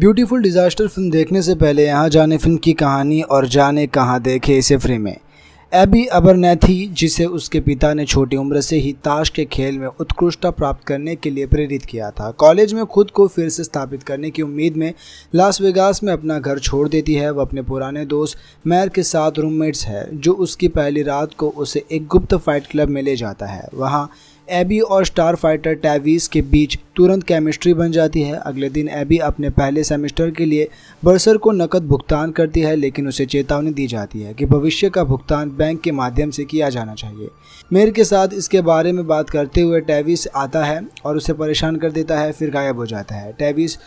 beautiful Disaster film देखने से पहले यहाँ जाने फिल्म की कहानी और जाने कहाँ देखे इसे फ्री में एबी अबरनेथी जिसे उसके पिता ने छोटी उम्र से ही ताश के खेल में उत्कृष्टता प्राप्त करने के लिए प्रेरित किया था कॉलेज में खुद को फिर से स्थापित करने की उम्मीद में लास वेगास में अपना घर छोड़ देती है वह अपने पुराने दोस्त मैर के साथ रूममेट्स है जो उसकी पहली रात को उसे एक गुप्त फाइट क्लब में ले जाता है वहाँ एबी और स्टार फाइटर टैवीज के बीच तुरंत केमिस्ट्री बन जाती है अगले दिन एबी अपने पहले सेमेस्टर के लिए बर्सर को नकद भुगतान करती है लेकिन उसे चेतावनी दी जाती है कि भविष्य का भुगतान बैंक के माध्यम से किया जाना चाहिए मेयर के साथ इसके बारे में बात करते हुए टैविस आता है और उसे परेशान कर देता है फिर गायब हो जाता है टैविस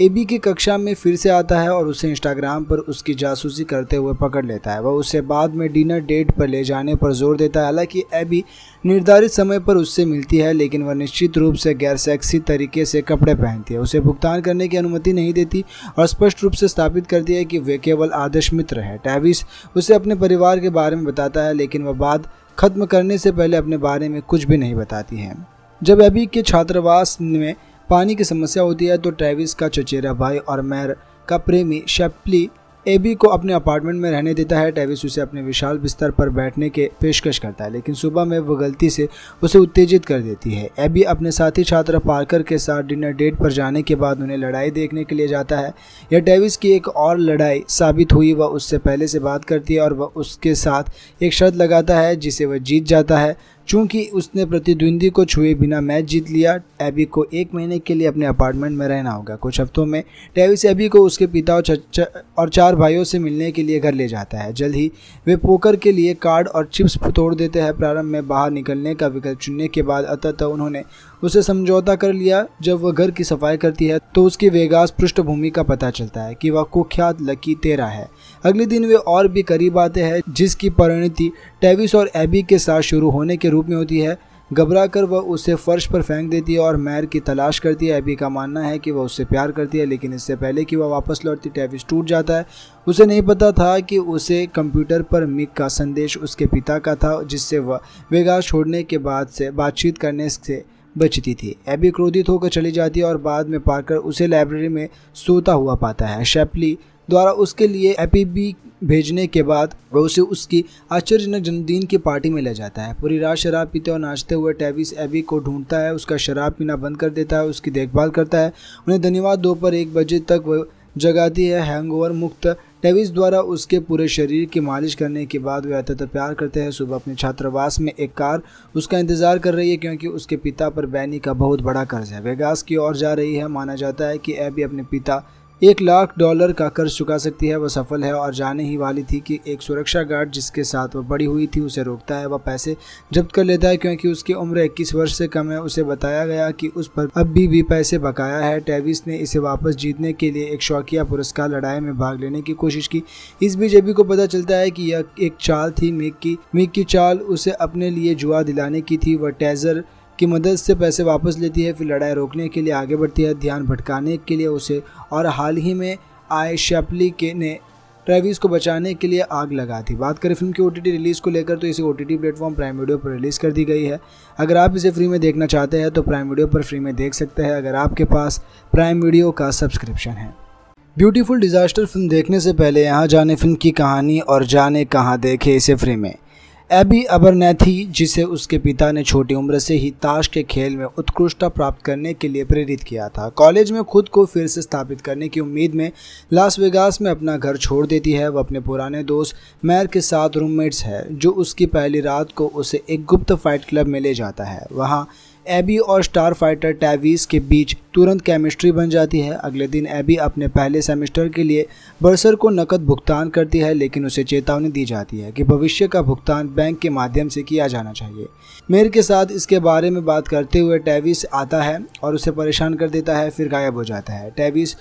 एबी की कक्षा में फिर से आता है और उसे इंस्टाग्राम पर उसकी जासूसी करते हुए पकड़ लेता है वह उसे बाद में डिनर डेट पर ले जाने पर जोर देता है हालांकि एबी निर्धारित समय पर उससे मिलती है लेकिन वह निश्चित रूप से गैर सेक्सी तरीके से कपड़े पहनती है उसे भुगतान करने की अनुमति नहीं देती और स्पष्ट रूप से स्थापित करती है कि वे केवल आदर्श मित्र है टैविस उसे अपने परिवार के बारे में बताता है लेकिन वह बात खत्म करने से पहले अपने बारे में कुछ भी नहीं बताती है जब एबी के छात्रावास में पानी की समस्या होती है तो ट्रेविस का चचेरा भाई और मैर का प्रेमी शेप्ली एबी को अपने अपार्टमेंट में रहने देता है डेविस उसे अपने विशाल बिस्तर पर बैठने के पेशकश करता है लेकिन सुबह में वह गलती से उसे उत्तेजित कर देती है एबी अपने साथी छात्र पार्कर के साथ डिनर डेट पर जाने के बाद उन्हें लड़ाई देखने के लिए जाता है यह टेविस की एक और लड़ाई साबित हुई वह उससे पहले से बात करती है और वह उसके साथ एक शर्त लगाता है जिसे वह जीत जाता है चूंकि उसने प्रतिद्वंदी को छुए बिना मैच जीत लिया एबी को एक महीने के लिए अपने अपार्टमेंट में रहना होगा कुछ हफ्तों में डेविस एबी को उसके पिता और चचा और चार भाइयों से मिलने के लिए घर ले जाता है जल्द ही वे पोकर के लिए कार्ड और चिप्स तोड़ देते हैं प्रारंभ में बाहर निकलने का विकल्प चुनने के बाद अतः उन्होंने उसे समझौता कर लिया जब वह घर की सफाई करती है तो उसकी वेगास पृष्ठभूमि का पता चलता है कि वह कुख्यात लकी तेरा है अगले दिन वे और भी करीब आते हैं जिसकी परिणति टेविस और एबी के साथ शुरू होने के रूप में होती है घबरा कर वह उसे फर्श पर फेंक देती है और मैर की तलाश करती है एबी का मानना है कि वह उससे प्यार करती है लेकिन इससे पहले कि वह वापस लौटती टेविस टूट जाता है उसे नहीं पता था कि उसे कंप्यूटर पर मिक का संदेश उसके पिता का था जिससे वह वेगास छोड़ने के बाद से बातचीत करने से बचती थी एबी क्रोधित होकर चली जाती है और बाद में पाकर उसे लाइब्रेरी में सोता हुआ पाता है शेपली द्वारा उसके लिए एपीबी भेजने के बाद वह उसे उसकी आश्चर्यजनक जन्मदिन की पार्टी में ले जाता है पूरी रात शराब पीते और नाचते हुए टेविस एबी को ढूंढता है उसका शराब पीना बंद कर देता है उसकी देखभाल करता है उन्हें धन्यवाद दोपहर एक बजे तक वह जगाती है हैंगओवर मुक्त टेविस द्वारा उसके पूरे शरीर की मालिश करने के बाद वह अत्यत प्यार करते हैं सुबह अपने छात्रावास में एक कार उसका इंतजार कर रही है क्योंकि उसके पिता पर बैनी का बहुत बड़ा कर्ज है वेगास की ओर जा रही है माना जाता है कि एबी अपने पिता एक लाख डॉलर का कर्ज चुका सकती है वह सफल है और जाने ही वाली थी कि एक सुरक्षा गार्ड जिसके साथ वह बड़ी हुई थी उसे रोकता है वह पैसे जब्त कर लेता है क्योंकि उसकी उम्र इक्कीस वर्ष से कम है उसे बताया गया कि उस पर अब भी, भी पैसे बकाया है टेविस ने इसे वापस जीतने के लिए एक शौकिया पुरस्कार लड़ाई में भाग लेने की कोशिश की इस बीजेपी को पता चलता है कि यह एक चाल थी मिक की मिक की चाल उसे अपने लिए जुआ दिलाने की थी वह टेजर की मदद से पैसे वापस लेती है फिर लड़ाई रोकने के लिए आगे बढ़ती है ध्यान भटकाने के लिए उसे और हाल ही में आए शैपली के ने ट्रेविस को बचाने के लिए आग लगा थी बात करें फिल्म की ओ रिलीज़ को लेकर तो इसे O T platform Prime Video पर रिलीज़ कर दी गई है अगर आप इसे फ्री में देखना चाहते हैं तो प्राइम वीडियो पर फ्री में देख सकते हैं अगर आपके पास प्राइम वीडियो का सब्सक्रिप्शन है ब्यूटीफुल डिज़ास्टर फिल्म देखने से पहले यहाँ जाने फिल्म की कहानी और जाने कहाँ देखे इसे फ्री में एबी अबरनेथी जिसे उसके पिता ने छोटी उम्र से ही ताश के खेल में उत्कृष्टता प्राप्त करने के लिए प्रेरित किया था कॉलेज में खुद को फिर से स्थापित करने की उम्मीद में लास वेगास में अपना घर छोड़ देती है वह अपने पुराने दोस्त मैर के साथ रूममेट्स है जो उसकी पहली रात को उसे एक गुप्त फाइट क्लब में ले जाता है वहाँ एबी और स्टार फाइटर टैवीज के बीच तुरंत केमिस्ट्री बन जाती है अगले दिन एबी अपने पहले सेमेस्टर के लिए बर्सर को नकद भुगतान करती है लेकिन उसे चेतावनी दी जाती है कि भविष्य का भुगतान बैंक के माध्यम से किया जाना चाहिए मेयर के साथ इसके बारे में बात करते हुए टैविस आता है और उसे परेशान कर देता है फिर गायब हो जाता है टैविस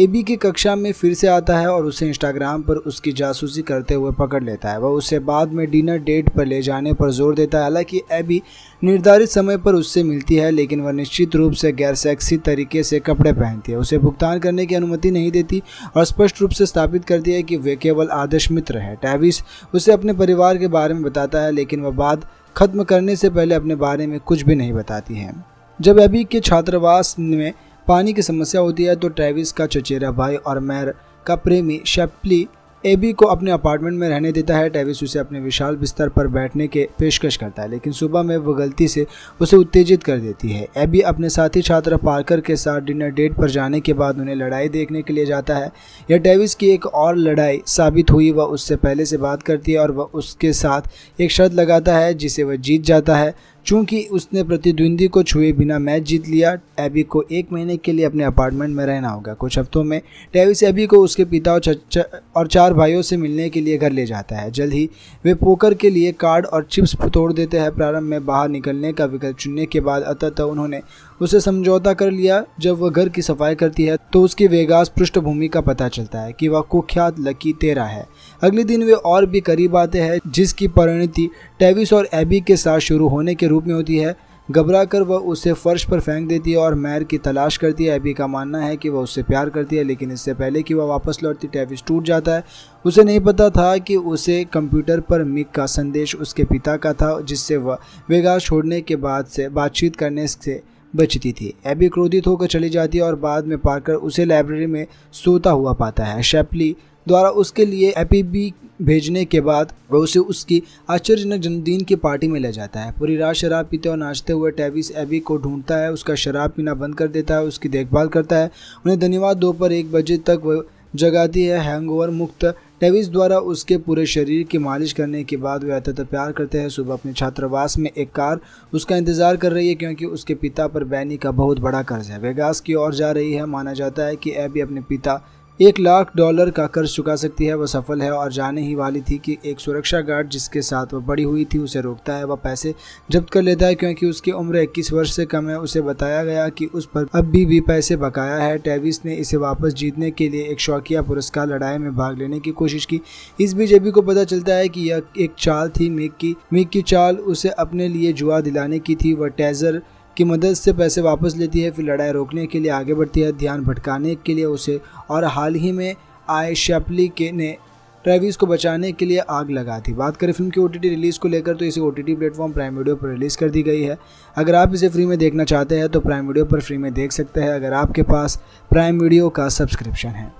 एबी की कक्षा में फिर से आता है और उसे इंस्टाग्राम पर उसकी जासूसी करते हुए पकड़ लेता है वह उसे बाद में डिनर डेट पर ले जाने पर जोर देता है हालांकि एबी निर्धारित समय पर उससे मिलती है लेकिन वह निश्चित रूप से गैर सेक्सी तरीके से कपड़े पहनती है उसे भुगतान करने की अनुमति नहीं देती और स्पष्ट रूप से स्थापित करती है कि वे केवल आदर्श मित्र है टैविस उसे अपने परिवार के बारे में बताता है लेकिन वह बात खत्म करने से पहले अपने बारे में कुछ भी नहीं बताती है जब एबी के छात्रावास में पानी की समस्या होती है तो ट्रेविस का चचेरा भाई और मैर का प्रेमी शेप्ली एबी को अपने अपार्टमेंट में रहने देता है ट्रेविस उसे अपने विशाल बिस्तर पर बैठने के पेशकश करता है लेकिन सुबह में वह गलती से उसे उत्तेजित कर देती है एबी अपने साथी छात्र पार्कर के साथ डिनर डेट पर जाने के बाद उन्हें लड़ाई देखने के लिए जाता है यह ट्रेविस की एक और लड़ाई साबित हुई वह उससे पहले से बात करती है और वह उसके साथ एक शर्त लगाता है जिसे वह जीत जाता है चूंकि उसने प्रतिद्वंदी को छुए बिना मैच जीत लिया एबी को एक महीने के लिए अपने अपार्टमेंट में रहना होगा कुछ हफ्तों में डेविस एबी को उसके पिता और चचा और चार भाइयों से मिलने के लिए घर ले जाता है जल्द ही वे पोकर के लिए कार्ड और चिप्स तोड़ देते हैं प्रारंभ में बाहर निकलने का विकल्प चुनने के बाद अतः उन्होंने उसे समझौता कर लिया जब वह घर की सफाई करती है तो उसकी वेगास पृष्ठभूमि का पता चलता है कि वह कुख्यात लकी तेरा है अगले दिन वे और भी करीब आते हैं जिसकी परिणति टेविस और एबी के साथ शुरू होने के रूप में होती है घबरा कर वह उसे फर्श पर फेंक देती है और मैर की तलाश करती है एबी का मानना है कि वह उससे प्यार करती है लेकिन इससे पहले कि वह वापस लौटती टेविस टूट जाता है उसे नहीं पता था कि उसे कंप्यूटर पर मिक का संदेश उसके पिता का था जिससे वह वेगा छोड़ने के बाद से बातचीत करने से बचती थी एबी क्रोधित होकर चली जाती है और बाद में पार्कर उसे लाइब्रेरी में सोता हुआ पाता है शेपली द्वारा उसके लिए एपीबी भेजने के बाद वह उसे उसकी आश्चर्यजनक जन्मदिन की पार्टी में ले जाता है पूरी रात शराब पीते और नाचते हुए टेविस एबी को ढूंढता है उसका शराब पीना बंद कर देता है उसकी देखभाल करता है उन्हें धन्यवाद दोपहर एक बजे तक वह जगाती है हैंगओवर मुक्त डेविस द्वारा उसके पूरे शरीर की मालिश करने के बाद वह अत्यंत प्यार करते हैं सुबह अपने छात्रावास में एक कार उसका इंतजार कर रही है क्योंकि उसके पिता पर बैनी का बहुत बड़ा कर्ज है वेगास की ओर जा रही है माना जाता है कि एबी अपने पिता एक लाख डॉलर का कर्ज चुका सकती है वह सफल है और जाने ही वाली थी कि एक सुरक्षा गार्ड जिसके साथ वह बड़ी हुई थी उसे रोकता है वह पैसे जब्त कर लेता है क्योंकि उसकी उम्र 21 वर्ष से कम है उसे बताया गया कि उस पर अब भी, भी पैसे बकाया है टेविस ने इसे वापस जीतने के लिए एक शौकिया पुरस्कार लड़ाई में भाग लेने की कोशिश की इस बीजेपी को पता चलता है कि यह एक चाल थी मिक की मिक की चाल उसे अपने लिए जुआ दिलाने की थी वह टेजर की मदद से पैसे वापस लेती है फिर लड़ाई रोकने के लिए आगे बढ़ती है ध्यान भटकाने के लिए उसे और हाल ही में आए शैपली के ने ट्रेविस को बचाने के लिए आग लगा थी बात करें फिल्म की ओ रिलीज़ को लेकर तो इसे O T platform Prime Video पर रिलीज़ कर दी गई है अगर आप इसे फ्री में देखना चाहते हैं तो प्राइम वीडियो पर फ्री में देख सकते हैं अगर आपके पास प्राइम वीडियो का सब्सक्रिप्शन है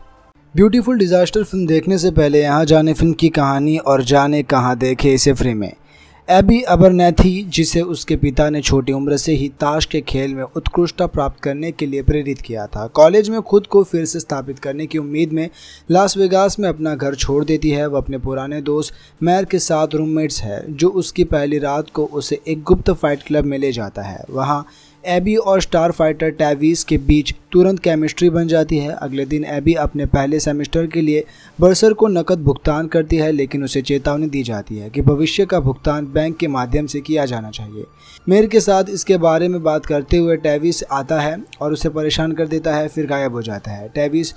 ब्यूटीफुल डिज़ास्टर फिल्म देखने से पहले यहाँ जाने फिल्म की कहानी और जाने कहाँ देखे इसे फ्री में एबी अबरनेथी जिसे उसके पिता ने छोटी उम्र से ही ताश के खेल में उत्कृष्टता प्राप्त करने के लिए प्रेरित किया था कॉलेज में खुद को फिर से स्थापित करने की उम्मीद में लास वेगास में अपना घर छोड़ देती है वह अपने पुराने दोस्त मैर के साथ रूममेट्स है जो उसकी पहली रात को उसे एक गुप्त फाइट क्लब में ले जाता है वहाँ एबी और स्टार फाइटर टैवीज के बीच तुरंत केमिस्ट्री बन जाती है अगले दिन एबी अपने पहले सेमेस्टर के लिए बर्सर को नकद भुगतान करती है लेकिन उसे चेतावनी दी जाती है कि भविष्य का भुगतान बैंक के माध्यम से किया जाना चाहिए मेयर के साथ इसके बारे में बात करते हुए टैविस आता है और उसे परेशान कर देता है फिर गायब हो जाता है टैविस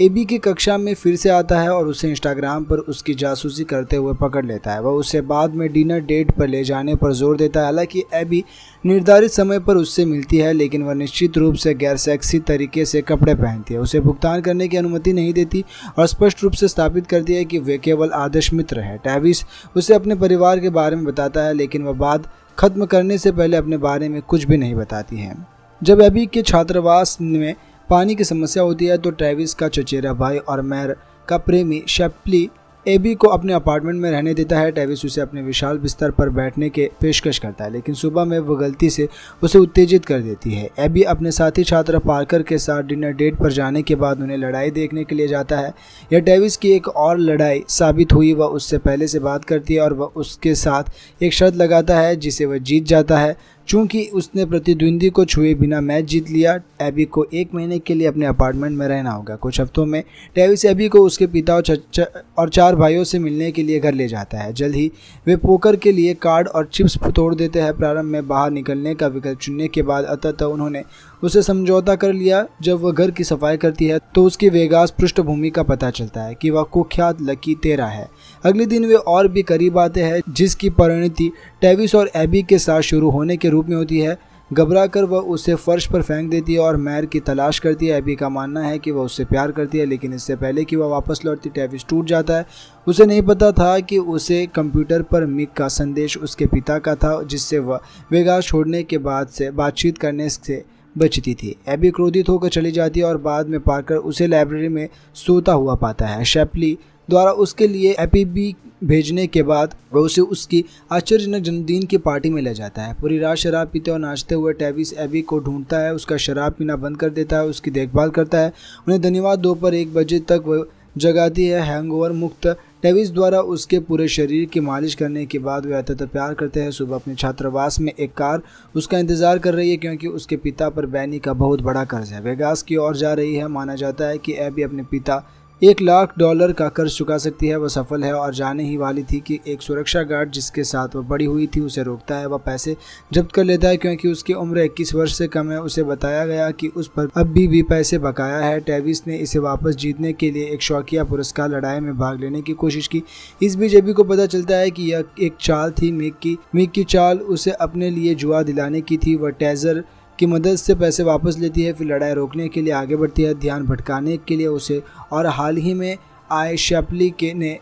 एबी की कक्षा में फिर से आता है और उसे इंस्टाग्राम पर उसकी जासूसी करते हुए पकड़ लेता है वह उसे बाद में डिनर डेट पर ले जाने पर जोर देता है हालांकि एबी निर्धारित समय पर उससे मिलती है लेकिन वह निश्चित रूप से गैर सेक्सी तरीके से कपड़े पहनती है उसे भुगतान करने की अनुमति नहीं देती और स्पष्ट रूप से स्थापित करती है कि वे केवल आदर्श मित्र है टैविस उसे अपने परिवार के बारे में बताता है लेकिन वह बात खत्म करने से पहले अपने बारे में कुछ भी नहीं बताती है जब एबी के छात्रावास में पानी की समस्या होती है तो ट्रेविस का चचेरा भाई और मैर का प्रेमी शेप्ली एबी को अपने अपार्टमेंट में रहने देता है ट्रेविस उसे अपने विशाल बिस्तर पर बैठने के पेशकश करता है लेकिन सुबह में वह गलती से उसे उत्तेजित कर देती है एबी अपने साथी छात्र पार्कर के साथ डिनर डेट पर जाने के बाद उन्हें लड़ाई देखने के लिए जाता है यह ट्रेविस की एक और लड़ाई साबित हुई वह उससे पहले से बात करती है और वह उसके साथ एक शर्त लगाता है जिसे वह जीत जाता है चूंकि उसने प्रतिद्वंदी को छुए बिना मैच जीत लिया एबी को एक महीने के लिए अपने अपार्टमेंट में रहना होगा कुछ हफ्तों में डेविस एबी को उसके पिता और चचा और चार भाइयों से मिलने के लिए घर ले जाता है जल्द ही वे पोकर के लिए कार्ड और चिप्स तोड़ देते हैं प्रारंभ में बाहर निकलने का विकल्प चुनने के बाद अतः उन्होंने उसे समझौता कर लिया जब वह घर की सफाई करती है तो उसकी वेगास पृष्ठभूमि का पता चलता है कि वह कुख्यात लकी तेरा है अगले दिन वे और भी करीब आते हैं जिसकी परिणति टेविस और एबी के साथ शुरू होने के रूप में होती है घबरा कर वह उसे फर्श पर फेंक देती है और मैर की तलाश करती है एबी का मानना है कि वह उससे प्यार करती है लेकिन इससे पहले कि वह वापस लौटती टेविस टूट जाता है उसे नहीं पता था कि उसे कंप्यूटर पर मिक का संदेश उसके पिता का था जिससे वह वेगास छोड़ने के बाद से बातचीत करने से बचती थी एबी क्रोधित होकर चली जाती है और बाद में पाकर उसे लाइब्रेरी में सोता हुआ पाता है शैपली द्वारा उसके लिए एपीबी भेजने के बाद वह उसे उसकी आश्चर्यजनक जन्मदिन की पार्टी में ले जाता है पूरी रात शराब पीते और नाचते हुए टेविस एबी को ढूंढता है उसका शराब पीना बंद कर देता है उसकी देखभाल करता है उन्हें धन्यवाद दोपहर एक बजे तक वह जगाती है हैंगओवर मुक्त टेविस द्वारा उसके पूरे शरीर की मालिश करने के बाद वे अत्यतः प्यार करते हैं सुबह अपने छात्रावास में एक कार उसका इंतजार कर रही है क्योंकि उसके पिता पर बैनी का बहुत बड़ा कर्ज है वेगास की ओर जा रही है माना जाता है कि एबी अपने पिता एक लाख डॉलर का कर्ज चुका सकती है वह सफल है और जाने ही वाली थी कि एक सुरक्षा गार्ड जिसके साथ वह बड़ी हुई थी उसे रोकता है वह पैसे जब्त कर लेता है क्योंकि उसकी उम्र इक्कीस वर्ष से कम है उसे बताया गया कि उस पर अब भी, भी पैसे बकाया है टेविस ने इसे वापस जीतने के लिए एक शौकिया पुरस्कार लड़ाई में भाग लेने की कोशिश की इस बीजेपी को पता चलता है कि यह एक चाल थी मिक की मिक की चाल उसे अपने लिए जुआ दिलाने की थी वह टेजर की मदद से पैसे वापस लेती है फिर लड़ाई रोकने के लिए आगे बढ़ती है ध्यान भटकाने के लिए उसे और हाल ही में आए शैपली के ने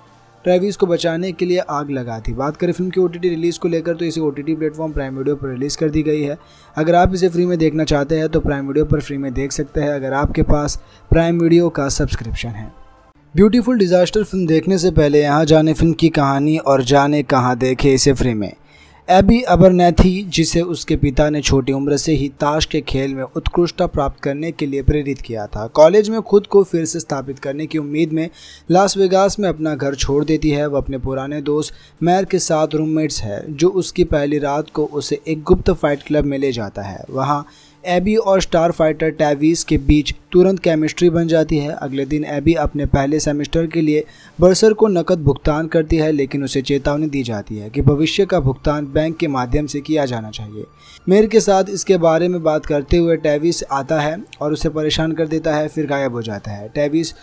ट्रेविस को बचाने के लिए आग लगा थी बात करें फिल्म की ओ रिलीज़ को लेकर तो इसे O T platform Prime Video पर रिलीज़ कर दी गई है अगर आप इसे फ्री में देखना चाहते हैं तो प्राइम वीडियो पर फ्री में देख सकते हैं अगर आपके पास प्राइम वीडियो का सब्सक्रिप्शन है ब्यूटीफुल डिज़ास्टर फिल्म देखने से पहले यहाँ जाने फिल्म की कहानी और जाने कहाँ देखे इसे फ्री में एबी अबरनेथी जिसे उसके पिता ने छोटी उम्र से ही ताश के खेल में उत्कृष्टता प्राप्त करने के लिए प्रेरित किया था कॉलेज में खुद को फिर से स्थापित करने की उम्मीद में लास वेगास में अपना घर छोड़ देती है वह अपने पुराने दोस्त मैर के साथ रूममेट्स है जो उसकी पहली रात को उसे एक गुप्त फाइट क्लब में ले जाता है वहाँ एबी और स्टार फाइटर टैवीज के बीच तुरंत केमिस्ट्री बन जाती है अगले दिन एबी अपने पहले सेमेस्टर के लिए बर्सर को नकद भुगतान करती है लेकिन उसे चेतावनी दी जाती है कि भविष्य का भुगतान बैंक के माध्यम से किया जाना चाहिए मेयर के साथ इसके बारे में बात करते हुए टैविस आता है और उसे परेशान कर देता है फिर गायब हो जाता है टैविस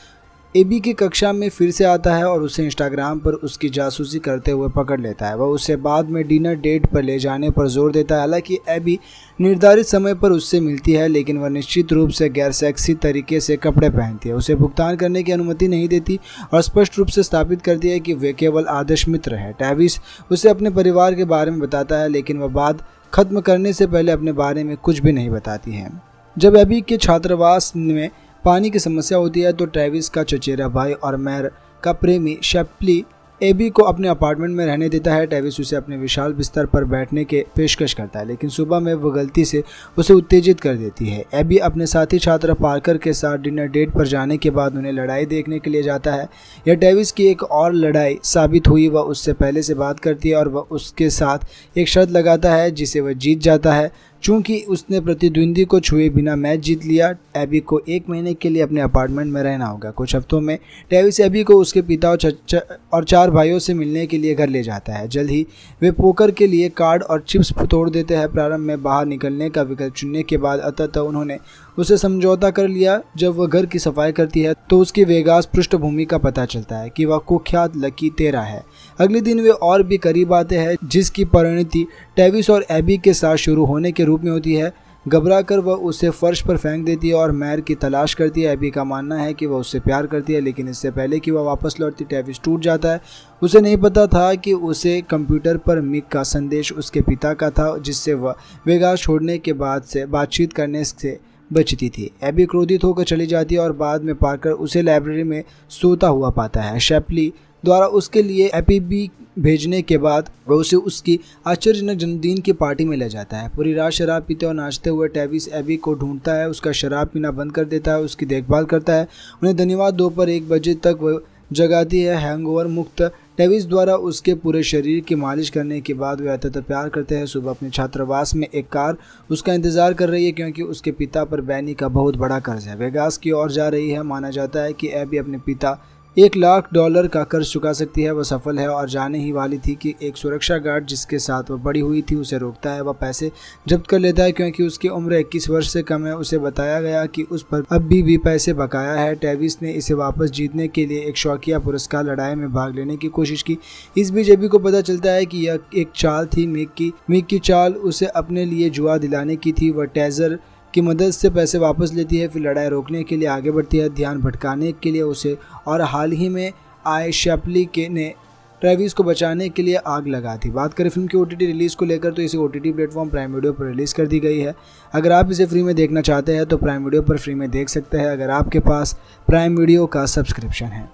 एबी की कक्षा में फिर से आता है और उसे इंस्टाग्राम पर उसकी जासूसी करते हुए पकड़ लेता है वह उसे बाद में डिनर डेट पर ले जाने पर जोर देता है हालांकि एबी निर्धारित समय पर उससे मिलती है लेकिन वह निश्चित रूप से गैर सेक्सी तरीके से कपड़े पहनती है उसे भुगतान करने की अनुमति नहीं देती और स्पष्ट रूप से स्थापित करती है कि वे केवल आदर्श मित्र है टैविस उसे अपने परिवार के बारे में बताता है लेकिन वह बात खत्म करने से पहले अपने बारे में कुछ भी नहीं बताती है जब एबी के छात्रावास में पानी की समस्या होती है तो ट्रेविस का चचेरा भाई और मैर का प्रेमी शेप्ली एबी को अपने अपार्टमेंट में रहने देता है डेविस उसे अपने विशाल बिस्तर पर बैठने के पेशकश करता है लेकिन सुबह में वह गलती से उसे उत्तेजित कर देती है एबी अपने साथी छात्र पार्कर के साथ डिनर डेट पर जाने के बाद उन्हें लड़ाई देखने के लिए जाता है यह डेविस की एक और लड़ाई साबित हुई वह उससे पहले से बात करती है और वह उसके साथ एक शर्त लगाता है जिसे वह जीत जाता है चूंकि उसने प्रतिद्वंदी को छुए बिना मैच जीत लिया एबी को एक महीने के लिए अपने अपार्टमेंट में रहना होगा कुछ हफ्तों में डेविस एबी को उसके पिता और चचा और चार भाइयों से मिलने के लिए घर ले जाता है जल्द ही वे पोकर के लिए कार्ड और चिप्स तोड़ देते हैं प्रारंभ में बाहर निकलने का विकल्प चुनने के बाद अतः उन्होंने उसे समझौता कर लिया जब वह घर की सफाई करती है तो उसकी वेगास पृष्ठभूमि का पता चलता है कि वह कुख्यात लकी तेरा है अगले दिन वे और भी करीब आते हैं जिसकी परिणति टेविस और एबी के साथ शुरू होने के रूप में होती है घबरा कर वह उसे फर्श पर फेंक देती है और मैर की तलाश करती है एबी का मानना है कि वह उससे प्यार करती है लेकिन इससे पहले कि वह वापस लौटती टेविस टूट जाता है उसे नहीं पता था कि उसे कंप्यूटर पर मिक का संदेश उसके पिता का था जिससे वह वेगास छोड़ने के बाद से बातचीत करने से बचती थी एबी क्रोधित होकर चली जाती है और बाद में पाकर उसे लाइब्रेरी में सोता हुआ पाता है शैपली द्वारा उसके लिए एपीबी भेजने के बाद वह उसे उसकी आश्चर्यजनक जन्मदिन की पार्टी में ले जाता है पूरी रात शराब पीते और नाचते हुए टेविस एबी को ढूंढता है उसका शराब पीना बंद कर देता है उसकी देखभाल करता है उन्हें धन्यवाद दोपहर एक बजे तक वह जगाती है हैंगओवर मुक्त टेविस द्वारा उसके पूरे शरीर की मालिश करने के बाद वह अत्यंत प्यार करते हैं सुबह अपने छात्रावास में एक कार उसका इंतजार कर रही है क्योंकि उसके पिता पर बैनी का बहुत बड़ा कर्ज है वेगास की ओर जा रही है माना जाता है कि एबी अपने पिता एक लाख डॉलर का कर्ज चुका सकती है वह सफल है और जाने ही वाली थी कि एक सुरक्षा गार्ड जिसके साथ वह बड़ी हुई थी उसे रोकता है वह पैसे जब्त कर लेता है क्योंकि उसकी उम्र इक्कीस वर्ष से कम है उसे बताया गया कि उस पर अब भी पैसे बकाया है टेविस ने इसे वापस जीतने के लिए एक शौकिया पुरस्कार लड़ाई में भाग लेने की कोशिश की इस बीजेपी को पता चलता है कि यह एक चाल थी मिक की मिक की चाल उसे अपने लिए जुआ दिलाने की थी वह टेजर की मदद से पैसे वापस लेती है फिर लड़ाई रोकने के लिए आगे बढ़ती है ध्यान भटकाने के लिए उसे और हाल ही में आए शैपली के ने ट्रेविस को बचाने के लिए आग लगा थी बात करें फिल्म की ओ रिलीज़ को लेकर तो इसे O T platform Prime Video पर रिलीज़ कर दी गई है अगर आप इसे फ्री में देखना चाहते हैं तो प्राइम वीडियो पर फ्री में देख सकते हैं अगर आपके पास प्राइम वीडियो का सब्सक्रिप्शन है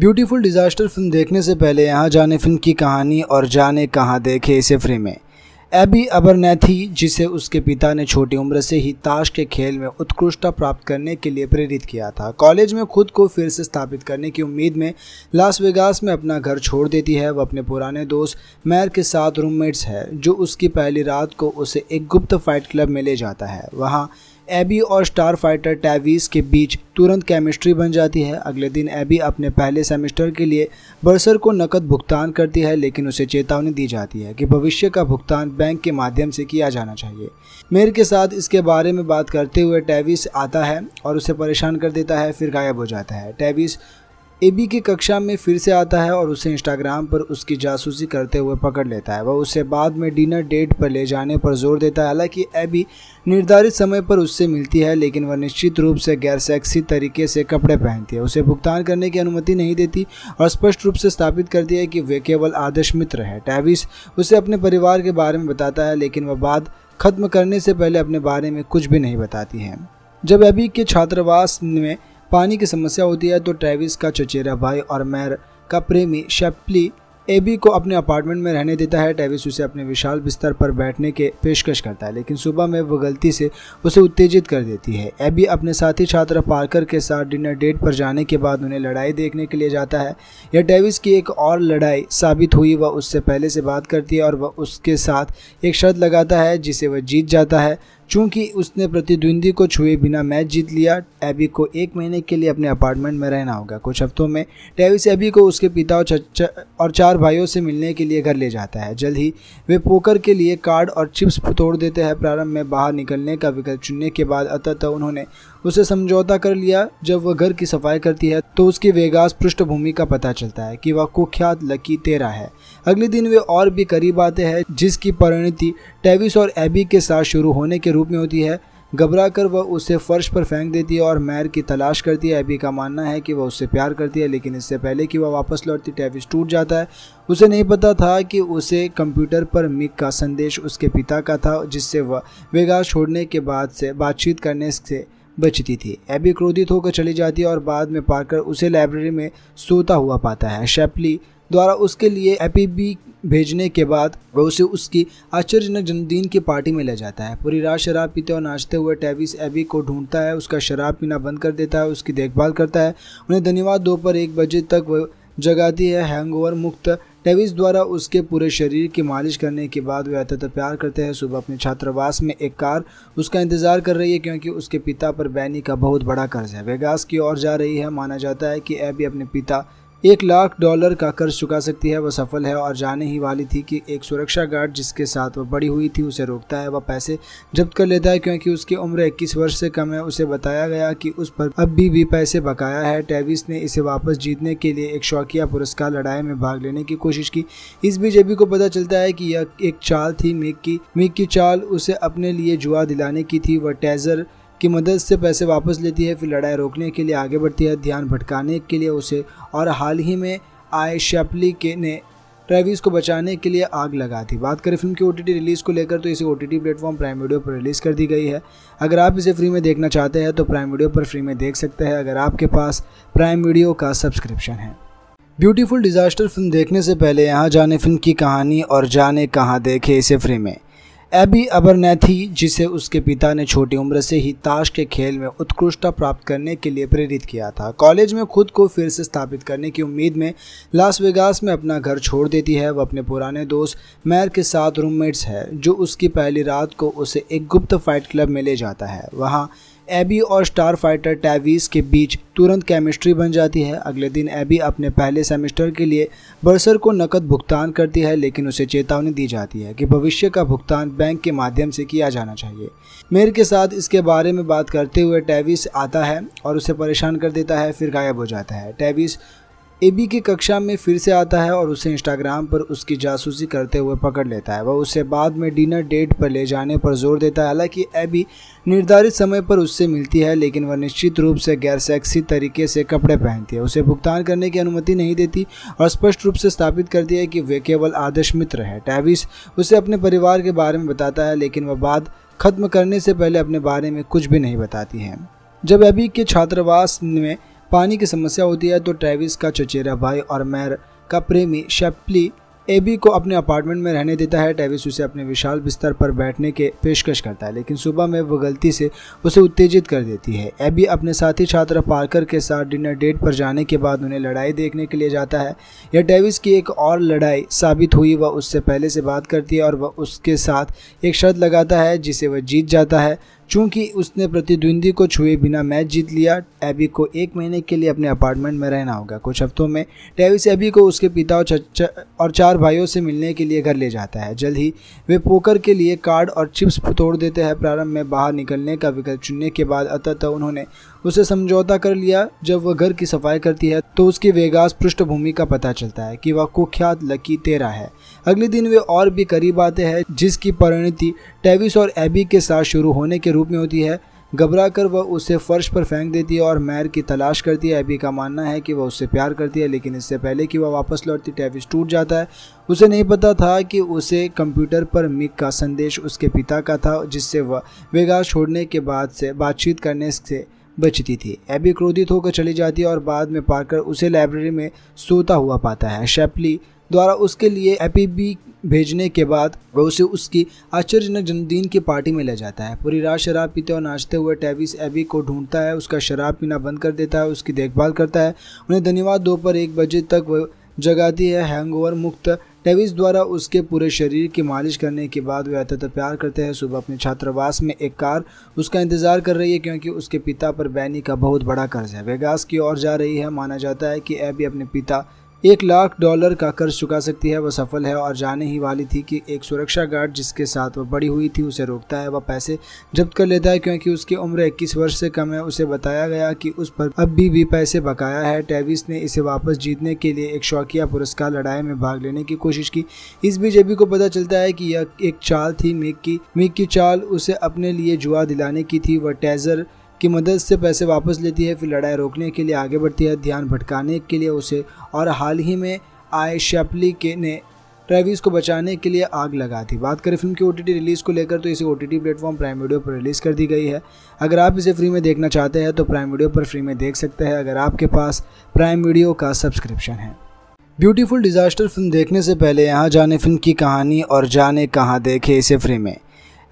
ब्यूटीफुल डिज़ास्टर फिल्म देखने से पहले यहाँ जाने फिल्म की कहानी और जाने कहाँ देखे इसे फ्री में एबी अबरनेथी जिसे उसके पिता ने छोटी उम्र से ही ताश के खेल में उत्कृष्टता प्राप्त करने के लिए प्रेरित किया था कॉलेज में खुद को फिर से स्थापित करने की उम्मीद में लास वेगास में अपना घर छोड़ देती है वह अपने पुराने दोस्त मैर के साथ रूममेट्स है जो उसकी पहली रात को उसे एक गुप्त फाइट क्लब में ले जाता है वहाँ एबी और स्टार फाइटर टैवीज के बीच तुरंत केमिस्ट्री बन जाती है अगले दिन एबी अपने पहले सेमेस्टर के लिए बर्सर को नकद भुगतान करती है लेकिन उसे चेतावनी दी जाती है कि भविष्य का भुगतान बैंक के माध्यम से किया जाना चाहिए मेयर के साथ इसके बारे में बात करते हुए टैविस आता है और उसे परेशान कर देता है फिर गायब हो जाता है टैविस एबी की कक्षा में फिर से आता है और उसे इंस्टाग्राम पर उसकी जासूसी करते हुए पकड़ लेता है वह उसे बाद में डिनर डेट पर ले जाने पर जोर देता है हालांकि एबी निर्धारित समय पर उससे मिलती है लेकिन वह निश्चित रूप से गैर सेक्सी तरीके से कपड़े पहनती है उसे भुगतान करने की अनुमति नहीं देती और स्पष्ट रूप से स्थापित करती है कि वे केवल आदर्श मित्र है टैविस उसे अपने परिवार के बारे में बताता है लेकिन वह बात खत्म करने से पहले अपने बारे में कुछ भी नहीं बताती है जब एबी के छात्रावास में पानी की समस्या होती है तो ट्रेविस का चचेरा भाई और मैर का प्रेमी शेप्ली एबी को अपने अपार्टमेंट में रहने देता है डेविस उसे अपने विशाल बिस्तर पर बैठने के पेशकश करता है लेकिन सुबह में वह गलती से उसे उत्तेजित कर देती है एबी अपने साथी छात्र पार्कर के साथ डिनर डेट पर जाने के बाद उन्हें लड़ाई देखने के लिए जाता है यह टेविस की एक और लड़ाई साबित हुई वह उससे पहले से बात करती है और वह उसके साथ एक शर्त लगाता है जिसे वह जीत जाता है चूंकि उसने प्रतिद्वंदी को छुए बिना मैच जीत लिया एबी को एक महीने के लिए अपने अपार्टमेंट में रहना होगा कुछ हफ्तों में डेविस एबी को उसके पिता और चचा और चार भाइयों से मिलने के लिए घर ले जाता है जल्द ही वे पोकर के लिए कार्ड और चिप्स तोड़ देते हैं प्रारंभ में बाहर निकलने का विकल्प चुनने के बाद अतः उन्होंने उसे समझौता कर लिया जब वह घर की सफाई करती है तो उसकी वेगास पृष्ठभूमि का पता चलता है कि वह कुख्यात लकी तेरा है अगले दिन वे और भी करीब आते हैं जिसकी परिणति टेविस और एबी के साथ शुरू होने के रूप में होती है घबरा कर वह उसे फर्श पर फेंक देती है और मैर की तलाश करती है एबी का मानना है कि वह उससे प्यार करती है लेकिन इससे पहले कि वह वापस लौटती टेविस टूट जाता है उसे नहीं पता था कि उसे कंप्यूटर पर मिक का संदेश उसके पिता का था जिससे वह वेगास छोड़ने के बाद से बातचीत करने से बचती थी एबी क्रोधित होकर चली जाती है और बाद में पाकर उसे लाइब्रेरी में सोता हुआ पाता है शेपली द्वारा उसके लिए एपीबी भेजने के बाद वह उसे उसकी आश्चर्यजनक जन्मदिन की पार्टी में ले जाता है पूरी रात शराब पीते और नाचते हुए टेविस एबी को ढूंढता है उसका शराब पीना बंद कर देता है उसकी देखभाल करता है उन्हें धन्यवाद दोपहर एक बजे तक वह जगाती है हैंगओवर मुक्त टेविस द्वारा उसके पूरे शरीर की मालिश करने के बाद वह अत्यत प्यार करते हैं सुबह अपने छात्रावास में एक कार उसका इंतजार कर रही है क्योंकि उसके पिता पर बैनी का बहुत बड़ा कर्ज है वेगास की ओर जा रही है माना जाता है कि एबी अपने पिता एक लाख डॉलर का कर्ज चुका सकती है वह सफल है और जाने ही वाली थी कि एक सुरक्षा गार्ड जिसके साथ वह बड़ी हुई थी उसे रोकता है वह पैसे जब्त कर लेता है क्योंकि उसकी उम्र 21 वर्ष से कम है उसे बताया गया कि उस पर अब भी, भी पैसे बकाया है टेविस ने इसे वापस जीतने के लिए एक शौकिया पुरस्कार लड़ाई में भाग लेने की कोशिश की इस बीजेपी को पता चलता है कि यह एक चाल थी मिक की मिक की चाल उसे अपने लिए जुआ दिलाने की थी वह टेजर की मदद से पैसे वापस लेती है फिर लड़ाई रोकने के लिए आगे बढ़ती है ध्यान भटकाने के लिए उसे और हाल ही में आए शैपली के ने ट्रेविस को बचाने के लिए आग लगा थी बात करें फिल्म की ओ रिलीज़ को लेकर तो इसे O T platform Prime Video पर रिलीज़ कर दी गई है अगर आप इसे फ्री में देखना चाहते हैं तो प्राइम वीडियो पर फ्री में देख सकते हैं अगर आपके पास प्राइम वीडियो का सब्सक्रिप्शन है ब्यूटीफुल डिज़ास्टर फिल्म देखने से पहले यहाँ जाने फिल्म की कहानी और जाने कहाँ देखे इसे फ्री में एबी अबरनेथी जिसे उसके पिता ने छोटी उम्र से ही ताश के खेल में उत्कृष्टता प्राप्त करने के लिए प्रेरित किया था कॉलेज में खुद को फिर से स्थापित करने की उम्मीद में लास वेगास में अपना घर छोड़ देती है वह अपने पुराने दोस्त मैर के साथ रूममेट्स है जो उसकी पहली रात को उसे एक गुप्त फाइट क्लब में ले जाता है वहाँ एबी और स्टार फाइटर टैवीज के बीच तुरंत केमिस्ट्री बन जाती है अगले दिन एबी अपने पहले सेमेस्टर के लिए बर्सर को नकद भुगतान करती है लेकिन उसे चेतावनी दी जाती है कि भविष्य का भुगतान बैंक के माध्यम से किया जाना चाहिए मेयर के साथ इसके बारे में बात करते हुए टैविस आता है और उसे परेशान कर देता है फिर गायब हो जाता है टैविस एबी की कक्षा में फिर से आता है और उसे इंस्टाग्राम पर उसकी जासूसी करते हुए पकड़ लेता है वह उसे बाद में डिनर डेट पर ले जाने पर जोर देता है हालांकि एबी निर्धारित समय पर उससे मिलती है लेकिन वह निश्चित रूप से गैर सेक्सी तरीके से कपड़े पहनती है उसे भुगतान करने की अनुमति नहीं देती और स्पष्ट रूप से स्थापित करती है कि वे केवल आदर्श मित्र है टैविस उसे अपने परिवार के बारे में बताता है लेकिन वह बात खत्म करने से पहले अपने बारे में कुछ भी नहीं बताती है जब एबी के छात्रावास में पानी की समस्या होती है तो ट्रेविस का चचेरा भाई और मैर का प्रेमी शेप्ली एबी को अपने अपार्टमेंट में रहने देता है डेविस उसे अपने विशाल बिस्तर पर बैठने के पेशकश करता है लेकिन सुबह में वह गलती से उसे उत्तेजित कर देती है एबी अपने साथी छात्र पार्कर के साथ डिनर डेट पर जाने के बाद उन्हें लड़ाई देखने के लिए जाता है यह टेविस की एक और लड़ाई साबित हुई वह उससे पहले से बात करती है और वह उसके साथ एक शर्त लगाता है जिसे वह जीत जाता है चूंकि उसने प्रतिद्वंदी को छुए बिना मैच जीत लिया एबी को एक महीने के लिए अपने अपार्टमेंट में रहना होगा कुछ हफ्तों में डेविस एबी को उसके पिता और चचा और चार भाइयों से मिलने के लिए घर ले जाता है जल्द ही वे पोकर के लिए कार्ड और चिप्स तोड़ देते हैं प्रारंभ में बाहर निकलने का विकल्प चुनने के बाद अतः उन्होंने उसे समझौता कर लिया जब वह घर की सफाई करती है तो उसकी वेगास पृष्ठभूमि का पता चलता है कि वह कुख्यात लकी तेरा है अगले दिन वे और भी करीब आते हैं जिसकी परिणति टेविस और एबी के साथ शुरू होने के रूप में होती है घबरा कर वह उसे फर्श पर फेंक देती है और मैर की तलाश करती है एबी का मानना है कि वह उससे प्यार करती है लेकिन इससे पहले कि वह वापस लौटती टेविस टूट जाता है उसे नहीं पता था कि उसे कंप्यूटर पर मिक का संदेश उसके पिता का था जिससे वह वेगा छोड़ने के बाद से बातचीत करने से बचती थी एबी क्रोधित होकर चली जाती है और बाद में पार्कर उसे लाइब्रेरी में सोता हुआ पाता है शेपली द्वारा उसके लिए एपीबी भेजने के बाद वह उसे उसकी आश्चर्यजनक जन्मदिन की पार्टी में ले जाता है पूरी रात शराब पीते और नाचते हुए टेविस एबी को ढूंढता है उसका शराब पीना बंद कर देता है उसकी देखभाल करता है उन्हें धन्यवाद दोपहर एक बजे तक वह जगाती है हैंगओवर मुक्त डेविस द्वारा उसके पूरे शरीर की मालिश करने के बाद वह अत्यंत प्यार करते हैं सुबह अपने छात्रावास में एक कार उसका इंतजार कर रही है क्योंकि उसके पिता पर बैनी का बहुत बड़ा कर्ज है वेगास की ओर जा रही है माना जाता है कि एबी अपने पिता एक लाख डॉलर का कर्ज चुका सकती है वह सफल है और जाने ही वाली थी कि एक सुरक्षा गार्ड जिसके साथ वह बड़ी हुई थी उसे रोकता है वह पैसे जब्त कर लेता है क्योंकि उसकी उम्र इक्कीस वर्ष से कम है उसे बताया गया कि उस पर अब भी, भी पैसे बकाया है टेविस ने इसे वापस जीतने के लिए एक शौकिया पुरस्कार लड़ाई में भाग लेने की कोशिश की इस बीजेपी को पता चलता है कि यह एक चाल थी मिक की मिक की चाल उसे अपने लिए जुआ दिलाने की थी वह टेजर की मदद से पैसे वापस लेती है फिर लड़ाई रोकने के लिए आगे बढ़ती है ध्यान भटकाने के लिए उसे और हाल ही में आए शैपली के ने ट्रेविस को बचाने के लिए आग लगा थी बात करें फिल्म की ओ रिलीज़ को लेकर तो इसे O T platform Prime Video पर रिलीज़ कर दी गई है अगर आप इसे फ्री में देखना चाहते हैं तो प्राइम वीडियो पर फ्री में देख सकते हैं अगर आपके पास प्राइम वीडियो का सब्सक्रिप्शन है ब्यूटीफुल डिज़ास्टर फिल्म देखने से पहले यहाँ जाने फिल्म की कहानी और जाने कहाँ देखे इसे फ्री में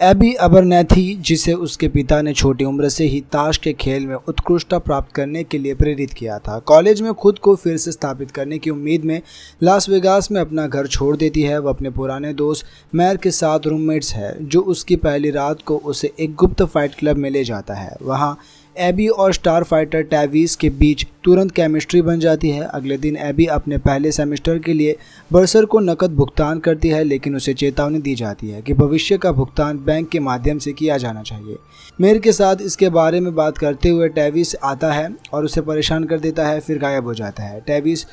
एबी अबरनेथी जिसे उसके पिता ने छोटी उम्र से ही ताश के खेल में उत्कृष्टता प्राप्त करने के लिए प्रेरित किया था कॉलेज में खुद को फिर से स्थापित करने की उम्मीद में लास वेगास में अपना घर छोड़ देती है वह अपने पुराने दोस्त मैर के साथ रूममेट्स है जो उसकी पहली रात को उसे एक गुप्त फाइट क्लब में ले जाता है वहाँ एबी और स्टार फाइटर टैवीज के बीच तुरंत केमिस्ट्री बन जाती है अगले दिन एबी अपने पहले सेमेस्टर के लिए बर्सर को नकद भुगतान करती है लेकिन उसे चेतावनी दी जाती है कि भविष्य का भुगतान बैंक के माध्यम से किया जाना चाहिए मेयर के साथ इसके बारे में बात करते हुए टैविस आता है और उसे परेशान कर देता है फिर गायब हो जाता है टैविस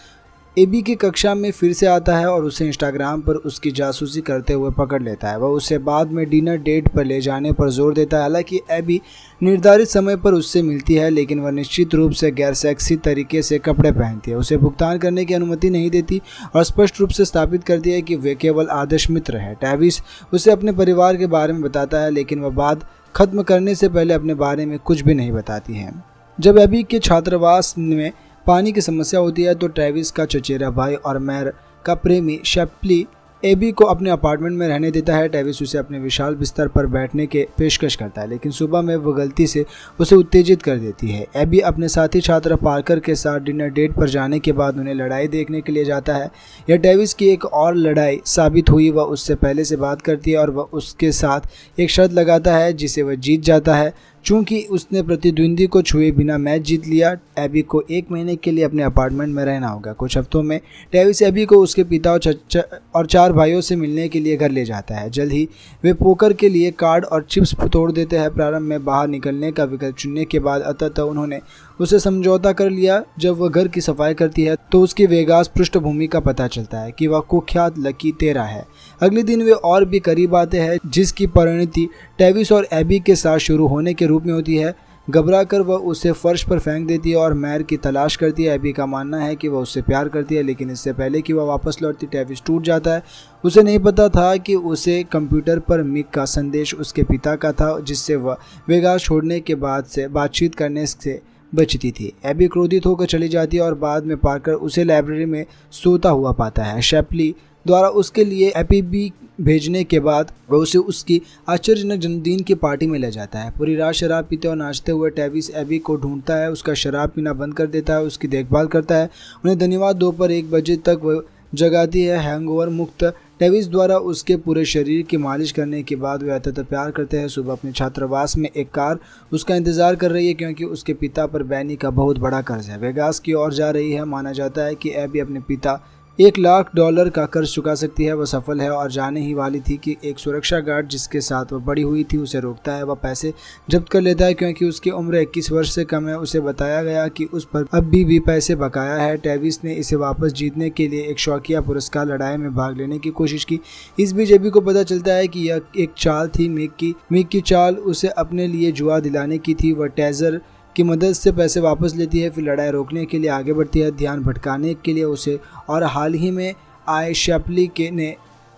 एबी की कक्षा में फिर से आता है और उसे इंस्टाग्राम पर उसकी जासूसी करते हुए पकड़ लेता है वह उसे बाद में डिनर डेट पर ले जाने पर जोर देता है हालांकि एबी निर्धारित समय पर उससे मिलती है लेकिन वह निश्चित रूप से गैर सेक्सी तरीके से कपड़े पहनती है उसे भुगतान करने की अनुमति नहीं देती और स्पष्ट रूप से स्थापित करती है कि वे केवल आदर्श मित्र है टैविस उसे अपने परिवार के बारे में बताता है लेकिन वह बात खत्म करने से पहले अपने बारे में कुछ भी नहीं बताती है जब एबी के छात्रावास में पानी की समस्या होती है तो ट्रेविस का चचेरा भाई और मैर का प्रेमी शेप्ली एबी को अपने अपार्टमेंट में रहने देता है डेविस उसे अपने विशाल बिस्तर पर बैठने के पेशकश करता है लेकिन सुबह में वह गलती से उसे उत्तेजित कर देती है एबी अपने साथी छात्र पार्कर के साथ डिनर डेट पर जाने के बाद उन्हें लड़ाई देखने के लिए जाता है यह टेविस की एक और लड़ाई साबित हुई वह उससे पहले से बात करती है और वह उसके साथ एक शर्त लगाता है जिसे वह जीत जाता है चूंकि उसने प्रतिद्वंदी को छुए बिना मैच जीत लिया एबी को एक महीने के लिए अपने अपार्टमेंट में रहना होगा कुछ हफ्तों में डेविस एबी को उसके पिता और चचा और चार भाइयों से मिलने के लिए घर ले जाता है जल्द ही वे पोकर के लिए कार्ड और चिप्स तोड़ देते हैं प्रारंभ में बाहर निकलने का विकल्प चुनने के बाद अतः उन्होंने उसे समझौता कर लिया जब वह घर की सफाई करती है तो उसकी वेगास पृष्ठभूमि का पता चलता है कि वह कुख्यात लकी तेरा है अगले दिन वे और भी करीब आते हैं जिसकी परिणति टेविस और एबी के साथ शुरू होने के रूप में होती है घबरा कर वह उसे फर्श पर फेंक देती है और मैर की तलाश करती है एबी का मानना है कि वह उससे प्यार करती है लेकिन इससे पहले कि वह वापस लौटती टेविस टूट जाता है उसे नहीं पता था कि उसे कंप्यूटर पर मिक का संदेश उसके पिता का था जिससे वह वेगास छोड़ने के बाद से बातचीत करने से बचती थी एबी क्रोधित होकर चली जाती है और बाद में पाकर उसे लाइब्रेरी में सोता हुआ पाता है शैपली द्वारा उसके लिए एपीबी भेजने के बाद वह उसे उसकी आश्चर्यजनक जन्मदिन की पार्टी में ले जाता है पूरी रात शराब पीते और नाचते हुए टेविस एबी को ढूंढता है उसका शराब पीना बंद कर देता है उसकी देखभाल करता है उन्हें धन्यवाद दोपहर एक बजे तक वह जगाती है हैंगओवर मुक्त टेविस द्वारा उसके पूरे शरीर की मालिश करने के बाद वह अत्यत प्यार करते हैं सुबह अपने छात्रावास में एक कार उसका इंतजार कर रही है क्योंकि उसके पिता पर बैनी का बहुत बड़ा कर्ज है वेगास की ओर जा रही है माना जाता है कि एबी अपने पिता एक लाख डॉलर का कर्ज चुका सकती है वह सफल है और जाने ही वाली थी कि एक सुरक्षा गार्ड जिसके साथ वह बड़ी हुई थी उसे रोकता है वह पैसे जब्त कर लेता है क्योंकि उसकी उम्र इक्कीस वर्ष से कम है उसे बताया गया कि उस पर अब भी, भी पैसे बकाया है टेविस ने इसे वापस जीतने के लिए एक शौकिया पुरस्कार लड़ाई में भाग लेने की कोशिश की इस बीजेपी को पता चलता है कि यह एक चाल थी मिक की मिक की चाल उसे अपने लिए जुआ दिलाने की थी वह टेजर की मदद से पैसे वापस लेती है फिर लड़ाई रोकने के लिए आगे बढ़ती है ध्यान भटकाने के लिए उसे और हाल ही में आए शैपली के ने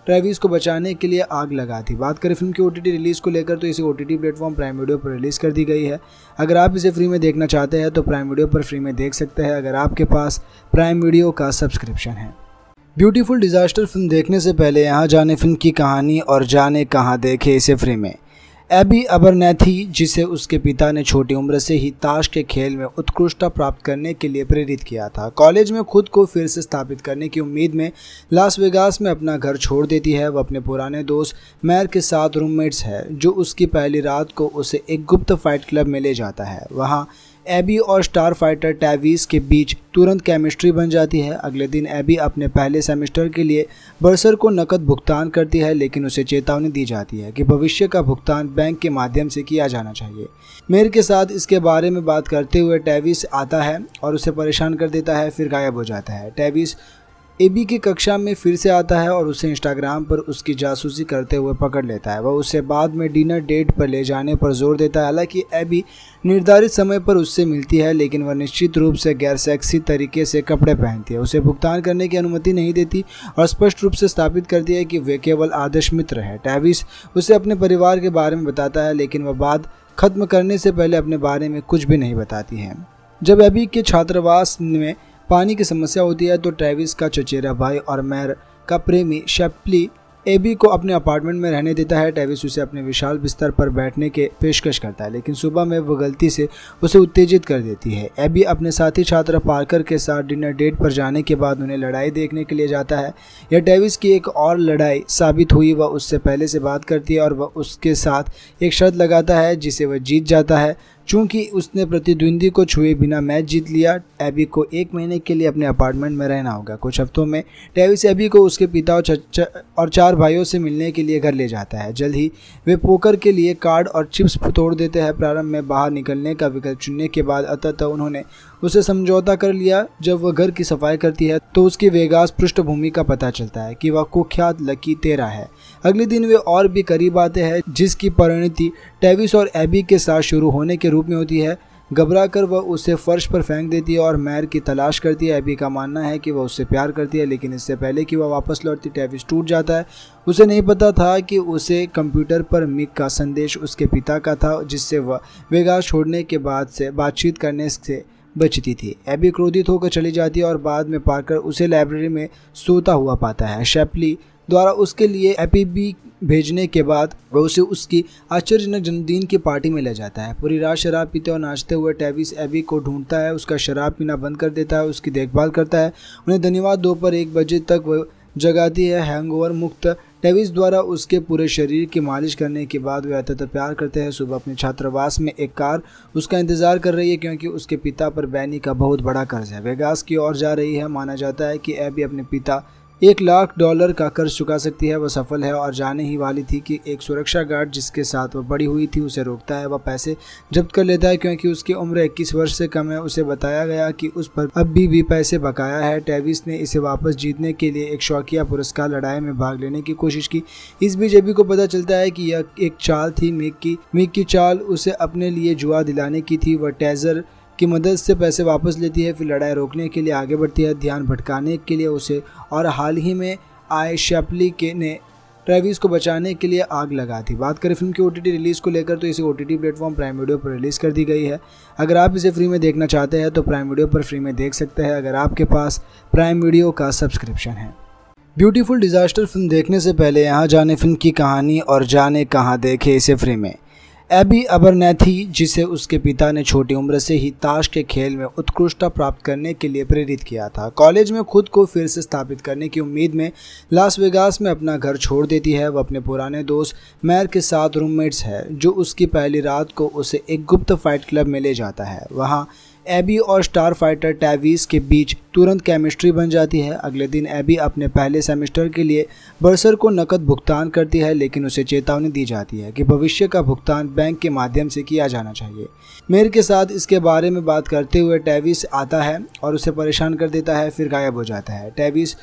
ट्रेविस को बचाने के लिए आग लगा थी बात करें फिल्म की ओ रिलीज़ को लेकर तो इसे O T platform Prime Video पर रिलीज़ कर दी गई है अगर आप इसे फ्री में देखना चाहते हैं तो प्राइम वीडियो पर फ्री में देख सकते हैं अगर आपके पास प्राइम वीडियो का सब्सक्रिप्शन है ब्यूटीफुल डिज़ास्टर फिल्म देखने से पहले यहाँ जाने फिल्म की कहानी और जाने कहाँ देखे इसे फ्री में एबी अबरनेथी जिसे उसके पिता ने छोटी उम्र से ही ताश के खेल में उत्कृष्टता प्राप्त करने के लिए प्रेरित किया था कॉलेज में खुद को फिर से स्थापित करने की उम्मीद में लास वेगास में अपना घर छोड़ देती है वह अपने पुराने दोस्त मैर के साथ रूममेट्स है जो उसकी पहली रात को उसे एक गुप्त फाइट क्लब में ले जाता है वहाँ एबी और स्टार फाइटर टैवीज के बीच तुरंत केमिस्ट्री बन जाती है अगले दिन एबी अपने पहले सेमेस्टर के लिए बर्सर को नकद भुगतान करती है लेकिन उसे चेतावनी दी जाती है कि भविष्य का भुगतान बैंक के माध्यम से किया जाना चाहिए मेयर के साथ इसके बारे में बात करते हुए टैविस आता है और उसे परेशान कर देता है फिर गायब हो जाता है टैविस एबी की कक्षा में फिर से आता है और उसे इंस्टाग्राम पर उसकी जासूसी करते हुए पकड़ लेता है वह उसे बाद में डिनर डेट पर ले जाने पर जोर देता है हालांकि एबी निर्धारित समय पर उससे मिलती है लेकिन वह निश्चित रूप से गैर सेक्सी तरीके से कपड़े पहनती है उसे भुगतान करने की अनुमति नहीं देती और स्पष्ट रूप से स्थापित करती है कि वे केवल आदर्श मित्र है टैविस उसे अपने परिवार के बारे में बताता है लेकिन वह बात खत्म करने से पहले अपने बारे में कुछ भी नहीं बताती है जब एबी के छात्रावास में पानी की समस्या होती है तो ट्रेविस का चचेरा भाई और मैर का प्रेमी शेप्ली एबी को अपने अपार्टमेंट में रहने देता है डेविस उसे अपने विशाल बिस्तर पर बैठने के पेशकश करता है लेकिन सुबह में वह गलती से उसे उत्तेजित कर देती है एबी अपने साथी छात्र पार्कर के साथ डिनर डेट पर जाने के बाद उन्हें लड़ाई देखने के लिए जाता है यह डेविस की एक और लड़ाई साबित हुई वह उससे पहले से बात करती है और वह उसके साथ एक शर्त लगाता है जिसे वह जीत जाता है चूंकि उसने प्रतिद्वंदी को छुए बिना मैच जीत लिया एबी को एक महीने के लिए अपने अपार्टमेंट में रहना होगा कुछ हफ्तों में डेविस एबी को उसके पिता और चचा और चार भाइयों से मिलने के लिए घर ले जाता है जल्द ही वे पोकर के लिए कार्ड और चिप्स तोड़ देते हैं प्रारंभ में बाहर निकलने का विकल्प चुनने के बाद अतः उन्होंने उसे समझौता कर लिया जब वह घर की सफाई करती है तो उसकी वेगास पृष्ठभूमि का पता चलता है कि वह कुख्यात लकी तेरा है अगले दिन वे और भी करीब आते हैं जिसकी परिणति टेविस और एबी के साथ शुरू होने के रूप में होती है घबरा कर वह उसे फर्श पर फेंक देती है और मैर की तलाश करती है एबी का मानना है कि वह उससे प्यार करती है लेकिन इससे पहले कि वह वापस लौटती टेविस टूट जाता है उसे नहीं पता था कि उसे कंप्यूटर पर मिक का संदेश उसके पिता का था जिससे वह वेगास छोड़ने के बाद से बातचीत करने से बचती थी एबी क्रोधित होकर चली जाती है और बाद में पाकर उसे लाइब्रेरी में सोता हुआ पाता है शैपली द्वारा उसके लिए एपीबी भेजने के बाद वह उसे उसकी आश्चर्यजनक जन्मदिन की पार्टी में ले जाता है पूरी रात शराब पीते और नाचते हुए टेविस एबी को ढूंढता है उसका शराब पीना बंद कर देता है उसकी देखभाल करता है उन्हें धन्यवाद दोपहर एक बजे तक वह जगाती है हैंगओवर मुक्त टेविस द्वारा उसके पूरे शरीर की मालिश करने के बाद वह अत्यत प्यार करते हैं सुबह अपने छात्रावास में एक कार उसका इंतजार कर रही है क्योंकि उसके पिता पर बैनी का बहुत बड़ा कर्ज है वेगास की ओर जा रही है माना जाता है कि एबी अपने पिता एक लाख डॉलर का कर्ज चुका सकती है वह सफल है और जाने ही वाली थी कि एक सुरक्षा गार्ड जिसके साथ वह बड़ी हुई थी उसे रोकता है वह पैसे जब्त कर लेता है क्योंकि उसकी उम्र इक्कीस वर्ष से कम है उसे बताया गया कि उस पर अब भी, भी पैसे बकाया है टेविस ने इसे वापस जीतने के लिए एक शौकिया पुरस्कार लड़ाई में भाग लेने की कोशिश की इस बीजेपी को पता चलता है कि यह एक चाल थी मिक की मिक की चाल उसे अपने लिए जुआ दिलाने की थी वह टेजर की मदद से पैसे वापस लेती है फिर लड़ाई रोकने के लिए आगे बढ़ती है ध्यान भटकाने के लिए उसे और हाल ही में आए शैपली के ने ट्रेविस को बचाने के लिए आग लगा थी बात करें फिल्म की ओ रिलीज़ को लेकर तो इसे ओ प्लेटफॉर्म प्राइम वीडियो पर रिलीज़ कर दी गई है अगर आप इसे फ्री में देखना चाहते हैं तो प्राइम वीडियो पर फ्री में देख सकते हैं अगर आपके पास प्राइम वीडियो का सब्सक्रिप्शन है ब्यूटीफुल डिज़ास्टर फिल्म देखने से पहले यहाँ जाने फिल्म की कहानी और जाने कहाँ देखे इसे फ्री में एबी अबरनेथी जिसे उसके पिता ने छोटी उम्र से ही ताश के खेल में उत्कृष्टता प्राप्त करने के लिए प्रेरित किया था कॉलेज में खुद को फिर से स्थापित करने की उम्मीद में लास वेगास में अपना घर छोड़ देती है वह अपने पुराने दोस्त मैर के साथ रूममेट्स है जो उसकी पहली रात को उसे एक गुप्त फाइट क्लब में ले जाता है वहाँ एबी और स्टार फाइटर टैवीज के बीच तुरंत केमिस्ट्री बन जाती है अगले दिन एबी अपने पहले सेमेस्टर के लिए बर्सर को नकद भुगतान करती है लेकिन उसे चेतावनी दी जाती है कि भविष्य का भुगतान बैंक के माध्यम से किया जाना चाहिए मेयर के साथ इसके बारे में बात करते हुए टैविस आता है और उसे परेशान कर देता है फिर गायब हो जाता है टैविस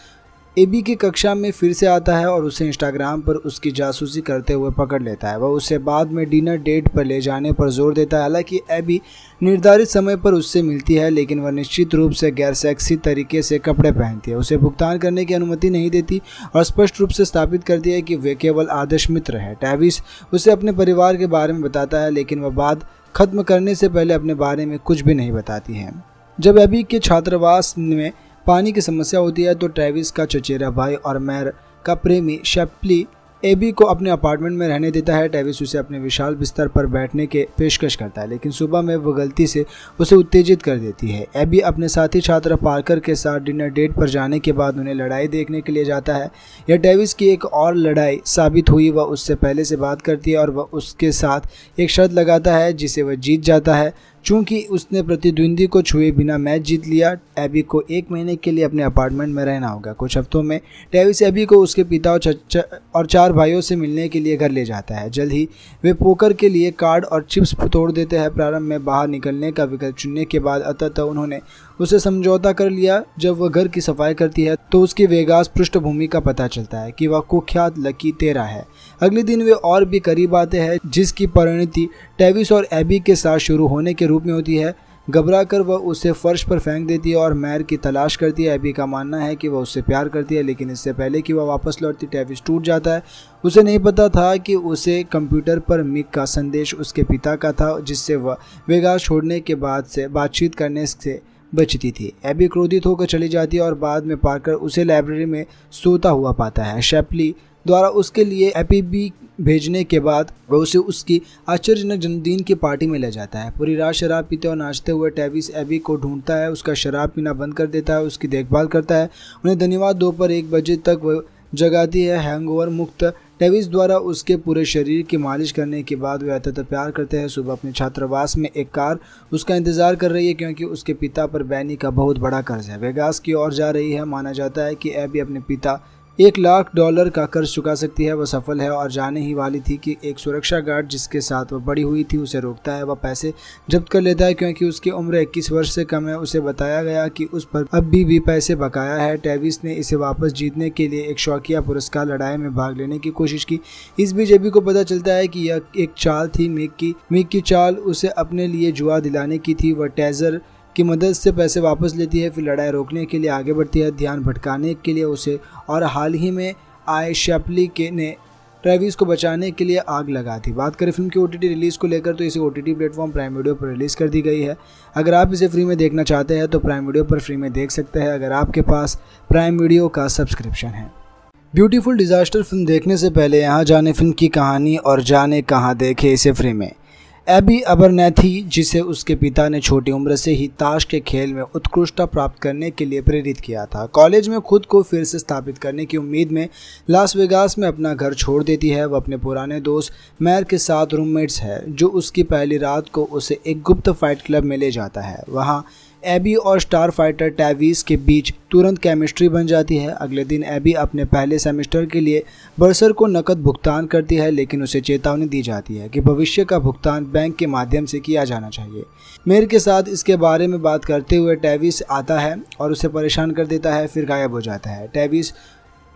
एबी की कक्षा में फिर से आता है और उसे इंस्टाग्राम पर उसकी जासूसी करते हुए पकड़ लेता है वह उसे बाद में डिनर डेट पर ले जाने पर जोर देता है हालांकि एबी निर्धारित समय पर उससे मिलती है लेकिन वह निश्चित रूप से गैर सेक्सी तरीके से कपड़े पहनती है उसे भुगतान करने की अनुमति नहीं देती और स्पष्ट रूप से स्थापित करती है कि वे केवल आदर्श मित्र है टैविस उसे अपने परिवार के बारे में बताता है लेकिन वह बात खत्म करने से पहले अपने बारे में कुछ भी नहीं बताती है जब एबी के छात्रावास में पानी की समस्या होती है तो ट्रेविस का चचेरा भाई और मैर का प्रेमी शेप्ली एबी को अपने अपार्टमेंट में रहने देता है डेविस उसे अपने विशाल बिस्तर पर बैठने के पेशकश करता है लेकिन सुबह में वह गलती से उसे उत्तेजित कर देती है एबी अपने साथी छात्र पार्कर के साथ डिनर डेट पर जाने के बाद उन्हें लड़ाई देखने के लिए जाता है यह टेविस की एक और लड़ाई साबित हुई वह उससे पहले से बात करती है और वह उसके साथ एक शर्त लगाता है जिसे वह जीत जाता है चूंकि उसने प्रतिद्वंदी को छुए बिना मैच जीत लिया एबी को एक महीने के लिए अपने अपार्टमेंट में रहना होगा कुछ हफ्तों में डेविस एबी को उसके पिता और चचा और चार भाइयों से मिलने के लिए घर ले जाता है जल्द ही वे पोकर के लिए कार्ड और चिप्स तोड़ देते हैं प्रारंभ में बाहर निकलने का विकल्प चुनने के बाद अतः उन्होंने उसे समझौता कर लिया जब वह घर की सफाई करती है तो उसकी वेगास पृष्ठभूमि का पता चलता है कि वह कुख्यात लकी तेरा है अगले दिन वे और भी करीब आते हैं जिसकी परिणति टेविस और एबी के साथ शुरू होने के रूप में होती है घबरा कर वह उसे फर्श पर फेंक देती है और मैर की तलाश करती है एबी का मानना है कि वह उससे प्यार करती है लेकिन इससे पहले कि वह वापस लौटती टेविस टूट जाता है उसे नहीं पता था कि उसे कंप्यूटर पर मिक का संदेश उसके पिता का था जिससे वह वेगास छोड़ने के बाद से बातचीत करने से बचती थी एबी क्रोधित होकर चली जाती है और बाद में पाकर उसे लाइब्रेरी में सोता हुआ पाता है शेपली द्वारा उसके लिए एपीबी भेजने के बाद वह उसे उसकी आश्चर्यजनक जन्मदिन की पार्टी में ले जाता है पूरी रात शराब पीते और नाचते हुए टेविस एबी को ढूंढता है उसका शराब पीना बंद कर देता है उसकी देखभाल करता है उन्हें धन्यवाद दोपहर एक बजे तक वह जगाती है हैंगओवर मुक्त टेविस द्वारा उसके पूरे शरीर की मालिश करने के बाद वह अत्यंत प्यार करते हैं सुबह अपने छात्रावास में एक कार उसका इंतजार कर रही है क्योंकि उसके पिता पर बैनी का बहुत बड़ा कर्ज है वेगास की ओर जा रही है माना जाता है कि एबी अपने पिता एक लाख डॉलर का कर्ज चुका सकती है वह सफल है और जाने ही वाली थी कि एक सुरक्षा गार्ड जिसके साथ वह बड़ी हुई थी उसे रोकता है वह पैसे जब्त कर लेता है क्योंकि उसकी उम्र इक्कीस वर्ष से कम है उसे बताया गया कि उस पर अब भी, भी पैसे बकाया है टेविस ने इसे वापस जीतने के लिए एक शौकिया पुरस्कार लड़ाई में भाग लेने की कोशिश की इस बीजेपी को पता चलता है कि यह एक चाल थी मिक की मिक की चाल उसे अपने लिए जुआ दिलाने की थी वह टेजर की मदद से पैसे वापस लेती है फिर लड़ाई रोकने के लिए आगे बढ़ती है ध्यान भटकाने के लिए उसे और हाल ही में आए शैपली के ने ट्रेविस को बचाने के लिए आग लगा थी बात करें फिल्म की ओ रिलीज़ को लेकर तो इसे O T platform Prime Video पर रिलीज़ कर दी गई है अगर आप इसे फ्री में देखना चाहते हैं तो प्राइम वीडियो पर फ्री में देख सकते हैं अगर आपके पास प्राइम वीडियो का सब्सक्रिप्शन है ब्यूटीफुल डिज़ास्टर फिल्म देखने से पहले यहाँ जाने फिल्म की कहानी और जाने कहाँ देखे इसे फ्री में एबी अबरनेथी जिसे उसके पिता ने छोटी उम्र से ही ताश के खेल में उत्कृष्टता प्राप्त करने के लिए प्रेरित किया था कॉलेज में खुद को फिर से स्थापित करने की उम्मीद में लास वेगास में अपना घर छोड़ देती है वह अपने पुराने दोस्त मैर के साथ रूममेट्स है जो उसकी पहली रात को उसे एक गुप्त फाइट क्लब में ले जाता है वहाँ एबी और स्टार फाइटर टैवीज के बीच तुरंत केमिस्ट्री बन जाती है अगले दिन एबी अपने पहले सेमेस्टर के लिए बर्सर को नकद भुगतान करती है लेकिन उसे चेतावनी दी जाती है कि भविष्य का भुगतान बैंक के माध्यम से किया जाना चाहिए मेयर के साथ इसके बारे में बात करते हुए टैविस आता है और उसे परेशान कर देता है फिर गायब हो जाता है टैविस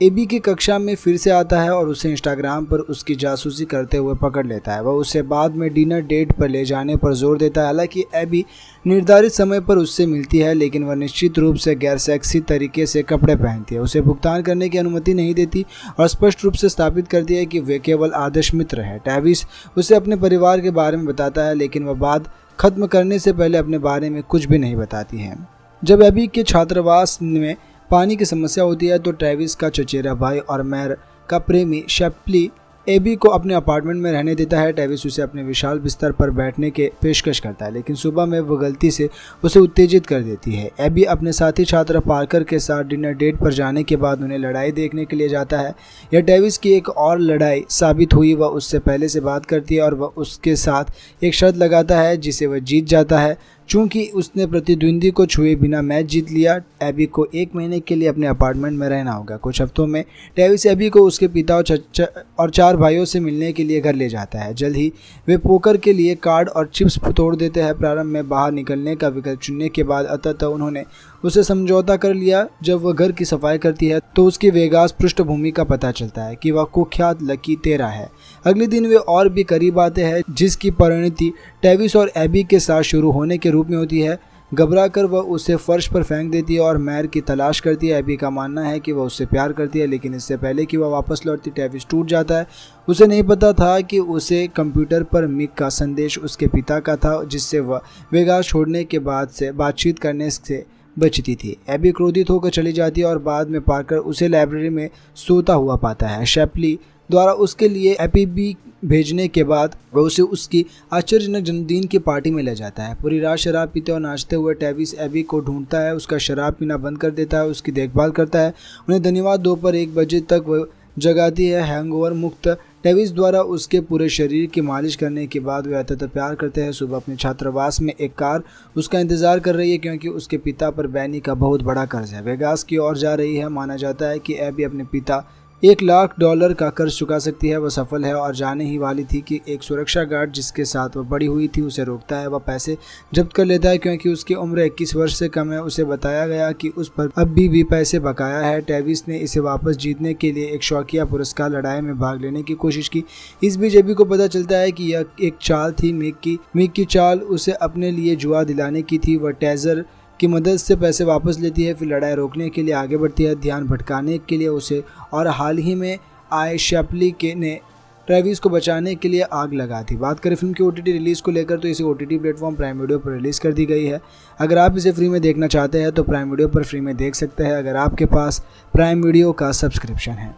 एबी की कक्षा में फिर से आता है और उसे इंस्टाग्राम पर उसकी जासूसी करते हुए पकड़ लेता है वह उसे बाद में डिनर डेट पर ले जाने पर जोर देता है हालांकि एबी निर्धारित समय पर उससे मिलती है लेकिन वह निश्चित रूप से गैर सेक्सी तरीके से कपड़े पहनती है उसे भुगतान करने की अनुमति नहीं देती और स्पष्ट रूप से स्थापित करती है कि वे केवल आदर्श मित्र है टैविस उसे अपने परिवार के बारे में बताता है लेकिन वह बात खत्म करने से पहले अपने बारे में कुछ भी नहीं बताती है जब एबी के छात्रावास में पानी की समस्या होती है तो ट्रेविस का चचेरा भाई और मैर का प्रेमी शेप्ली एबी को अपने अपार्टमेंट में रहने देता है ट्रेविस उसे अपने विशाल बिस्तर पर बैठने के पेशकश करता है लेकिन सुबह में वह गलती से उसे उत्तेजित कर देती है एबी अपने साथी छात्र पार्कर के साथ डिनर डेट पर जाने के बाद उन्हें लड़ाई देखने के लिए जाता है यह ट्रेविस की एक और लड़ाई साबित हुई वह उससे पहले से बात करती है और वह उसके साथ एक शर्त लगाता है जिसे वह जीत जाता है चूंकि उसने प्रतिद्वंदी को छुए बिना मैच जीत लिया एबी को एक महीने के लिए अपने अपार्टमेंट में रहना होगा कुछ हफ्तों में डेविस एबी को उसके पिता और चचा और चार भाइयों से मिलने के लिए घर ले जाता है जल्द ही वे पोकर के लिए कार्ड और चिप्स तोड़ देते हैं प्रारंभ में बाहर निकलने का विकल्प चुनने के बाद अतः उन्होंने उसे समझौता कर लिया जब वह घर की सफाई करती है तो उसकी वेगास पृष्ठभूमि का पता चलता है कि वह कुख्यात लकी तेरा है अगले दिन वे और भी करीब आते हैं जिसकी परिणति टेविस और एबी के साथ शुरू होने के रूप में होती है घबरा कर वह उसे फर्श पर फेंक देती है और मैर की तलाश करती है एबी का मानना है कि वह उससे प्यार करती है लेकिन इससे पहले कि वह वापस लौटती टेविस टूट जाता है उसे नहीं पता था कि उसे कंप्यूटर पर मिक का संदेश उसके पिता का था जिससे वह वेगा छोड़ने के बाद से बातचीत करने से बचती थी एबी क्रोधित होकर चली जाती है और बाद में पार्कर उसे लाइब्रेरी में सोता हुआ पाता है शेपली द्वारा उसके लिए एपीबी भेजने के बाद वह उसे उसकी आश्चर्यजनक जन्मदिन की पार्टी में ले जाता है पूरी रात शराब पीते और नाचते हुए टेविस एबी को ढूंढता है उसका शराब पीना बंद कर देता है उसकी देखभाल करता है उन्हें धन्यवाद दोपहर एक बजे तक वह जगाती है हैंगओवर मुक्त डेविस द्वारा उसके पूरे शरीर की मालिश करने के बाद वे अत्यंत प्यार करते हैं सुबह अपने छात्रावास में एक कार उसका इंतजार कर रही है क्योंकि उसके पिता पर बैनी का बहुत बड़ा कर्ज है वेगास की ओर जा रही है माना जाता है कि एबी अपने पिता एक लाख डॉलर का कर्ज चुका सकती है वह सफल है और जाने ही वाली थी कि एक सुरक्षा गार्ड जिसके साथ वह बड़ी हुई थी उसे रोकता है वह पैसे जब्त कर लेता है क्योंकि उसकी उम्र इक्कीस वर्ष से कम है उसे बताया गया कि उस पर अब भी पैसे बकाया है टेविस ने इसे वापस जीतने के लिए एक शौकिया पुरस्कार लड़ाई में भाग लेने की कोशिश की इस बीजेपी को पता चलता है कि यह एक चाल थी मिक की मिक की चाल उसे अपने लिए जुआ दिलाने की थी वह टेजर की मदद से पैसे वापस लेती है फिर लड़ाई रोकने के लिए आगे बढ़ती है ध्यान भटकाने के लिए उसे और हाल ही में आए शैपली के ने ट्रेविस को बचाने के लिए आग लगा थी बात करें फिल्म की ओ रिलीज़ को लेकर तो इसे O T platform Prime Video पर रिलीज़ कर दी गई है अगर आप इसे फ्री में देखना चाहते हैं तो प्राइम वीडियो पर फ्री में देख सकते हैं अगर आपके पास प्राइम वीडियो का सब्सक्रिप्शन है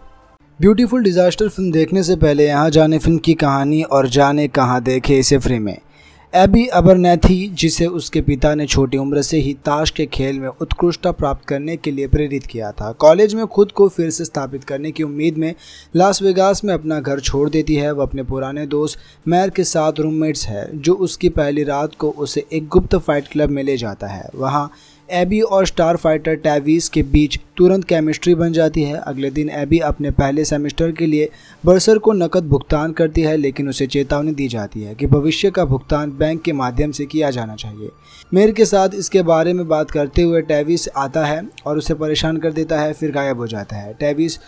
ब्यूटीफुल डिज़ास्टर फिल्म देखने से पहले यहाँ जाने फिल्म की कहानी और जाने कहाँ देखे इसे फ्री में एबी अबरनेथी जिसे उसके पिता ने छोटी उम्र से ही ताश के खेल में उत्कृष्टता प्राप्त करने के लिए प्रेरित किया था कॉलेज में खुद को फिर से स्थापित करने की उम्मीद में लास वेगास में अपना घर छोड़ देती है वह अपने पुराने दोस्त मैर के साथ रूममेट्स है जो उसकी पहली रात को उसे एक गुप्त फाइट क्लब में ले जाता है वहाँ एबी और स्टार फाइटर टैवीज के बीच तुरंत केमिस्ट्री बन जाती है अगले दिन एबी अपने पहले सेमेस्टर के लिए बर्सर को नकद भुगतान करती है लेकिन उसे चेतावनी दी जाती है कि भविष्य का भुगतान बैंक के माध्यम से किया जाना चाहिए मेयर के साथ इसके बारे में बात करते हुए टैविस आता है और उसे परेशान कर देता है फिर गायब हो जाता है टैविस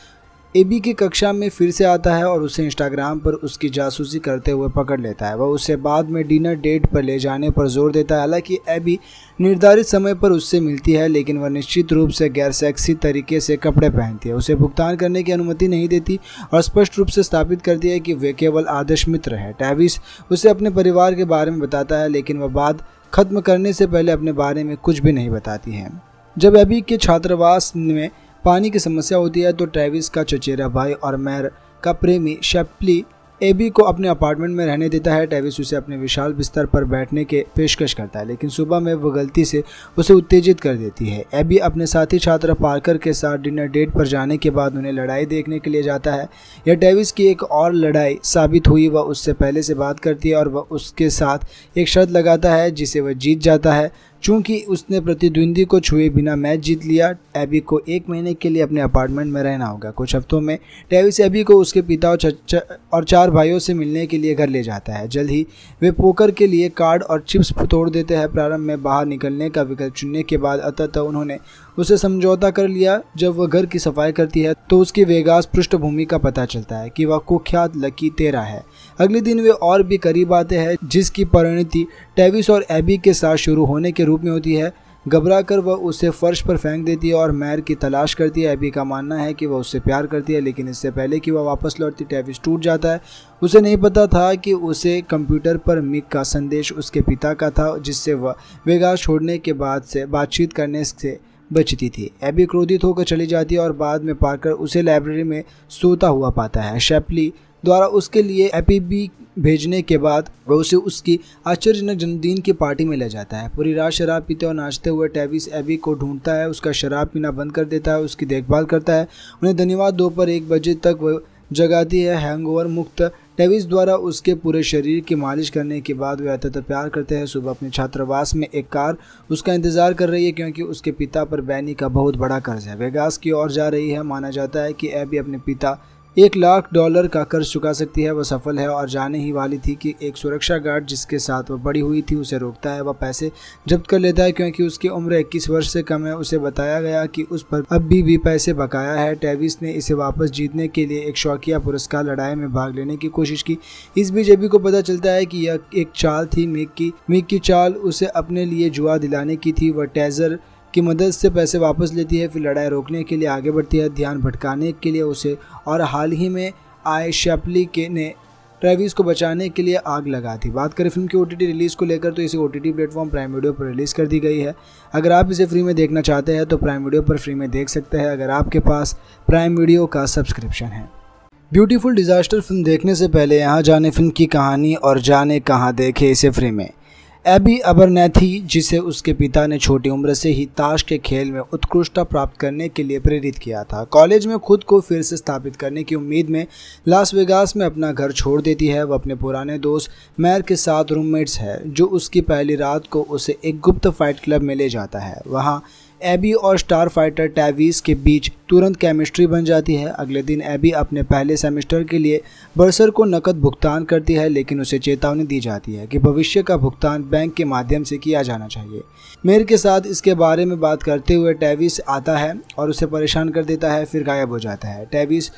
एबी की कक्षा में फिर से आता है और उसे इंस्टाग्राम पर उसकी जासूसी करते हुए पकड़ लेता है वह उसे बाद में डिनर डेट पर ले जाने पर जोर देता है हालांकि एबी निर्धारित समय पर उससे मिलती है लेकिन वह निश्चित रूप से गैर सेक्सी तरीके से कपड़े पहनती है उसे भुगतान करने की अनुमति नहीं देती और स्पष्ट रूप से स्थापित करती है कि वे केवल आदर्श मित्र है टैविस उसे अपने परिवार के बारे में बताता है लेकिन वह बात खत्म करने से पहले अपने बारे में कुछ भी नहीं बताती है जब एबी के छात्रावास में पानी की समस्या होती है तो ट्रेविस का चचेरा भाई और मैर का प्रेमी शेप्ली एबी को अपने अपार्टमेंट में रहने देता है डेविस उसे अपने विशाल बिस्तर पर बैठने के पेशकश करता है लेकिन सुबह में वह गलती से उसे उत्तेजित कर देती है एबी अपने साथी छात्र पार्कर के साथ डिनर डेट पर जाने के बाद उन्हें लड़ाई देखने के लिए जाता है यह टेविस की एक और लड़ाई साबित हुई वह उससे पहले से बात करती है और वह उसके साथ एक शर्त लगाता है जिसे वह जीत जाता है चूंकि उसने प्रतिद्वंदी को छुए बिना मैच जीत लिया एबी को एक महीने के लिए अपने अपार्टमेंट में रहना होगा कुछ हफ्तों में डेविस एबी को उसके पिता और चचा और चार भाइयों से मिलने के लिए घर ले जाता है जल्द ही वे पोकर के लिए कार्ड और चिप्स तोड़ देते हैं प्रारंभ में बाहर निकलने का विकल्प चुनने के बाद अतः उन्होंने उसे समझौता कर लिया जब वह घर की सफाई करती है तो उसकी वेगास पृष्ठभूमि का पता चलता है कि वह कुख्यात लकी तेरा है अगले दिन वे और भी करीब आते हैं जिसकी परिणति टेविस और एबी के साथ शुरू होने के रूप में होती है घबरा कर वह उसे फर्श पर फेंक देती है और मैर की तलाश करती है एबी का मानना है कि वह उससे प्यार करती है लेकिन इससे पहले कि वह वापस लौटती टेविस टूट जाता है उसे नहीं पता था कि उसे कंप्यूटर पर मिक का संदेश उसके पिता का था जिससे वह वेगास छोड़ने के बाद से बातचीत करने से बचती थी एबी क्रोधित होकर चली जाती है और बाद में पाकर उसे लाइब्रेरी में सोता हुआ पाता है शैपली द्वारा उसके लिए एपीबी भेजने के बाद वह उसे उसकी आश्चर्यजनक जन्मदिन की पार्टी में ले जाता है पूरी रात शराब पीते और नाचते हुए टेविस एबी को ढूंढता है उसका शराब पीना बंद कर देता है उसकी देखभाल करता है उन्हें धन्यवाद दोपहर एक बजे तक वह जगाती है हैंगओवर मुक्त टेविस द्वारा उसके पूरे शरीर की मालिश करने के बाद वह अत्यंत प्यार करते हैं सुबह अपने छात्रावास में एक कार उसका इंतजार कर रही है क्योंकि उसके पिता पर बैनी का बहुत बड़ा कर्ज है वेगास की ओर जा रही है माना जाता है कि एबी अपने पिता एक लाख डॉलर का कर्ज चुका सकती है वह सफल है और जाने ही वाली थी कि एक सुरक्षा गार्ड जिसके साथ वह बड़ी हुई थी उसे रोकता है वह पैसे जब्त कर लेता है क्योंकि उसकी उम्र इक्कीस वर्ष से कम है उसे बताया गया कि उस पर अब भी पैसे बकाया है टेविस ने इसे वापस जीतने के लिए एक शौकिया पुरस्कार लड़ाई में भाग लेने की कोशिश की इस बीजेपी को पता चलता है कि यह एक चाल थी मिक की मिक की चाल उसे अपने लिए जुआ दिलाने की थी वह टेजर की मदद से पैसे वापस लेती है फिर लड़ाई रोकने के लिए आगे बढ़ती है ध्यान भटकाने के लिए उसे और हाल ही में आए शैपली के ने ट्रेविस को बचाने के लिए आग लगा थी बात करें फिल्म की ओ रिलीज़ को लेकर तो इसे O T platform Prime Video पर रिलीज़ कर दी गई है अगर आप इसे फ्री में देखना चाहते हैं तो प्राइम वीडियो पर फ्री में देख सकते हैं अगर आपके पास प्राइम वीडियो का सब्सक्रिप्शन है ब्यूटीफुल डिज़ास्टर फिल्म देखने से पहले यहाँ जाने फिल्म की कहानी और जाने कहाँ देखे इसे फ्री में एबी अबरनेथी जिसे उसके पिता ने छोटी उम्र से ही ताश के खेल में उत्कृष्टता प्राप्त करने के लिए प्रेरित किया था कॉलेज में खुद को फिर से स्थापित करने की उम्मीद में लास वेगास में अपना घर छोड़ देती है वह अपने पुराने दोस्त मैर के साथ रूममेट्स है जो उसकी पहली रात को उसे एक गुप्त फाइट क्लब में ले जाता है वहाँ एबी और स्टार फाइटर टैवीज के बीच तुरंत केमिस्ट्री बन जाती है अगले दिन एबी अपने पहले सेमेस्टर के लिए बर्सर को नकद भुगतान करती है लेकिन उसे चेतावनी दी जाती है कि भविष्य का भुगतान बैंक के माध्यम से किया जाना चाहिए मेयर के साथ इसके बारे में बात करते हुए टैविस आता है और उसे परेशान कर देता है फिर गायब हो जाता है टैविस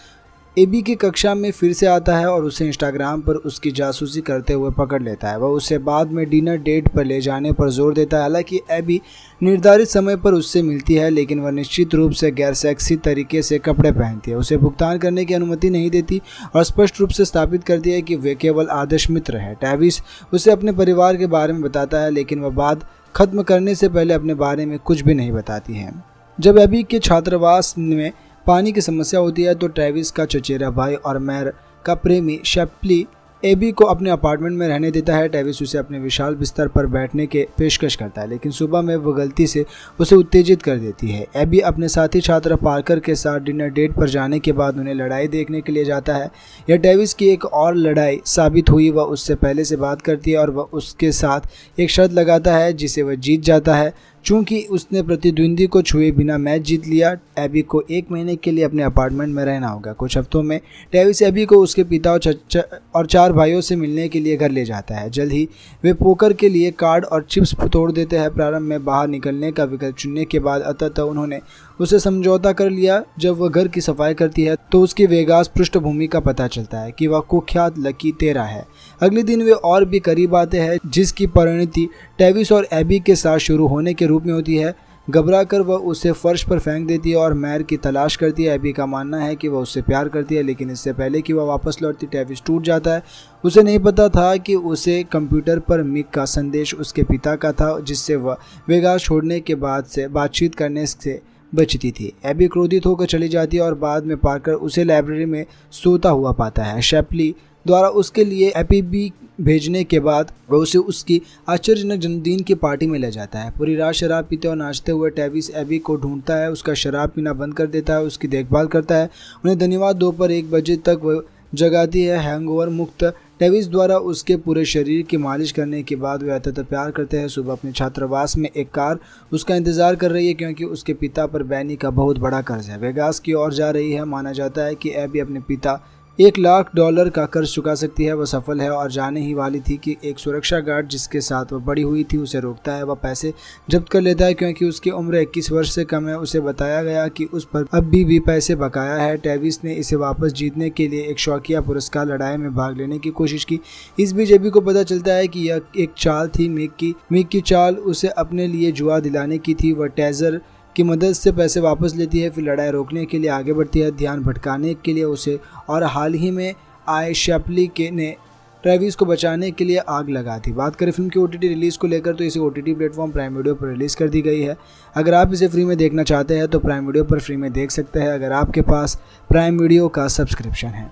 एबी की कक्षा में फिर से आता है और उसे इंस्टाग्राम पर उसकी जासूसी करते हुए पकड़ लेता है वह उसे बाद में डिनर डेट पर ले जाने पर जोर देता है हालांकि एबी निर्धारित समय पर उससे मिलती है लेकिन वह निश्चित रूप से गैर सेक्सी तरीके से कपड़े पहनती है उसे भुगतान करने की अनुमति नहीं देती और स्पष्ट रूप से स्थापित करती है कि वे केवल आदर्श मित्र है टैविस उसे अपने परिवार के बारे में बताता है लेकिन वह बात खत्म करने से पहले अपने बारे में कुछ भी नहीं बताती है जब एबी के छात्रावास में पानी की समस्या होती है तो ट्रेविस का चचेरा भाई और मैर का प्रेमी शेप्ली एबी को अपने अपार्टमेंट में रहने देता है डेविस उसे अपने विशाल बिस्तर पर बैठने के पेशकश करता है लेकिन सुबह में वह गलती से उसे उत्तेजित कर देती है एबी अपने साथी छात्र पार्कर के साथ डिनर डेट पर जाने के बाद उन्हें लड़ाई देखने के लिए जाता है यह डेविस की एक और लड़ाई साबित हुई वह उससे पहले से बात करती है और वह उसके साथ एक शर्त लगाता है जिसे वह जीत जाता है चूंकि उसने प्रतिद्वंदी को छुए बिना मैच जीत लिया एबी को एक महीने के लिए अपने अपार्टमेंट में रहना होगा कुछ हफ्तों में डेविस एबी को उसके पिता और चचा और चार भाइयों से मिलने के लिए घर ले जाता है जल्द ही वे पोकर के लिए कार्ड और चिप्स तोड़ देते हैं प्रारंभ में बाहर निकलने का विकल्प चुनने के बाद अतः उन्होंने उसे समझौता कर लिया जब वह घर की सफाई करती है तो उसकी वेगास पृष्ठभूमि का पता चलता है कि वह कुख्यात लकी तेरा है अगले दिन वे और भी करीब आते हैं जिसकी परिणति टेविस और एबी के साथ शुरू होने के रूप में होती है घबरा कर वह उसे फर्श पर फेंक देती है और मैर की तलाश करती है एबी का मानना है कि वह उससे प्यार करती है लेकिन इससे पहले कि वह वापस लौटती टेविस टूट जाता है उसे नहीं पता था कि उसे कंप्यूटर पर मिक का संदेश उसके पिता का था जिससे वह वेगास छोड़ने के बाद से बातचीत करने से बचती थी एबी क्रोधित होकर चली जाती है और बाद में पाकर उसे लाइब्रेरी में सोता हुआ पाता है शैपली द्वारा उसके लिए एपीबी भेजने के बाद वह उसे उसकी आश्चर्यजनक जन्मदिन की पार्टी में ले जाता है पूरी रात शराब पीते और नाचते हुए टेविस एबी को ढूंढता है उसका शराब पीना बंद कर देता है उसकी देखभाल करता है उन्हें धन्यवाद दोपहर एक बजे तक वह जगाती है हैंगओवर मुक्त टेविस द्वारा उसके पूरे शरीर की मालिश करने के बाद वह अत्यत प्यार करते हैं सुबह अपने छात्रावास में एक कार उसका इंतजार कर रही है क्योंकि उसके पिता पर बैनी का बहुत बड़ा कर्ज है वेगास की ओर जा रही है माना जाता है कि एबी अपने पिता एक लाख डॉलर का कर्ज चुका सकती है वह सफल है और जाने ही वाली थी कि एक सुरक्षा गार्ड जिसके साथ वह बड़ी हुई थी उसे रोकता है वह पैसे जब्त कर लेता है क्योंकि उसकी उम्र इक्कीस वर्ष से कम है उसे बताया गया कि उस पर अब भी पैसे बकाया है टेविस ने इसे वापस जीतने के लिए एक शौकिया पुरस्कार लड़ाई में भाग लेने की कोशिश की इस बीजेपी को पता चलता है कि यह एक चाल थी मिक की मिक की चाल उसे अपने लिए जुआ दिलाने की थी वह टेजर की मदद से पैसे वापस लेती है फिर लड़ाई रोकने के लिए आगे बढ़ती है ध्यान भटकाने के लिए उसे और हाल ही में आए शैपली के ने ट्रेविस को बचाने के लिए आग लगा थी बात करें फिल्म की ओ रिलीज़ को लेकर तो इसे O T platform Prime Video पर रिलीज़ कर दी गई है अगर आप इसे फ्री में देखना चाहते हैं तो प्राइम वीडियो पर फ्री में देख सकते हैं अगर आपके पास प्राइम वीडियो का सब्सक्रिप्शन है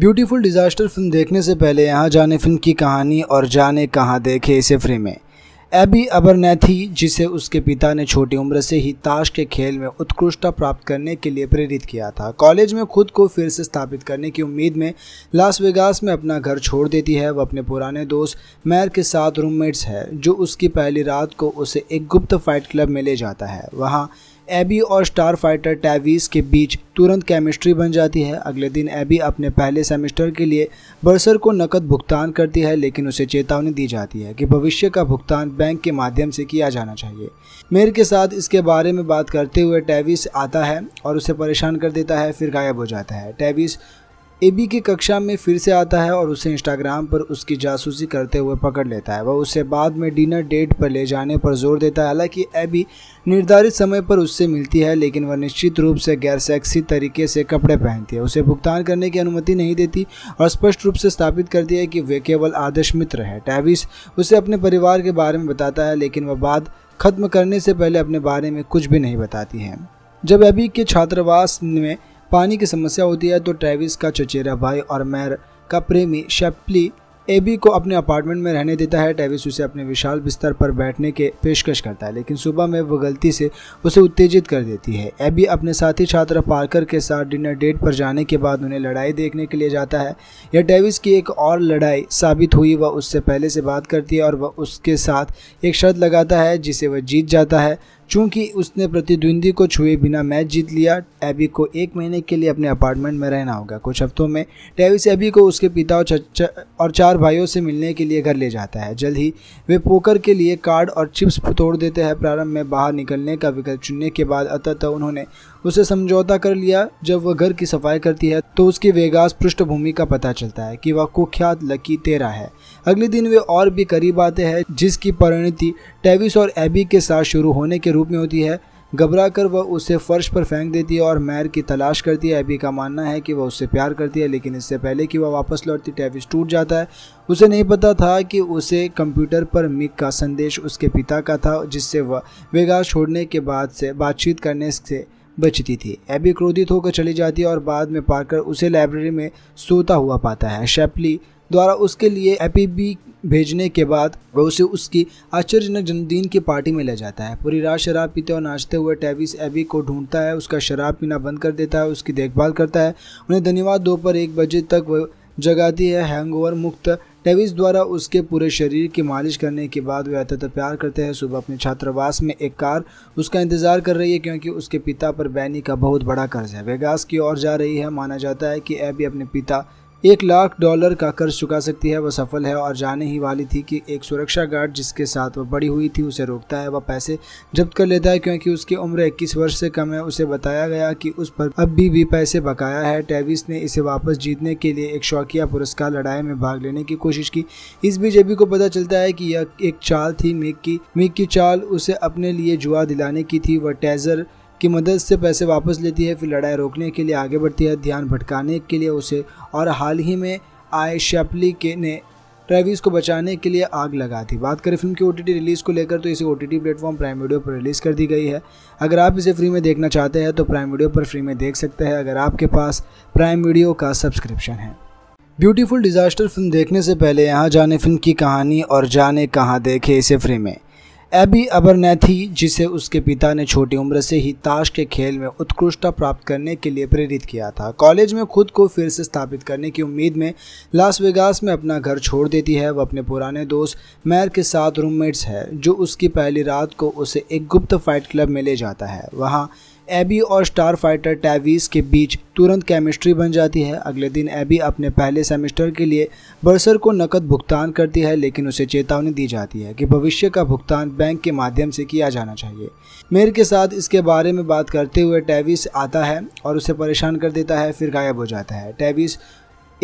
ब्यूटीफुल डिज़ास्टर फिल्म देखने से पहले यहाँ जाने फिल्म की कहानी और जाने कहाँ देखे इसे फ्री में एबी अबरनेथी जिसे उसके पिता ने छोटी उम्र से ही ताश के खेल में उत्कृष्टता प्राप्त करने के लिए प्रेरित किया था कॉलेज में खुद को फिर से स्थापित करने की उम्मीद में लास वेगास में अपना घर छोड़ देती है वह अपने पुराने दोस्त मैर के साथ रूममेट्स है जो उसकी पहली रात को उसे एक गुप्त फाइट क्लब में ले जाता है वहाँ एबी और स्टार फाइटर टैवीज के बीच तुरंत केमिस्ट्री बन जाती है अगले दिन एबी अपने पहले सेमेस्टर के लिए बर्सर को नकद भुगतान करती है लेकिन उसे चेतावनी दी जाती है कि भविष्य का भुगतान बैंक के माध्यम से किया जाना चाहिए मेयर के साथ इसके बारे में बात करते हुए टैविस आता है और उसे परेशान कर देता है फिर गायब हो जाता है टैविस एबी की कक्षा में फिर से आता है और उसे इंस्टाग्राम पर उसकी जासूसी करते हुए पकड़ लेता है वह उसे बाद में डिनर डेट पर ले जाने पर जोर देता है हालांकि एबी निर्धारित समय पर उससे मिलती है लेकिन वह निश्चित रूप से गैर सेक्सी तरीके से कपड़े पहनती है उसे भुगतान करने की अनुमति नहीं देती और स्पष्ट रूप से स्थापित करती है कि वे केवल आदर्श मित्र है टैविस उसे अपने परिवार के बारे में बताता है लेकिन वह बात खत्म करने से पहले अपने बारे में कुछ भी नहीं बताती है जब एबी के छात्रावास में पानी की समस्या होती है तो ट्रेविस का चचेरा भाई और मैर का प्रेमी शेप्ली एबी को अपने अपार्टमेंट में रहने देता है ट्रेविस उसे अपने विशाल बिस्तर पर बैठने के पेशकश करता है लेकिन सुबह में वह गलती से उसे उत्तेजित कर देती है एबी अपने साथी छात्र पार्कर के साथ डिनर डेट पर जाने के बाद उन्हें लड़ाई देखने के लिए जाता है यह ट्रेविस की एक और लड़ाई साबित हुई वह उससे पहले से बात करती है और वह उसके साथ एक शर्त लगाता है जिसे वह जीत जाता है चूंकि उसने प्रतिद्वंदी को छुए बिना मैच जीत लिया एबी को एक महीने के लिए अपने अपार्टमेंट में रहना होगा कुछ हफ्तों में डेविस एबी को उसके पिता और चचा और चार भाइयों से मिलने के लिए घर ले जाता है जल्द ही वे पोकर के लिए कार्ड और चिप्स तोड़ देते हैं प्रारंभ में बाहर निकलने का विकल्प चुनने के बाद अतः उन्होंने उसे समझौता कर लिया जब वह घर की सफाई करती है तो उसकी वेगास पृष्ठभूमि का पता चलता है कि वह कुख्यात लकी तेरा है अगले दिन वे और भी करीब आते हैं जिसकी परिणति टेविस और एबी के साथ शुरू होने के रूप में होती है घबरा कर वह उसे फर्श पर फेंक देती है और मैर की तलाश करती है एबी का मानना है कि वह उससे प्यार करती है लेकिन इससे पहले कि वह वापस लौटती टेविस टूट जाता है उसे नहीं पता था कि उसे कंप्यूटर पर मिक का संदेश उसके पिता का था जिससे वह वेगास छोड़ने के बाद से बातचीत करने से बचती थी एबी क्रोधित होकर चली जाती है और बाद में पाकर उसे लाइब्रेरी में सोता हुआ पाता है शेपली द्वारा उसके लिए एपीबी भेजने के बाद वह उसे उसकी आश्चर्यजनक जन्मदिन की पार्टी में ले जाता है पूरी रात शराब पीते और नाचते हुए टेविस एबी को ढूंढता है उसका शराब पीना बंद कर देता है उसकी देखभाल करता है उन्हें धन्यवाद दोपहर एक बजे तक वह जगाती है हैंगओवर मुक्त टेविस द्वारा उसके पूरे शरीर की मालिश करने के बाद वह अत्यत प्यार करते हैं सुबह अपने छात्रावास में एक कार उसका इंतजार कर रही है क्योंकि उसके पिता पर बैनी का बहुत बड़ा कर्ज है वेगास की ओर जा रही है माना जाता है कि एबी अपने पिता एक लाख डॉलर का कर्ज चुका सकती है वह सफल है और जाने ही वाली थी कि एक सुरक्षा गार्ड जिसके साथ वह बड़ी हुई थी उसे रोकता है वह पैसे जब्त कर लेता है क्योंकि उसकी उम्र इक्कीस वर्ष से कम है उसे बताया गया कि उस पर अब भी, भी पैसे बकाया है टेविस ने इसे वापस जीतने के लिए एक शौकिया पुरस्कार लड़ाई में भाग लेने की कोशिश की इस बीजेपी को पता चलता है कि यह एक चाल थी मिक की मिक की चाल उसे अपने लिए जुआ दिलाने की थी वह टेजर की मदद से पैसे वापस लेती है फिर लड़ाई रोकने के लिए आगे बढ़ती है ध्यान भटकाने के लिए उसे और हाल ही में आए शैपली के ने ट्रेविस को बचाने के लिए आग लगा थी बात करें फिल्म की ओ रिलीज़ को लेकर तो इसे ओ प्लेटफॉर्म प्राइम वीडियो पर रिलीज़ कर दी गई है अगर आप इसे फ्री में देखना चाहते हैं तो प्राइम वीडियो पर फ्री में देख सकते हैं अगर आपके पास प्राइम वीडियो का सब्सक्रिप्शन है ब्यूटीफुल डिज़ास्टर फिल्म देखने से पहले यहाँ जाने फिल्म की कहानी और जाने कहाँ देखे इसे फ्री में एबी अबरनेथी जिसे उसके पिता ने छोटी उम्र से ही ताश के खेल में उत्कृष्टता प्राप्त करने के लिए प्रेरित किया था कॉलेज में खुद को फिर से स्थापित करने की उम्मीद में लास वेगास में अपना घर छोड़ देती है वह अपने पुराने दोस्त मैर के साथ रूममेट्स है जो उसकी पहली रात को उसे एक गुप्त फाइट क्लब में ले जाता है वहाँ एबी और स्टार फाइटर टैवीज के बीच तुरंत केमिस्ट्री बन जाती है अगले दिन एबी अपने पहले सेमेस्टर के लिए बर्सर को नकद भुगतान करती है लेकिन उसे चेतावनी दी जाती है कि भविष्य का भुगतान बैंक के माध्यम से किया जाना चाहिए मेयर के साथ इसके बारे में बात करते हुए टैविस आता है और उसे परेशान कर देता है फिर गायब हो जाता है टैविस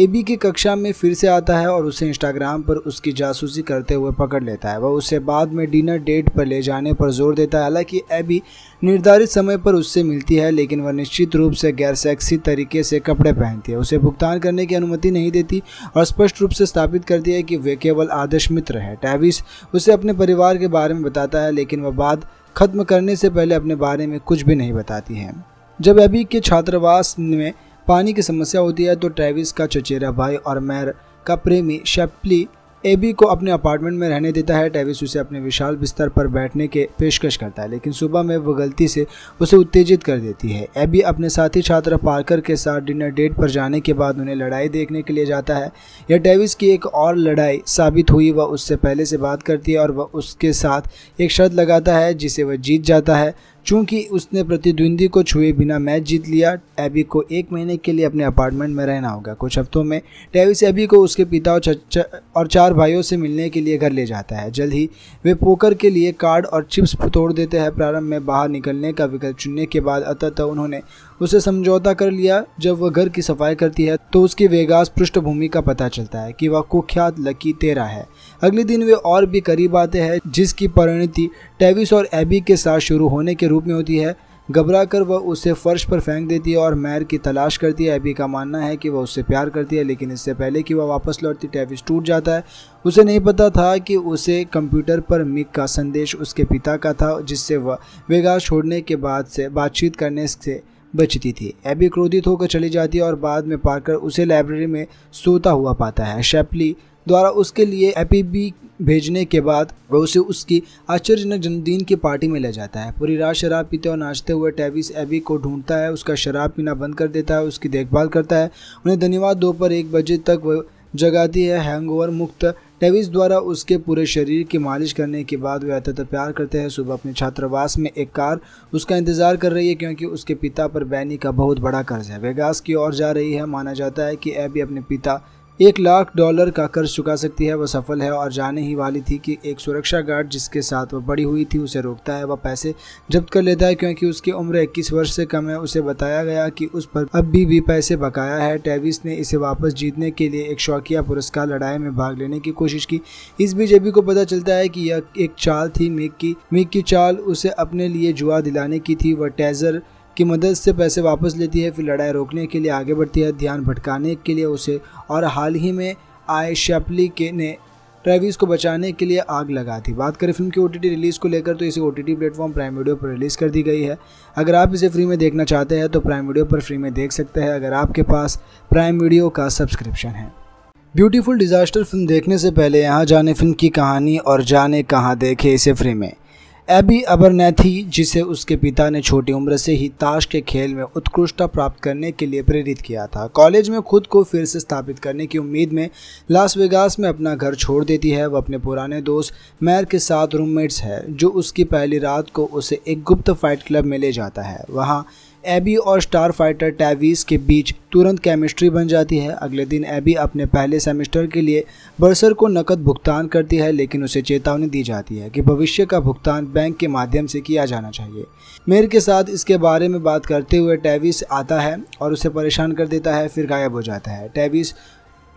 एबी की कक्षा में फिर से आता है और उसे इंस्टाग्राम पर उसकी जासूसी करते हुए पकड़ लेता है वह उसे बाद में डिनर डेट पर ले जाने पर जोर देता है हालांकि एबी निर्धारित समय पर उससे मिलती है लेकिन वह निश्चित रूप से गैर सेक्सी तरीके से कपड़े पहनती है उसे भुगतान करने की अनुमति नहीं देती और स्पष्ट रूप से स्थापित करती है कि वे केवल आदर्श मित्र है टैविस उसे अपने परिवार के बारे में बताता है लेकिन वह बात खत्म करने से पहले अपने बारे में कुछ भी नहीं बताती है जब एबी के छात्रावास में पानी की समस्या होती है तो ट्रेविस का चचेरा भाई और मैर का प्रेमी शेप्ली एबी को अपने अपार्टमेंट में रहने देता है ट्रेविस उसे अपने विशाल बिस्तर पर बैठने के पेशकश करता है लेकिन सुबह में वह गलती से उसे उत्तेजित कर देती है एबी अपने साथी छात्र पार्कर के साथ डिनर डेट पर जाने के बाद उन्हें लड़ाई देखने के लिए जाता है यह ट्रेविस की एक और लड़ाई साबित हुई वह उससे पहले से बात करती है और वह उसके साथ एक शर्त लगाता है जिसे वह जीत जाता है चूंकि उसने प्रतिद्वंदी को छुए बिना मैच जीत लिया एबी को एक महीने के लिए अपने अपार्टमेंट में रहना होगा कुछ हफ्तों में डेविस एबी को उसके पिता और चचा और चार भाइयों से मिलने के लिए घर ले जाता है जल्द ही वे पोकर के लिए कार्ड और चिप्स तोड़ देते हैं प्रारंभ में बाहर निकलने का विकल्प चुनने के बाद अतः उन्होंने उसे समझौता कर लिया जब वह घर की सफाई करती है तो उसकी वेगास पृष्ठभूमि का पता चलता है कि वह कुख्यात लकी तेरा है अगले दिन वे और भी करीब आते हैं जिसकी परिणति टेविस और एबी के साथ शुरू होने के रूप में होती है घबरा कर वह उसे फर्श पर फेंक देती है और मैर की तलाश करती है एबी का मानना है कि वह उससे प्यार करती है लेकिन इससे पहले कि वह वापस लौटती टेविस टूट जाता है उसे नहीं पता था कि उसे कंप्यूटर पर मिक का संदेश उसके पिता का था जिससे वह वेगा छोड़ने के बाद से बातचीत करने से बचती थी एबी क्रोधित होकर चली जाती है और बाद में पार्कर उसे लाइब्रेरी में सोता हुआ पाता है शेपली द्वारा उसके लिए एपीबी भेजने के बाद वह उसे उसकी आश्चर्यजनक जन्मदिन की पार्टी में ले जाता है पूरी रात शराब पीते और नाचते हुए टेविस एबी को ढूंढता है उसका शराब पीना बंद कर देता है उसकी देखभाल करता है उन्हें धन्यवाद दोपहर एक बजे तक वह जगाती है हैंगओवर मुक्त डेविस द्वारा उसके पूरे शरीर की मालिश करने के बाद वह अत्यंत प्यार करते हैं सुबह अपने छात्रावास में एक कार उसका इंतजार कर रही है क्योंकि उसके पिता पर बैनी का बहुत बड़ा कर्ज है वेगास की ओर जा रही है माना जाता है कि एबी अपने पिता एक लाख डॉलर का कर्ज चुका सकती है वह सफल है और जाने ही वाली थी कि एक सुरक्षा गार्ड जिसके साथ वह बड़ी हुई थी उसे रोकता है वह पैसे जब्त कर लेता है क्योंकि उसकी उम्र इक्कीस वर्ष से कम है उसे बताया गया कि उस पर अब भी, भी पैसे बकाया है टेविस ने इसे वापस जीतने के लिए एक शौकिया पुरस्कार लड़ाई में भाग लेने की कोशिश की इस बीजेपी को पता चलता है कि यह एक चाल थी मिक की मिक की चाल उसे अपने लिए जुआ दिलाने की थी वह टेजर की मदद से पैसे वापस लेती है फिर लड़ाई रोकने के लिए आगे बढ़ती है ध्यान भटकाने के लिए उसे और हाल ही में आए शैपली के ने ट्रेविस को बचाने के लिए आग लगा थी बात करें फिल्म की ओ रिलीज़ को लेकर तो इसे ओ प्लेटफॉर्म प्राइम वीडियो पर रिलीज़ कर दी गई है अगर आप इसे फ्री में देखना चाहते हैं तो प्राइम वीडियो पर फ्री में देख सकते हैं अगर आपके पास प्राइम वीडियो का सब्सक्रिप्शन है ब्यूटीफुल डिज़ास्टर फिल्म देखने से पहले यहाँ जाने फिल्म की कहानी और जाने कहाँ देखे इसे फ्री में एबी अबरनेथी जिसे उसके पिता ने छोटी उम्र से ही ताश के खेल में उत्कृष्टता प्राप्त करने के लिए प्रेरित किया था कॉलेज में खुद को फिर से स्थापित करने की उम्मीद में लास वेगास में अपना घर छोड़ देती है वह अपने पुराने दोस्त मैर के साथ रूममेट्स है जो उसकी पहली रात को उसे एक गुप्त फाइट क्लब में ले जाता है वहाँ एबी और स्टार फाइटर टैवीज के बीच तुरंत केमिस्ट्री बन जाती है अगले दिन एबी अपने पहले सेमेस्टर के लिए बर्सर को नकद भुगतान करती है लेकिन उसे चेतावनी दी जाती है कि भविष्य का भुगतान बैंक के माध्यम से किया जाना चाहिए मेयर के साथ इसके बारे में बात करते हुए टैविस आता है और उसे परेशान कर देता है फिर गायब हो जाता है टैविस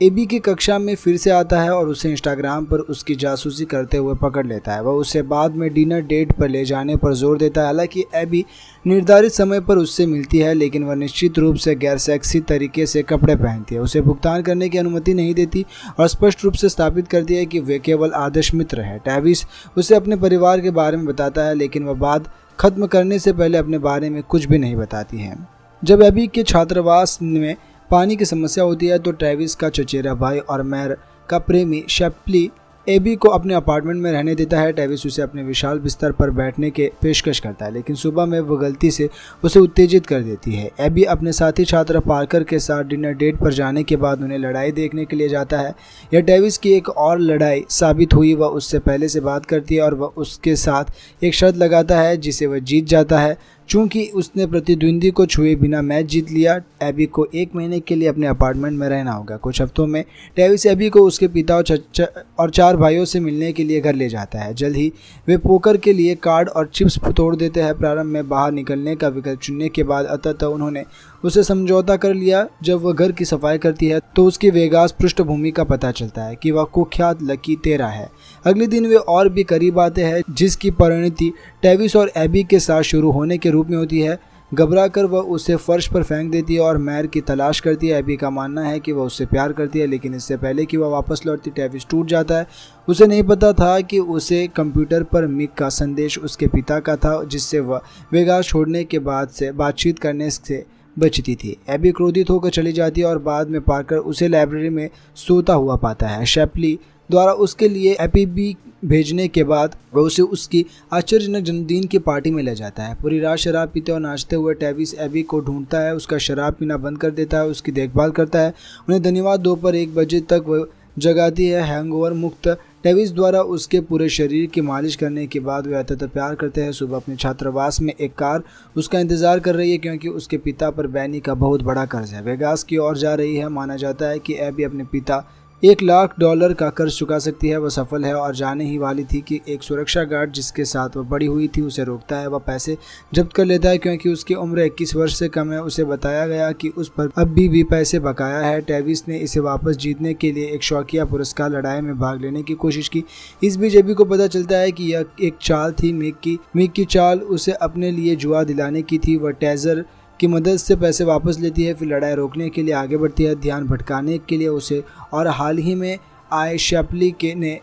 एबी की कक्षा में फिर से आता है और उसे इंस्टाग्राम पर उसकी जासूसी करते हुए पकड़ लेता है वह उसे बाद में डिनर डेट पर ले जाने पर जोर देता है हालांकि एबी निर्धारित समय पर उससे मिलती है लेकिन वह निश्चित रूप से गैर सेक्सी तरीके से कपड़े पहनती है उसे भुगतान करने की अनुमति नहीं देती और स्पष्ट रूप से स्थापित करती है कि वे केवल आदर्श मित्र है टैविस उसे अपने परिवार के बारे में बताता है लेकिन वह बात खत्म करने से पहले अपने बारे में कुछ भी नहीं बताती है जब एबी के छात्रावास में पानी की समस्या होती है तो ट्रेविस का चचेरा भाई और मैर का प्रेमी शेप्ली एबी को अपने अपार्टमेंट में रहने देता है डेविस उसे अपने विशाल बिस्तर पर बैठने के पेशकश करता है लेकिन सुबह में वह गलती से उसे उत्तेजित कर देती है एबी अपने साथी छात्र पार्कर के साथ डिनर डेट पर जाने के बाद उन्हें लड़ाई देखने के लिए जाता है यह टेविस की एक और लड़ाई साबित हुई वह उससे पहले से बात करती है और वह उसके साथ एक शर्त लगाता है जिसे वह जीत जाता है चूंकि उसने प्रतिद्वंदी को छुए बिना मैच जीत लिया एबी को एक महीने के लिए अपने अपार्टमेंट में रहना होगा कुछ हफ्तों में डेविस एबी को उसके पिता और चचा और चार भाइयों से मिलने के लिए घर ले जाता है जल्द ही वे पोकर के लिए कार्ड और चिप्स तोड़ देते हैं प्रारंभ में बाहर निकलने का विकल्प चुनने के बाद अतः उन्होंने उसे समझौता कर लिया जब वह घर की सफाई करती है तो उसकी वेगास पृष्ठभूमि का पता चलता है कि वह कुख्यात लकी तेरा है अगले दिन वे और भी करीब आते हैं जिसकी परिणति टेविस और एबी के साथ शुरू होने के रूप में होती है घबरा कर वह उसे फर्श पर फेंक देती है और मैर की तलाश करती है एबी का मानना है कि वह उससे प्यार करती है लेकिन इससे पहले कि वह वापस लौटती टेविस टूट जाता है उसे नहीं पता था कि उसे कंप्यूटर पर मिक का संदेश उसके पिता का था जिससे वह वेगास छोड़ने के बाद से बातचीत करने से बचती थी एबी क्रोधित होकर चली जाती है और बाद में पाकर उसे लाइब्रेरी में सोता हुआ पाता है शैपली द्वारा उसके लिए एपीबी भेजने के बाद वह उसे उसकी आश्चर्यजनक जन्मदिन की पार्टी में ले जाता है पूरी रात शराब पीते और नाचते हुए टेविस एबी को ढूंढता है उसका शराब पीना बंद कर देता है उसकी देखभाल करता है उन्हें धन्यवाद दोपहर एक बजे तक वह जगाती है हैंगओवर मुक्त टेविस द्वारा उसके पूरे शरीर की मालिश करने के बाद वह अत्यत प्यार करते हैं सुबह अपने छात्रावास में एक कार उसका इंतजार कर रही है क्योंकि उसके पिता पर बैनी का बहुत बड़ा कर्ज है वेगास की ओर जा रही है माना जाता है कि एबी अपने पिता एक लाख डॉलर का कर्ज चुका सकती है वह सफल है और जाने ही वाली थी कि एक सुरक्षा गार्ड जिसके साथ वह बड़ी हुई थी उसे रोकता है वह पैसे जब्त कर लेता है क्योंकि उसकी उम्र इक्कीस वर्ष से कम है उसे बताया गया कि उस पर अब भी, भी पैसे बकाया है टेविस ने इसे वापस जीतने के लिए एक शौकिया पुरस्कार लड़ाई में भाग लेने की कोशिश की इस बीजेपी को पता चलता है कि यह एक चाल थी मिक की मिक की चाल उसे अपने लिए जुआ दिलाने की थी वह टेजर की मदद से पैसे वापस लेती है फिर लड़ाई रोकने के लिए आगे बढ़ती है ध्यान भटकाने के लिए उसे और हाल ही में आए शैपली के ने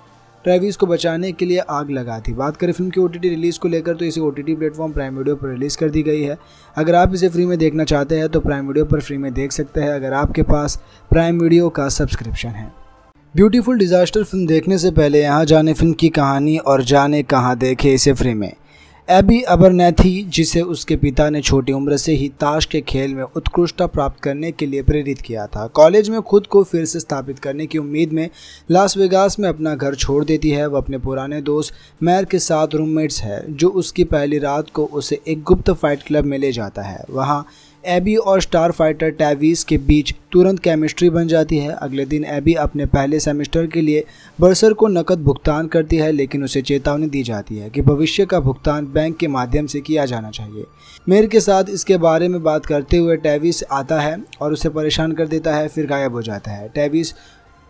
ट्रेविस को बचाने के लिए आग लगा थी बात करें फिल्म की ओ रिलीज़ को लेकर तो इसे O T platform Prime Video पर रिलीज़ कर दी गई है अगर आप इसे फ्री में देखना चाहते हैं तो प्राइम वीडियो पर फ्री में देख सकते हैं अगर आपके पास प्राइम वीडियो का सब्सक्रिप्शन है ब्यूटीफुल डिज़ास्टर फिल्म देखने से पहले यहाँ जाने फिल्म की कहानी और जाने कहाँ देखे इसे फ्री में एबी अबरनेथी जिसे उसके पिता ने छोटी उम्र से ही ताश के खेल में उत्कृष्टता प्राप्त करने के लिए प्रेरित किया था कॉलेज में खुद को फिर से स्थापित करने की उम्मीद में लास वेगास में अपना घर छोड़ देती है वह अपने पुराने दोस्त मैर के साथ रूममेट्स है जो उसकी पहली रात को उसे एक गुप्त फाइट क्लब में ले जाता है वहाँ एबी और स्टार फाइटर टैवीज के बीच तुरंत केमिस्ट्री बन जाती है अगले दिन एबी अपने पहले सेमेस्टर के लिए बर्सर को नकद भुगतान करती है लेकिन उसे चेतावनी दी जाती है कि भविष्य का भुगतान बैंक के माध्यम से किया जाना चाहिए मेयर के साथ इसके बारे में बात करते हुए टैविस आता है और उसे परेशान कर देता है फिर गायब हो जाता है टैविस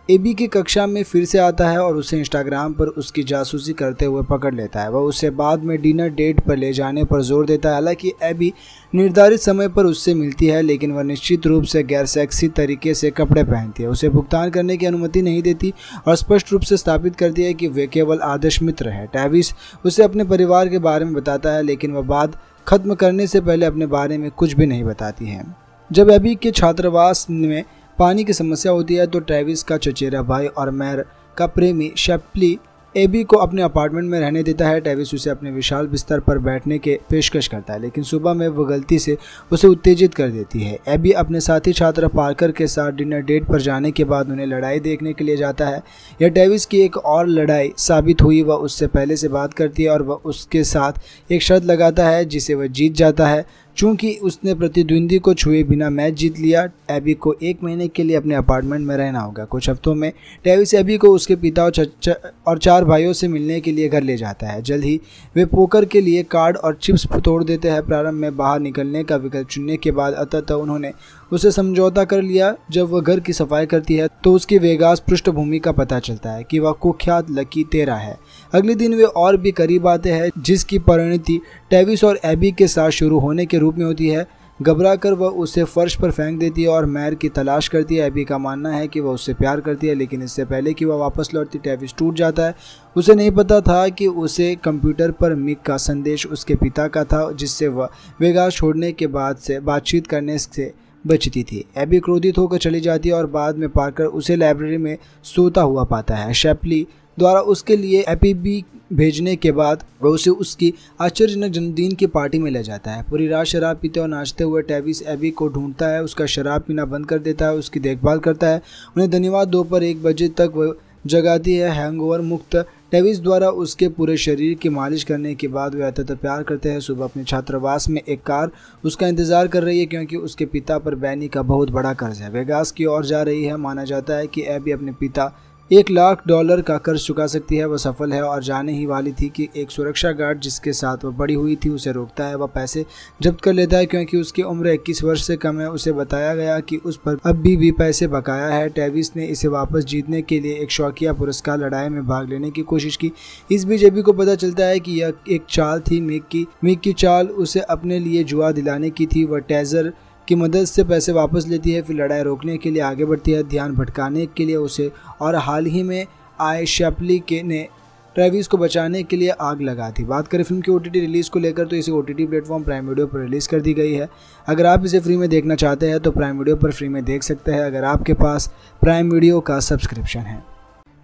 एबी की कक्षा में फिर से आता है और उसे इंस्टाग्राम पर उसकी जासूसी करते हुए पकड़ लेता है वह उसे बाद में डिनर डेट पर ले जाने पर जोर देता है हालांकि एबी निर्धारित समय पर उससे मिलती है लेकिन वह निश्चित रूप से गैर सेक्सी तरीके से कपड़े पहनती है उसे भुगतान करने की अनुमति नहीं देती और स्पष्ट रूप से स्थापित करती है कि वे केवल आदर्श मित्र है टैविस उसे अपने परिवार के बारे में बताता है लेकिन वह बात खत्म करने से पहले अपने बारे में कुछ भी नहीं बताती है जब एबी के छात्रावास में पानी की समस्या होती है तो ट्रेविस का चचेरा भाई और मैर का प्रेमी शेप्ली एबी को अपने अपार्टमेंट में रहने देता है डेविस उसे अपने विशाल बिस्तर पर बैठने के पेशकश करता है लेकिन सुबह में वह गलती से उसे उत्तेजित कर देती है एबी अपने साथी छात्र पार्कर के साथ डिनर डेट पर जाने के बाद उन्हें लड़ाई देखने के लिए जाता है यह डेविस की एक और लड़ाई साबित हुई वह उससे पहले से बात करती है और वह उसके साथ एक शर्त लगाता है जिसे वह जीत जाता है चूंकि उसने प्रतिद्वंदी को छुए बिना मैच जीत लिया एबी को एक महीने के लिए अपने अपार्टमेंट में रहना होगा कुछ हफ्तों में डेविस एबी को उसके पिता और चचा और चार भाइयों से मिलने के लिए घर ले जाता है जल्द ही वे पोकर के लिए कार्ड और चिप्स तोड़ देते हैं प्रारंभ में बाहर निकलने का विकल्प चुनने के बाद अतः उन्होंने उसे समझौता कर लिया जब वह घर की सफाई करती है तो उसकी वेगास पृष्ठभूमि का पता चलता है कि वह कुख्यात लकी तेरा है अगले दिन वे और भी करीब आते हैं जिसकी परिणति टेविस और एबी के साथ शुरू होने के रूप में होती है घबरा कर वह उसे फर्श पर फेंक देती है और मैर की तलाश करती है एबी का मानना है कि वह उससे प्यार करती है लेकिन इससे पहले कि वह वापस लौटती टेविस टूट जाता है उसे नहीं पता था कि उसे कंप्यूटर पर मिक का संदेश उसके पिता का था जिससे वह वेगास छोड़ने के बाद से बातचीत करने से बचती थी एबी क्रोधित होकर चली जाती है और बाद में पाकर उसे लाइब्रेरी में सोता हुआ पाता है शैपली द्वारा उसके लिए एपीबी भेजने के बाद वह उसे उसकी आश्चर्यजनक जन्मदिन की पार्टी में ले जाता है पूरी रात शराब पीते और नाचते हुए टेविस एबी को ढूंढता है उसका शराब पीना बंद कर देता है उसकी देखभाल करता है उन्हें धन्यवाद दोपहर एक बजे तक वह जगाती है हैंगओवर मुक्त टेविस द्वारा उसके पूरे शरीर की मालिश करने के बाद वे अत्यंत प्यार करते हैं सुबह अपने छात्रावास में एक कार उसका इंतजार कर रही है क्योंकि उसके पिता पर बैनी का बहुत बड़ा कर्ज है वेगास की ओर जा रही है माना जाता है कि एबी अपने पिता एक लाख डॉलर का कर्ज चुका सकती है वह सफल है और जाने ही वाली थी कि एक सुरक्षा गार्ड जिसके साथ वह बड़ी हुई थी उसे रोकता है वह पैसे जब्त कर लेता है क्योंकि उसकी उम्र इक्कीस वर्ष से कम है उसे बताया गया कि उस पर अब भी, भी पैसे बकाया है टेविस ने इसे वापस जीतने के लिए एक शौकिया पुरस्कार लड़ाई में भाग लेने की कोशिश की इस बीजेपी को पता चलता है कि यह एक चाल थी मिक की मिक की चाल उसे अपने लिए जुआ दिलाने की थी वह टेजर की मदद से पैसे वापस लेती है फिर लड़ाई रोकने के लिए आगे बढ़ती है ध्यान भटकाने के लिए उसे और हाल ही में आए शैपली के ने ट्रेविस को बचाने के लिए आग लगा थी बात करें फिल्म की ओ रिलीज़ को लेकर तो इसे O T platform Prime Video पर रिलीज़ कर दी गई है अगर आप इसे फ्री में देखना चाहते हैं तो प्राइम वीडियो पर फ्री में देख सकते हैं अगर आपके पास प्राइम वीडियो का सब्सक्रिप्शन है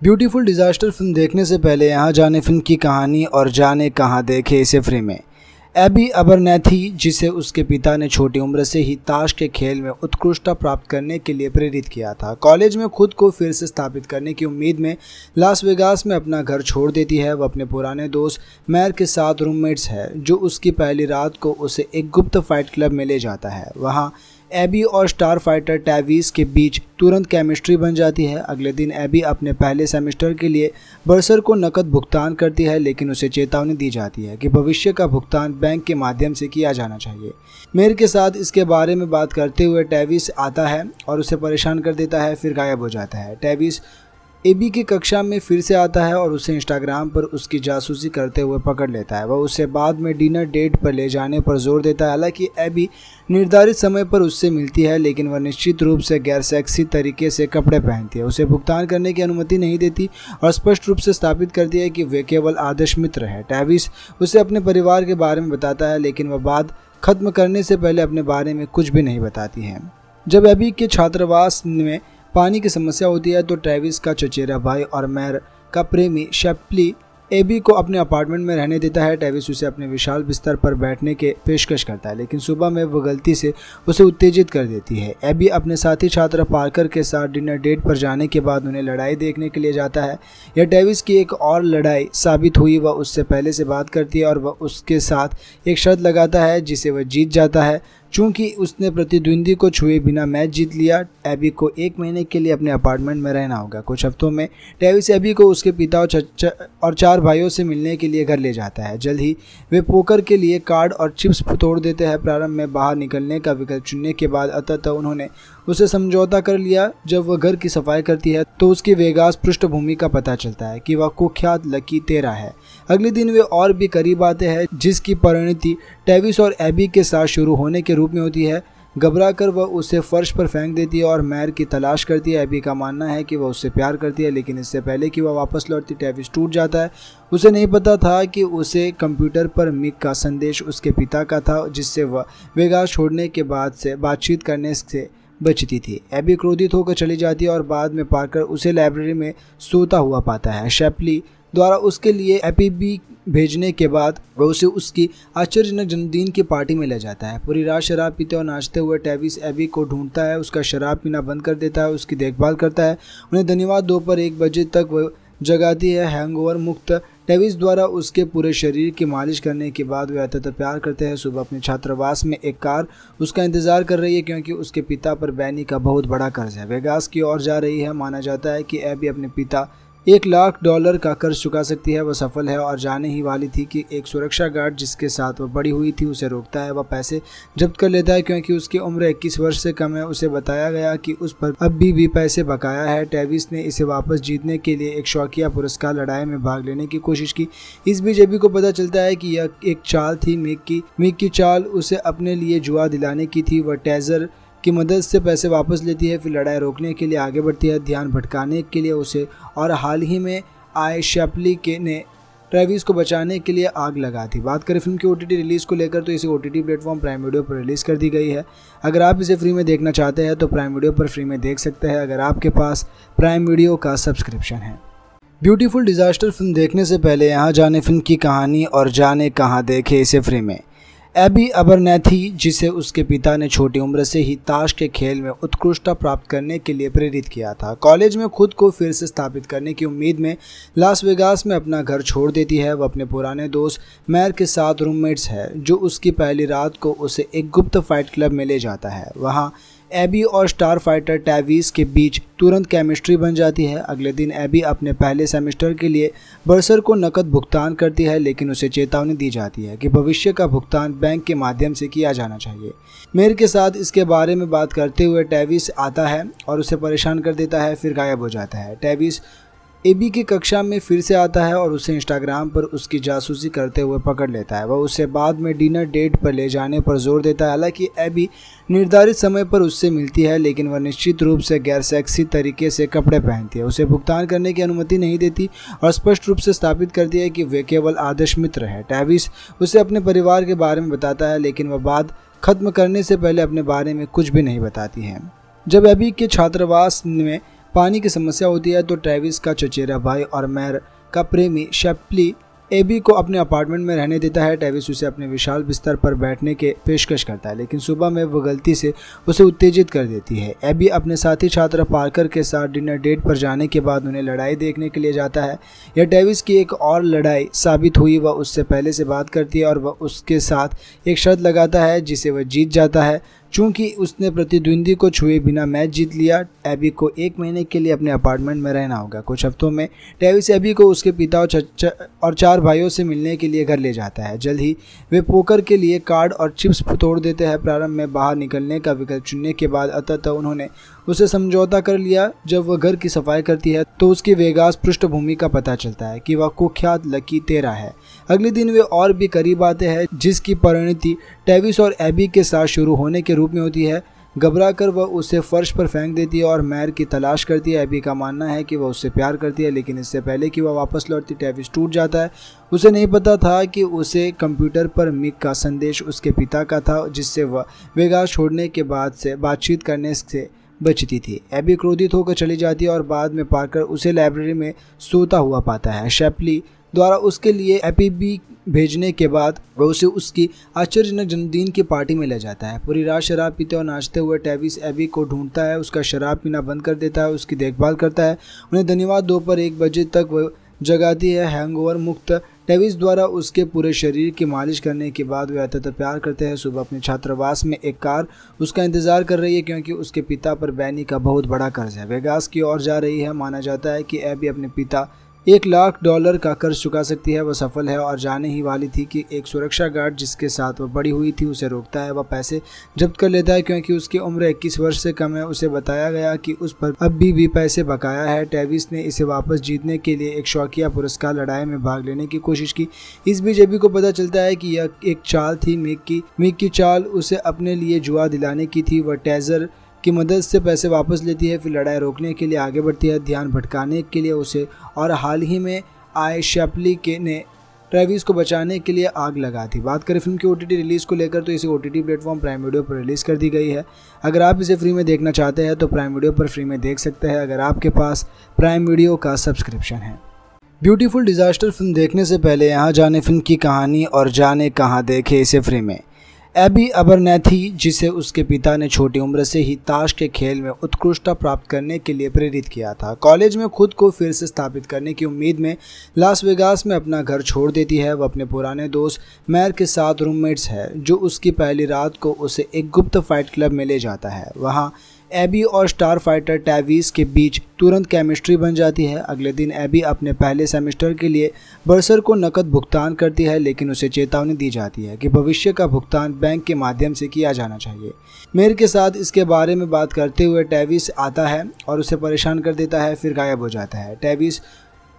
ब्यूटीफुल डिज़ास्टर फिल्म देखने से पहले यहाँ जाने फिल्म की कहानी और जाने कहाँ देखे इसे फ्री में एबी अबरनेथी जिसे उसके पिता ने छोटी उम्र से ही ताश के खेल में उत्कृष्टता प्राप्त करने के लिए प्रेरित किया था कॉलेज में खुद को फिर से स्थापित करने की उम्मीद में लास वेगास में अपना घर छोड़ देती है वह अपने पुराने दोस्त मैर के साथ रूममेट्स है जो उसकी पहली रात को उसे एक गुप्त फाइट क्लब में ले जाता है वहाँ एबी और स्टार फाइटर टैवीज के बीच तुरंत केमिस्ट्री बन जाती है अगले दिन एबी अपने पहले सेमेस्टर के लिए बर्सर को नकद भुगतान करती है लेकिन उसे चेतावनी दी जाती है कि भविष्य का भुगतान बैंक के माध्यम से किया जाना चाहिए मेयर के साथ इसके बारे में बात करते हुए टैविस आता है और उसे परेशान कर देता है फिर गायब हो जाता है टैविस एबी की कक्षा में फिर से आता है और उसे इंस्टाग्राम पर उसकी जासूसी करते हुए पकड़ लेता है वह उसे बाद में डिनर डेट पर ले जाने पर जोर देता है हालांकि एबी निर्धारित समय पर उससे मिलती है लेकिन वह निश्चित रूप से गैर सेक्सी तरीके से कपड़े पहनती है उसे भुगतान करने की अनुमति नहीं देती और स्पष्ट रूप से स्थापित करती है कि वे केवल आदर्श मित्र है टैविस उसे अपने परिवार के बारे में बताता है लेकिन वह बात खत्म करने से पहले अपने बारे में कुछ भी नहीं बताती है जब एबी के छात्रावास में पानी की समस्या होती है तो ट्रेविस का चचेरा भाई और मैर का प्रेमी शेप्ली एबी को अपने अपार्टमेंट में रहने देता है डेविस उसे अपने विशाल बिस्तर पर बैठने के पेशकश करता है लेकिन सुबह में वह गलती से उसे उत्तेजित कर देती है एबी अपने साथी छात्र पार्कर के साथ डिनर डेट पर जाने के बाद उन्हें लड़ाई देखने के लिए जाता है यह टेविस की एक और लड़ाई साबित हुई वह उससे पहले से बात करती है और वह उसके साथ एक शर्त लगाता है जिसे वह जीत जाता है चूंकि उसने प्रतिद्वंदी को छुए बिना मैच जीत लिया एबी को एक महीने के लिए अपने अपार्टमेंट में रहना होगा कुछ हफ्तों में डेविस एबी को उसके पिता और चचा और चार भाइयों से मिलने के लिए घर ले जाता है जल्द ही वे पोकर के लिए कार्ड और चिप्स तोड़ देते हैं प्रारंभ में बाहर निकलने का विकल्प चुनने के बाद अतः उन्होंने उसे समझौता कर लिया जब वह घर की सफाई करती है तो उसकी वेगास पृष्ठभूमि का पता चलता है कि वह कुख्यात लकी तेरा है अगले दिन वे और भी करीब आते हैं जिसकी परिणति टेविस और एबी के साथ शुरू होने के रूप में होती है घबरा कर वह उसे फर्श पर फेंक देती है और मैर की तलाश करती है एबी का मानना है कि वह उससे प्यार करती है लेकिन इससे पहले कि वह वापस लौटती टेविस टूट जाता है उसे नहीं पता था कि उसे कंप्यूटर पर मिक का संदेश उसके पिता का था जिससे वह वेगास छोड़ने के बाद से बातचीत करने से बचती थी एबी क्रोधित होकर चली जाती है और बाद में पाकर उसे लाइब्रेरी में सोता हुआ पाता है शेपली द्वारा उसके लिए एपीबी भेजने के बाद वह उसे उसकी आश्चर्यजनक जन्मदिन की पार्टी में ले जाता है पूरी रात शराब पीते और नाचते हुए टेविस एबी को ढूंढता है उसका शराब पीना बंद कर देता है उसकी देखभाल करता है उन्हें धन्यवाद दोपहर एक बजे तक वह जगाती है हैंगओवर मुक्त टेविस द्वारा उसके पूरे शरीर की मालिश करने के बाद वह अत्यंत प्यार करते हैं सुबह अपने छात्रावास में एक कार उसका इंतजार कर रही है क्योंकि उसके पिता पर बैनी का बहुत बड़ा कर्ज है वेगास की ओर जा रही है माना जाता है कि एबी अपने पिता एक लाख डॉलर का कर्ज चुका सकती है वह सफल है और जाने ही वाली थी कि एक सुरक्षा गार्ड जिसके साथ वह बड़ी हुई थी उसे रोकता है वह पैसे जब्त कर लेता है क्योंकि उसकी उम्र इक्कीस वर्ष से कम है उसे बताया गया कि उस पर अब भी, भी पैसे बकाया है टेविस ने इसे वापस जीतने के लिए एक शौकिया पुरस्कार लड़ाई में भाग लेने की कोशिश की इस बीजेपी को पता चलता है कि यह एक चाल थी मिक की मिक की चाल उसे अपने लिए जुआ दिलाने की थी वह टेजर की मदद से पैसे वापस लेती है फिर लड़ाई रोकने के लिए आगे बढ़ती है ध्यान भटकाने के लिए उसे और हाल ही में आए शैपली के ने ट्रेविस को बचाने के लिए आग लगा थी बात करें फिल्म की ओ रिलीज़ को लेकर तो इसे O T platform Prime Video पर रिलीज़ कर दी गई है अगर आप इसे फ्री में देखना चाहते हैं तो प्राइम वीडियो पर फ्री में देख सकते हैं अगर आपके पास प्राइम वीडियो का सब्सक्रिप्शन है ब्यूटीफुल डिज़ास्टर फिल्म देखने से पहले यहाँ जाने फिल्म की कहानी और जाने कहाँ देखे इसे फ्री में एबी अबरनेथी जिसे उसके पिता ने छोटी उम्र से ही ताश के खेल में उत्कृष्टता प्राप्त करने के लिए प्रेरित किया था कॉलेज में खुद को फिर से स्थापित करने की उम्मीद में लास वेगास में अपना घर छोड़ देती है वह अपने पुराने दोस्त मैर के साथ रूममेट्स है जो उसकी पहली रात को उसे एक गुप्त फाइट क्लब में ले जाता है वहाँ एबी और स्टार फाइटर टैवीज के बीच तुरंत केमिस्ट्री बन जाती है अगले दिन एबी अपने पहले सेमेस्टर के लिए बर्सर को नकद भुगतान करती है लेकिन उसे चेतावनी दी जाती है कि भविष्य का भुगतान बैंक के माध्यम से किया जाना चाहिए मेयर के साथ इसके बारे में बात करते हुए टैविस आता है और उसे परेशान कर देता है फिर गायब हो जाता है टैविस एबी की कक्षा में फिर से आता है और उसे इंस्टाग्राम पर उसकी जासूसी करते हुए पकड़ लेता है वह उसे बाद में डिनर डेट पर ले जाने पर जोर देता है हालांकि एबी निर्धारित समय पर उससे मिलती है लेकिन वह निश्चित रूप से गैर सेक्सी तरीके से कपड़े पहनती है उसे भुगतान करने की अनुमति नहीं देती और स्पष्ट रूप से स्थापित करती है कि वे केवल आदर्श मित्र है टैविस उसे अपने परिवार के बारे में बताता है लेकिन वह बात खत्म करने से पहले अपने बारे में कुछ भी नहीं बताती है जब एबी के छात्रावास में पानी की समस्या होती है तो ट्रेविस का चचेरा भाई और मैर का प्रेमी शेप्ली एबी को अपने अपार्टमेंट में रहने देता है डेविस उसे अपने विशाल बिस्तर पर बैठने के पेशकश करता है लेकिन सुबह में वह गलती से उसे उत्तेजित कर देती है एबी अपने साथी छात्र पार्कर के साथ डिनर डेट पर जाने के बाद उन्हें लड़ाई देखने के लिए जाता है यह टेविस की एक और लड़ाई साबित हुई वह उससे पहले से बात करती है और वह उसके साथ एक शर्त लगाता है जिसे वह जीत जाता है चूंकि उसने प्रतिद्वंदी को छुए बिना मैच जीत लिया एबी को एक महीने के लिए अपने अपार्टमेंट में रहना होगा कुछ हफ्तों में डेविस एबी को उसके पिता और चचा और चार भाइयों से मिलने के लिए घर ले जाता है जल्द ही वे पोकर के लिए कार्ड और चिप्स तोड़ देते हैं प्रारंभ में बाहर निकलने का विकल्प चुनने के बाद अतः उन्होंने उसे समझौता कर लिया जब वह घर की सफाई करती है तो उसकी वेगास पृष्ठभूमि का पता चलता है कि वह कुख्यात लकी तेरा है अगले दिन वे और भी करीब आते हैं जिसकी परिणति टेविस और एबी के साथ शुरू होने के रूप में होती है घबरा कर वह उसे फर्श पर फेंक देती है और मैर की तलाश करती है एबी का मानना है कि वह उससे प्यार करती है लेकिन इससे पहले कि वह वापस लौटती टेविस टूट जाता है उसे नहीं पता था कि उसे कंप्यूटर पर मिक का संदेश उसके पिता का था जिससे वह वेगा छोड़ने के बाद से बातचीत करने से बचती थी एबी क्रोधित होकर चली जाती है और बाद में पार्कर उसे लाइब्रेरी में सोता हुआ पाता है शेपली द्वारा उसके लिए एपीबी भेजने के बाद वह उसे उसकी आश्चर्यजनक जन्मदिन की पार्टी में ले जाता है पूरी रात शराब पीते और नाचते हुए टेविस एबी को ढूंढता है उसका शराब पीना बंद कर देता है उसकी देखभाल करता है उन्हें धन्यवाद दोपहर एक बजे तक वह जगाती है हैंगओवर मुक्त डेविस द्वारा उसके पूरे शरीर की मालिश करने के बाद वे अत्यंत प्यार करते हैं सुबह अपने छात्रावास में एक कार उसका इंतजार कर रही है क्योंकि उसके पिता पर बैनी का बहुत बड़ा कर्ज है वेगास की ओर जा रही है माना जाता है कि एबी अपने पिता एक लाख डॉलर का कर्ज चुका सकती है वह सफल है और जाने ही वाली थी कि एक सुरक्षा गार्ड जिसके साथ वह बड़ी हुई थी उसे रोकता है वह पैसे जब्त कर लेता है क्योंकि उसकी उम्र इक्कीस वर्ष से कम है उसे बताया गया कि उस पर अब भी, भी पैसे बकाया है टेविस ने इसे वापस जीतने के लिए एक शौकिया पुरस्कार लड़ाई में भाग लेने की कोशिश की इस बीजेपी को पता चलता है कि यह एक चाल थी मिक की मिक की चाल उसे अपने लिए जुआ दिलाने की थी वह टेजर की मदद से पैसे वापस लेती है फिर लड़ाई रोकने के लिए आगे बढ़ती है ध्यान भटकाने के लिए उसे और हाल ही में आए शैपली के ने ट्रेविस को बचाने के लिए आग लगा थी बात करें फिल्म की ओ रिलीज़ को लेकर तो इसे O T platform Prime Video पर रिलीज़ कर दी गई है अगर आप इसे फ्री में देखना चाहते हैं तो प्राइम वीडियो पर फ्री में देख सकते हैं अगर आपके पास प्राइम वीडियो का सब्सक्रिप्शन है ब्यूटीफुल डिज़ास्टर फिल्म देखने से पहले यहाँ जाने फिल्म की कहानी और जाने कहाँ देखे इसे फ्री में एबी अबरनेथी जिसे उसके पिता ने छोटी उम्र से ही ताश के खेल में उत्कृष्टता प्राप्त करने के लिए प्रेरित किया था कॉलेज में खुद को फिर से स्थापित करने की उम्मीद में लास वेगास में अपना घर छोड़ देती है वह अपने पुराने दोस्त मैर के साथ रूममेट्स है जो उसकी पहली रात को उसे एक गुप्त फाइट क्लब में ले जाता है वहाँ एबी और स्टार फाइटर टैवीज के बीच तुरंत केमिस्ट्री बन जाती है अगले दिन एबी अपने पहले सेमेस्टर के लिए बर्सर को नकद भुगतान करती है लेकिन उसे चेतावनी दी जाती है कि भविष्य का भुगतान बैंक के माध्यम से किया जाना चाहिए मेयर के साथ इसके बारे में बात करते हुए टैविस आता है और उसे परेशान कर देता है फिर गायब हो जाता है टैविस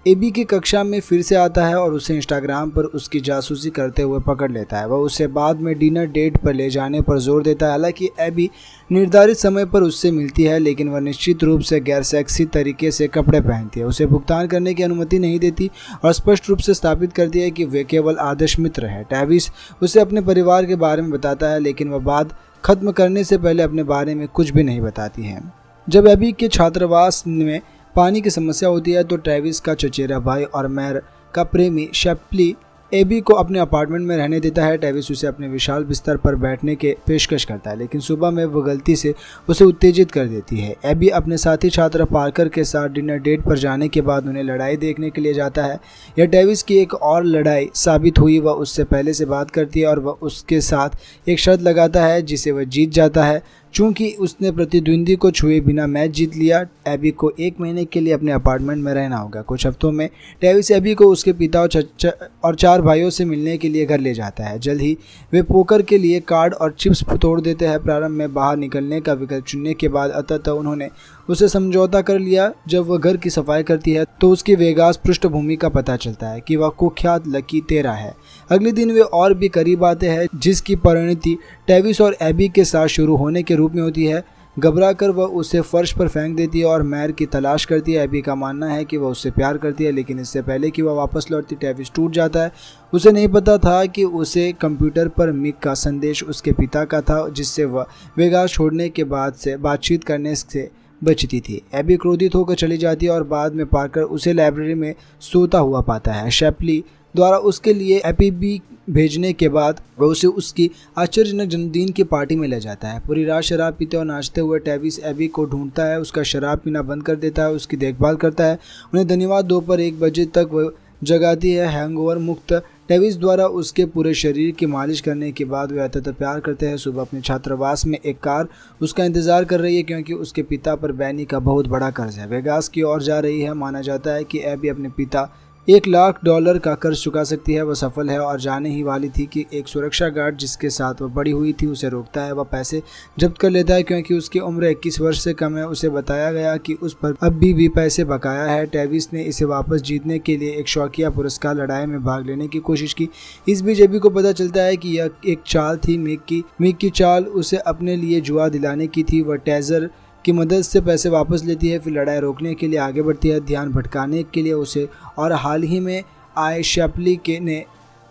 एबी की कक्षा में फिर से आता है और उसे इंस्टाग्राम पर उसकी जासूसी करते हुए पकड़ लेता है वह उसे बाद में डिनर डेट पर ले जाने पर जोर देता है हालांकि एबी निर्धारित समय पर उससे मिलती है लेकिन वह निश्चित रूप से गैर सेक्सी तरीके से कपड़े पहनती है उसे भुगतान करने की अनुमति नहीं देती और स्पष्ट रूप से स्थापित करती है कि वे केवल आदर्श मित्र है टैविस उसे अपने परिवार के बारे में बताता है लेकिन वह बात खत्म करने से पहले अपने बारे में कुछ भी नहीं बताती है जब एबी के छात्रावास में पानी की समस्या होती है तो ट्रेविस का चचेरा भाई और मैर का प्रेमी शेप्ली एबी को अपने अपार्टमेंट में रहने देता है ट्रेविस उसे अपने विशाल बिस्तर पर बैठने के पेशकश करता है लेकिन सुबह में वह गलती से उसे उत्तेजित कर देती है एबी अपने साथी छात्र पार्कर के साथ डिनर डेट पर जाने के बाद उन्हें लड़ाई देखने के लिए जाता है यह ट्रेविस की एक और लड़ाई साबित हुई वह उससे पहले से बात करती है और वह उसके साथ एक शर्त लगाता है जिसे वह जीत जाता है चूंकि उसने प्रतिद्वंदी को छुए बिना मैच जीत लिया एबी को एक महीने के लिए अपने अपार्टमेंट में रहना होगा कुछ हफ्तों में डेविस एबी को उसके पिता और चचा और चार भाइयों से मिलने के लिए घर ले जाता है जल्द ही वे पोकर के लिए कार्ड और चिप्स तोड़ देते हैं प्रारंभ में बाहर निकलने का विकल्प चुनने के बाद अतः उन्होंने उसे समझौता कर लिया जब वह घर की सफाई करती है तो उसकी वेगास पृष्ठभूमि का पता चलता है कि वह कुख्यात लकी तेरा है अगले दिन वे और भी करीब आते हैं जिसकी परिणति टेविस और एबी के साथ शुरू होने के रूप में होती है घबरा कर वह उसे फर्श पर फेंक देती है और मैर की तलाश करती है एबी का मानना है कि वह उससे प्यार करती है लेकिन इससे पहले कि वह वापस लौटती टेविस टूट जाता है उसे नहीं पता था कि उसे कंप्यूटर पर मिक का संदेश उसके पिता का था जिससे वह वेगास छोड़ने के बाद से बातचीत करने से बचती थी एबी क्रोधित होकर चली जाती है और बाद में पाकर उसे लाइब्रेरी में सोता हुआ पाता है शैपली द्वारा उसके लिए एपीबी भेजने के बाद वह उसे उसकी आश्चर्यजनक जन्मदिन की पार्टी में ले जाता है पूरी रात शराब पीते और नाचते हुए टेविस एबी को ढूंढता है उसका शराब पीना बंद कर देता है उसकी देखभाल करता है उन्हें धन्यवाद दोपहर एक बजे तक वह जगाती है हैंगओवर मुक्त टेविस द्वारा उसके पूरे शरीर की मालिश करने के बाद वह अत्यत प्यार करते हैं सुबह अपने छात्रावास में एक कार उसका इंतजार कर रही है क्योंकि उसके पिता पर बैनी का बहुत बड़ा कर्ज है वेगास की ओर जा रही है माना जाता है कि एबी अपने पिता एक लाख डॉलर का कर्ज चुका सकती है वह सफल है और जाने ही वाली थी कि एक सुरक्षा गार्ड जिसके साथ वह बड़ी हुई थी उसे रोकता है वह पैसे जब्त कर लेता है क्योंकि उसकी उम्र इक्कीस वर्ष से कम है उसे बताया गया कि उस पर अब भी पैसे बकाया है टेविस ने इसे वापस जीतने के लिए एक शौकिया पुरस्कार लड़ाई में भाग लेने की कोशिश की इस बीजेपी को पता चलता है कि यह एक चाल थी मिक की मिक की चाल उसे अपने लिए जुआ दिलाने की थी वह टेजर की मदद से पैसे वापस लेती है फिर लड़ाई रोकने के लिए आगे बढ़ती है ध्यान भटकाने के लिए उसे और हाल ही में आए शैपली के ने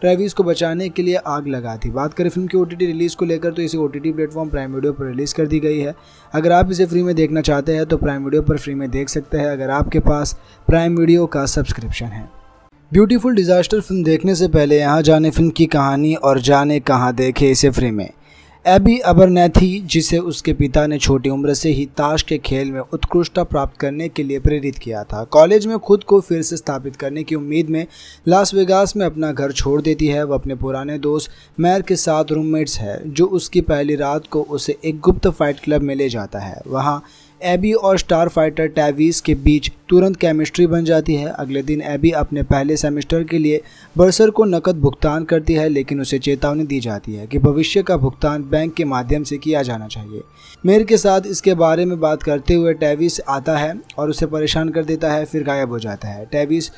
ट्रेविस को बचाने के लिए आग लगा थी बात करें फिल्म की ओ रिलीज़ को लेकर तो इसे O T platform Prime Video पर रिलीज़ कर दी गई है अगर आप इसे फ्री में देखना चाहते हैं तो प्राइम वीडियो पर फ्री में देख सकते हैं अगर आपके पास प्राइम वीडियो का सब्सक्रिप्शन है ब्यूटीफुल डिज़ास्टर फिल्म देखने से पहले यहाँ जाने फिल्म की कहानी और जाने कहाँ देखे इसे फ्री में एबी अबरनेथी जिसे उसके पिता ने छोटी उम्र से ही ताश के खेल में उत्कृष्टता प्राप्त करने के लिए प्रेरित किया था कॉलेज में खुद को फिर से स्थापित करने की उम्मीद में लास वेगास में अपना घर छोड़ देती है वह अपने पुराने दोस्त मैर के साथ रूममेट्स है जो उसकी पहली रात को उसे एक गुप्त फाइट क्लब में ले जाता है वहाँ एबी और स्टार फाइटर टैवीज के बीच तुरंत केमिस्ट्री बन जाती है अगले दिन एबी अपने पहले सेमेस्टर के लिए बर्सर को नकद भुगतान करती है लेकिन उसे चेतावनी दी जाती है कि भविष्य का भुगतान बैंक के माध्यम से किया जाना चाहिए मेयर के साथ इसके बारे में बात करते हुए टैविस आता है और उसे परेशान कर देता है फिर गायब हो जाता है टैविस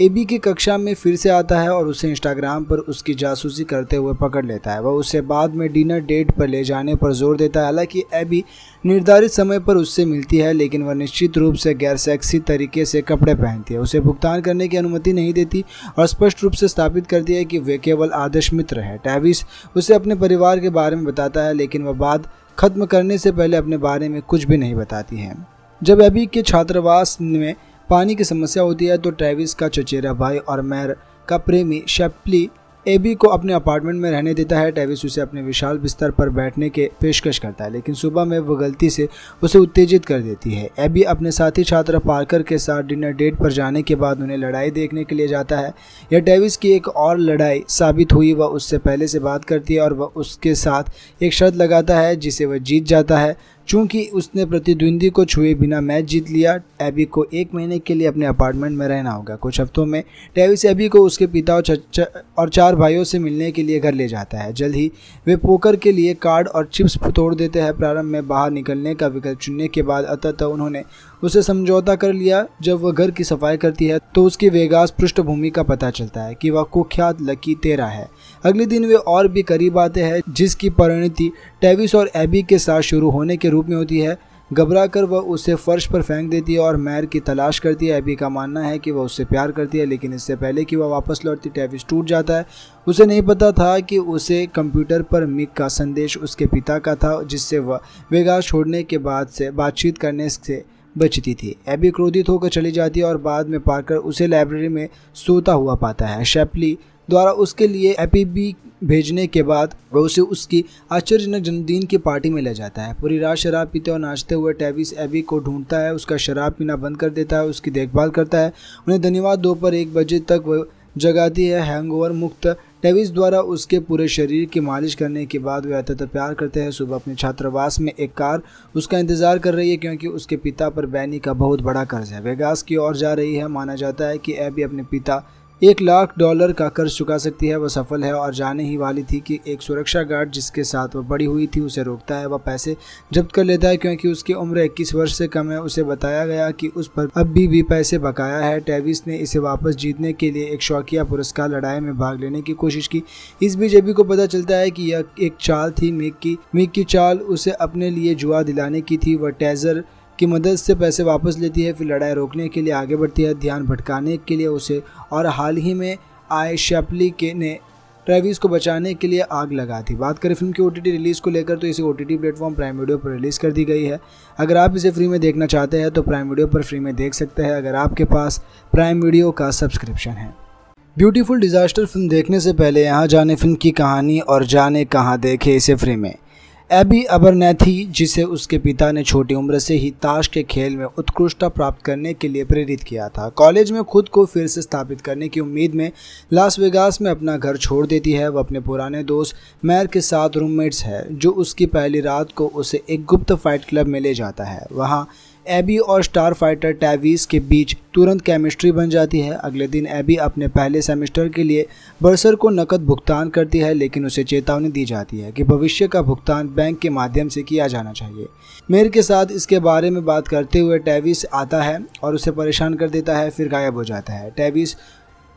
एबी की कक्षा में फिर से आता है और उसे इंस्टाग्राम पर उसकी जासूसी करते हुए पकड़ लेता है वह उसे बाद में डिनर डेट पर ले जाने पर जोर देता है हालांकि एबी निर्धारित समय पर उससे मिलती है लेकिन वह निश्चित रूप से गैर सेक्सी तरीके से कपड़े पहनती है उसे भुगतान करने की अनुमति नहीं देती और स्पष्ट रूप से स्थापित करती है कि वे केवल आदर्श मित्र है टैविस उसे अपने परिवार के बारे में बताता है लेकिन वह बात खत्म करने से पहले अपने बारे में कुछ भी नहीं बताती है जब एबी के छात्रावास में पानी की समस्या होती है तो ट्रेविस का चचेरा भाई और मैर का प्रेमी शेप्ली एबी को अपने अपार्टमेंट में रहने देता है डेविस उसे अपने विशाल बिस्तर पर बैठने के पेशकश करता है लेकिन सुबह में वह गलती से उसे उत्तेजित कर देती है एबी अपने साथी छात्र पार्कर के साथ डिनर डेट पर जाने के बाद उन्हें लड़ाई देखने के लिए जाता है यह डेविस की एक और लड़ाई साबित हुई वह उससे पहले से बात करती है और वह उसके साथ एक शर्त लगाता है जिसे वह जीत जाता है चूंकि उसने प्रतिद्वंदी को छुए बिना मैच जीत लिया एबी को एक महीने के लिए अपने अपार्टमेंट में रहना होगा कुछ हफ्तों में डेविस एबी को उसके पिता और चचा और चार भाइयों से मिलने के लिए घर ले जाता है जल्द ही वे पोकर के लिए कार्ड और चिप्स तोड़ देते हैं प्रारंभ में बाहर निकलने का विकल्प चुनने के बाद अतः उन्होंने उसे समझौता कर लिया जब वह घर की सफाई करती है तो उसकी वेगास पृष्ठभूमि का पता चलता है कि वह कुख्यात लकी तेरा है अगले दिन वे और भी करीब आते हैं जिसकी परिणति टेविस और एबी के साथ शुरू होने के रूप में होती है घबरा कर वह उसे फर्श पर फेंक देती है और मैर की तलाश करती है एबी का मानना है कि वह उससे प्यार करती है लेकिन इससे पहले कि वह वापस लौटती टेविस टूट जाता है उसे नहीं पता था कि उसे कंप्यूटर पर मिक का संदेश उसके पिता का था जिससे वह वेगास छोड़ने के बाद से बातचीत करने से बचती थी एबी क्रोधित होकर चली जाती है और बाद में पाकर उसे लाइब्रेरी में सोता हुआ पाता है शैपली द्वारा उसके लिए एपीबी भेजने के बाद वह उसे उसकी आश्चर्यजनक जन्मदिन की पार्टी में ले जाता है पूरी रात शराब पीते और नाचते हुए टेविस एबी को ढूंढता है उसका शराब पीना बंद कर देता है उसकी देखभाल करता है उन्हें धन्यवाद दोपहर एक बजे तक वह जगाती है हैंगओवर मुक्त टेविस द्वारा उसके पूरे शरीर की मालिश करने के बाद वह अत्यंत प्यार करते हैं सुबह अपने छात्रावास में एक कार उसका इंतजार कर रही है क्योंकि उसके पिता पर बैनी का बहुत बड़ा कर्ज है वेगास की ओर जा रही है माना जाता है कि एबी अपने पिता एक लाख डॉलर का कर्ज चुका सकती है वह सफल है और जाने ही वाली थी कि एक सुरक्षा गार्ड जिसके साथ वह बड़ी हुई थी उसे रोकता है वह पैसे जब्त कर लेता है क्योंकि उसकी उम्र इक्कीस वर्ष से कम है उसे बताया गया कि उस पर अब भी पैसे बकाया है टेविस ने इसे वापस जीतने के लिए एक शौकिया पुरस्कार लड़ाई में भाग लेने की कोशिश की इस बीजेपी को पता चलता है कि यह एक चाल थी मिक की मिक की चाल उसे अपने लिए जुआ दिलाने की थी वह टेजर की मदद से पैसे वापस लेती है फिर लड़ाई रोकने के लिए आगे बढ़ती है ध्यान भटकाने के लिए उसे और हाल ही में आए शैपली के ने ट्रेविस को बचाने के लिए आग लगा थी बात करें फिल्म की ओ रिलीज़ को लेकर तो इसे O T platform Prime Video पर रिलीज़ कर दी गई है अगर आप इसे फ्री में देखना चाहते हैं तो प्राइम वीडियो पर फ्री में देख सकते हैं अगर आपके पास प्राइम वीडियो का सब्सक्रिप्शन है ब्यूटीफुल डिज़ास्टर फिल्म देखने से पहले यहाँ जाने फिल्म की कहानी और जाने कहाँ देखे इसे फ्री में एबी अबरनेथी जिसे उसके पिता ने छोटी उम्र से ही ताश के खेल में उत्कृष्टता प्राप्त करने के लिए प्रेरित किया था कॉलेज में खुद को फिर से स्थापित करने की उम्मीद में लास वेगास में अपना घर छोड़ देती है वह अपने पुराने दोस्त मैर के साथ रूममेट्स है जो उसकी पहली रात को उसे एक गुप्त फाइट क्लब में ले जाता है वहाँ एबी और स्टार फाइटर टैवीज के बीच तुरंत केमिस्ट्री बन जाती है अगले दिन एबी अपने पहले सेमेस्टर के लिए बर्सर को नकद भुगतान करती है लेकिन उसे चेतावनी दी जाती है कि भविष्य का भुगतान बैंक के माध्यम से किया जाना चाहिए मेयर के साथ इसके बारे में बात करते हुए टैविस आता है और उसे परेशान कर देता है फिर गायब हो जाता है टैविस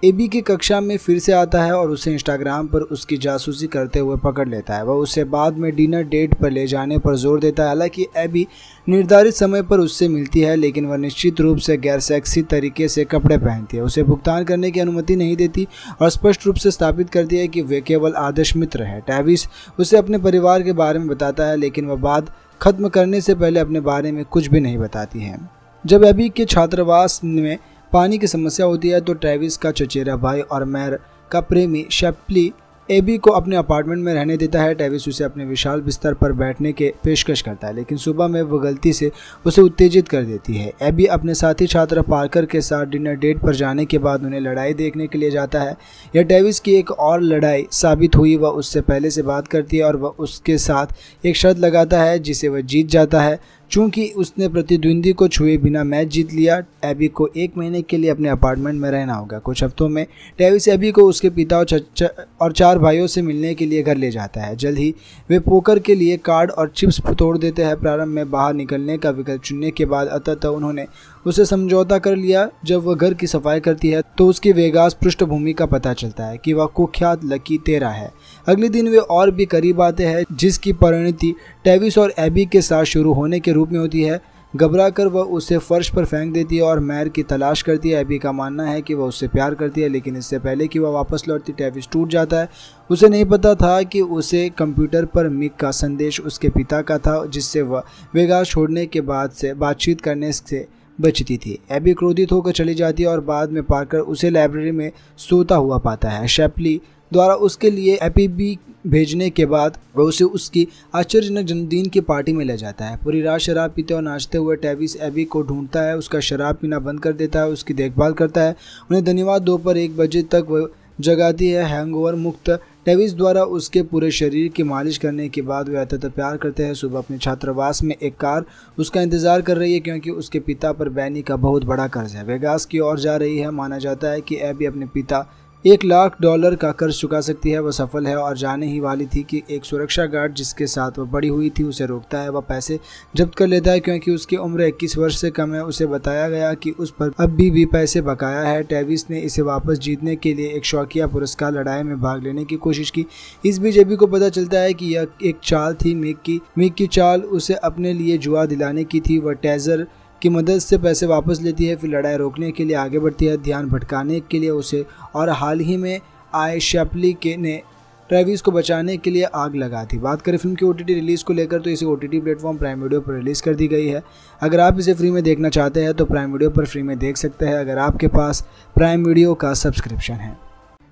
एबी की कक्षा में फिर से आता है और उसे इंस्टाग्राम पर उसकी जासूसी करते हुए पकड़ लेता है वह उसे बाद में डिनर डेट पर ले जाने पर जोर देता है हालांकि एबी निर्धारित समय पर उससे मिलती है लेकिन वह निश्चित रूप से गैर सेक्सी तरीके से कपड़े पहनती है उसे भुगतान करने की अनुमति नहीं देती और स्पष्ट रूप से स्थापित करती है कि वे केवल आदर्श मित्र है टैविस उसे अपने परिवार के बारे में बताता है लेकिन वह बात खत्म करने से पहले अपने बारे में कुछ भी नहीं बताती है जब एबी के छात्रावास में पानी की समस्या होती है तो ट्रेविस का चचेरा भाई और मैर का प्रेमी शेप्ली एबी को अपने अपार्टमेंट में रहने देता है डेविस उसे अपने विशाल बिस्तर पर बैठने के पेशकश करता है लेकिन सुबह में वह गलती से उसे उत्तेजित कर देती है एबी अपने साथी छात्र पार्कर के साथ डिनर डेट पर जाने के बाद उन्हें लड़ाई देखने के लिए जाता है यह टेविस की एक और लड़ाई साबित हुई वह उससे पहले से बात करती है और वह उसके साथ एक शर्त लगाता है जिसे वह जीत जाता है चूंकि उसने प्रतिद्वंदी को छुए बिना मैच जीत लिया एबी को एक महीने के लिए अपने अपार्टमेंट में रहना होगा कुछ हफ्तों में डेविस एबी को उसके पिता और चचा और चार भाइयों से मिलने के लिए घर ले जाता है जल्द ही वे पोकर के लिए कार्ड और चिप्स तोड़ देते हैं प्रारंभ में बाहर निकलने का विकल्प चुनने के बाद अतः उन्होंने उसे समझौता कर लिया जब वह घर की सफाई करती है तो उसकी वेगास पृष्ठभूमि का पता चलता है कि वह कुख्यात लकी तेरा है अगले दिन वे और भी करीब आते हैं जिसकी परिणति टेविस और एबी के साथ शुरू होने के रूप में होती है घबरा कर वह उसे फर्श पर फेंक देती है और मैर की तलाश करती है एबी का मानना है कि वह उससे प्यार करती है लेकिन इससे पहले कि वह वापस लौटती टेविस टूट जाता है उसे नहीं पता था कि उसे कंप्यूटर पर मिक का संदेश उसके पिता का था जिससे वह वेगा छोड़ने के बाद से बातचीत करने से बचती थी एबी क्रोधित होकर चली जाती है और बाद में पार्कर उसे लाइब्रेरी में सोता हुआ पाता है शेपली द्वारा उसके लिए एपीबी भेजने के बाद वह उसे उसकी आश्चर्यजनक जन्मदिन की पार्टी में ले जाता है पूरी रात शराब पीते और नाचते हुए टेविस एबी को ढूंढता है उसका शराब पीना बंद कर देता है उसकी देखभाल करता है उन्हें धन्यवाद दोपहर एक बजे तक वह जगाती है हैंगओवर मुक्त डेविस द्वारा उसके पूरे शरीर की मालिश करने के बाद वे अत्यंत प्यार करते हैं सुबह अपने छात्रावास में एक कार उसका इंतजार कर रही है क्योंकि उसके पिता पर बैनी का बहुत बड़ा कर्ज है वेगास की ओर जा रही है माना जाता है कि एबी अपने पिता एक लाख डॉलर का कर्ज चुका सकती है वह सफल है और जाने ही वाली थी कि एक सुरक्षा गार्ड जिसके साथ वह बड़ी हुई थी उसे रोकता है वह पैसे जब्त कर लेता है क्योंकि उसकी उम्र इक्कीस वर्ष से कम है उसे बताया गया कि उस पर अब भी, भी पैसे बकाया है टेविस ने इसे वापस जीतने के लिए एक शौकिया पुरस्कार लड़ाई में भाग लेने की कोशिश की इस बीजेपी को पता चलता है कि यह एक चाल थी मिक की मिक की चाल उसे अपने लिए जुआ दिलाने की थी वह टेजर की मदद से पैसे वापस लेती है फिर लड़ाई रोकने के लिए आगे बढ़ती है ध्यान भटकाने के लिए उसे और हाल ही में आए शैपली के ने ट्रेविस को बचाने के लिए आग लगा थी बात करें फिल्म की ओ रिलीज़ को लेकर तो इसे O T platform Prime Video पर रिलीज़ कर दी गई है अगर आप इसे फ्री में देखना चाहते हैं तो प्राइम वीडियो पर फ्री में देख सकते हैं अगर आपके पास प्राइम वीडियो का सब्सक्रिप्शन है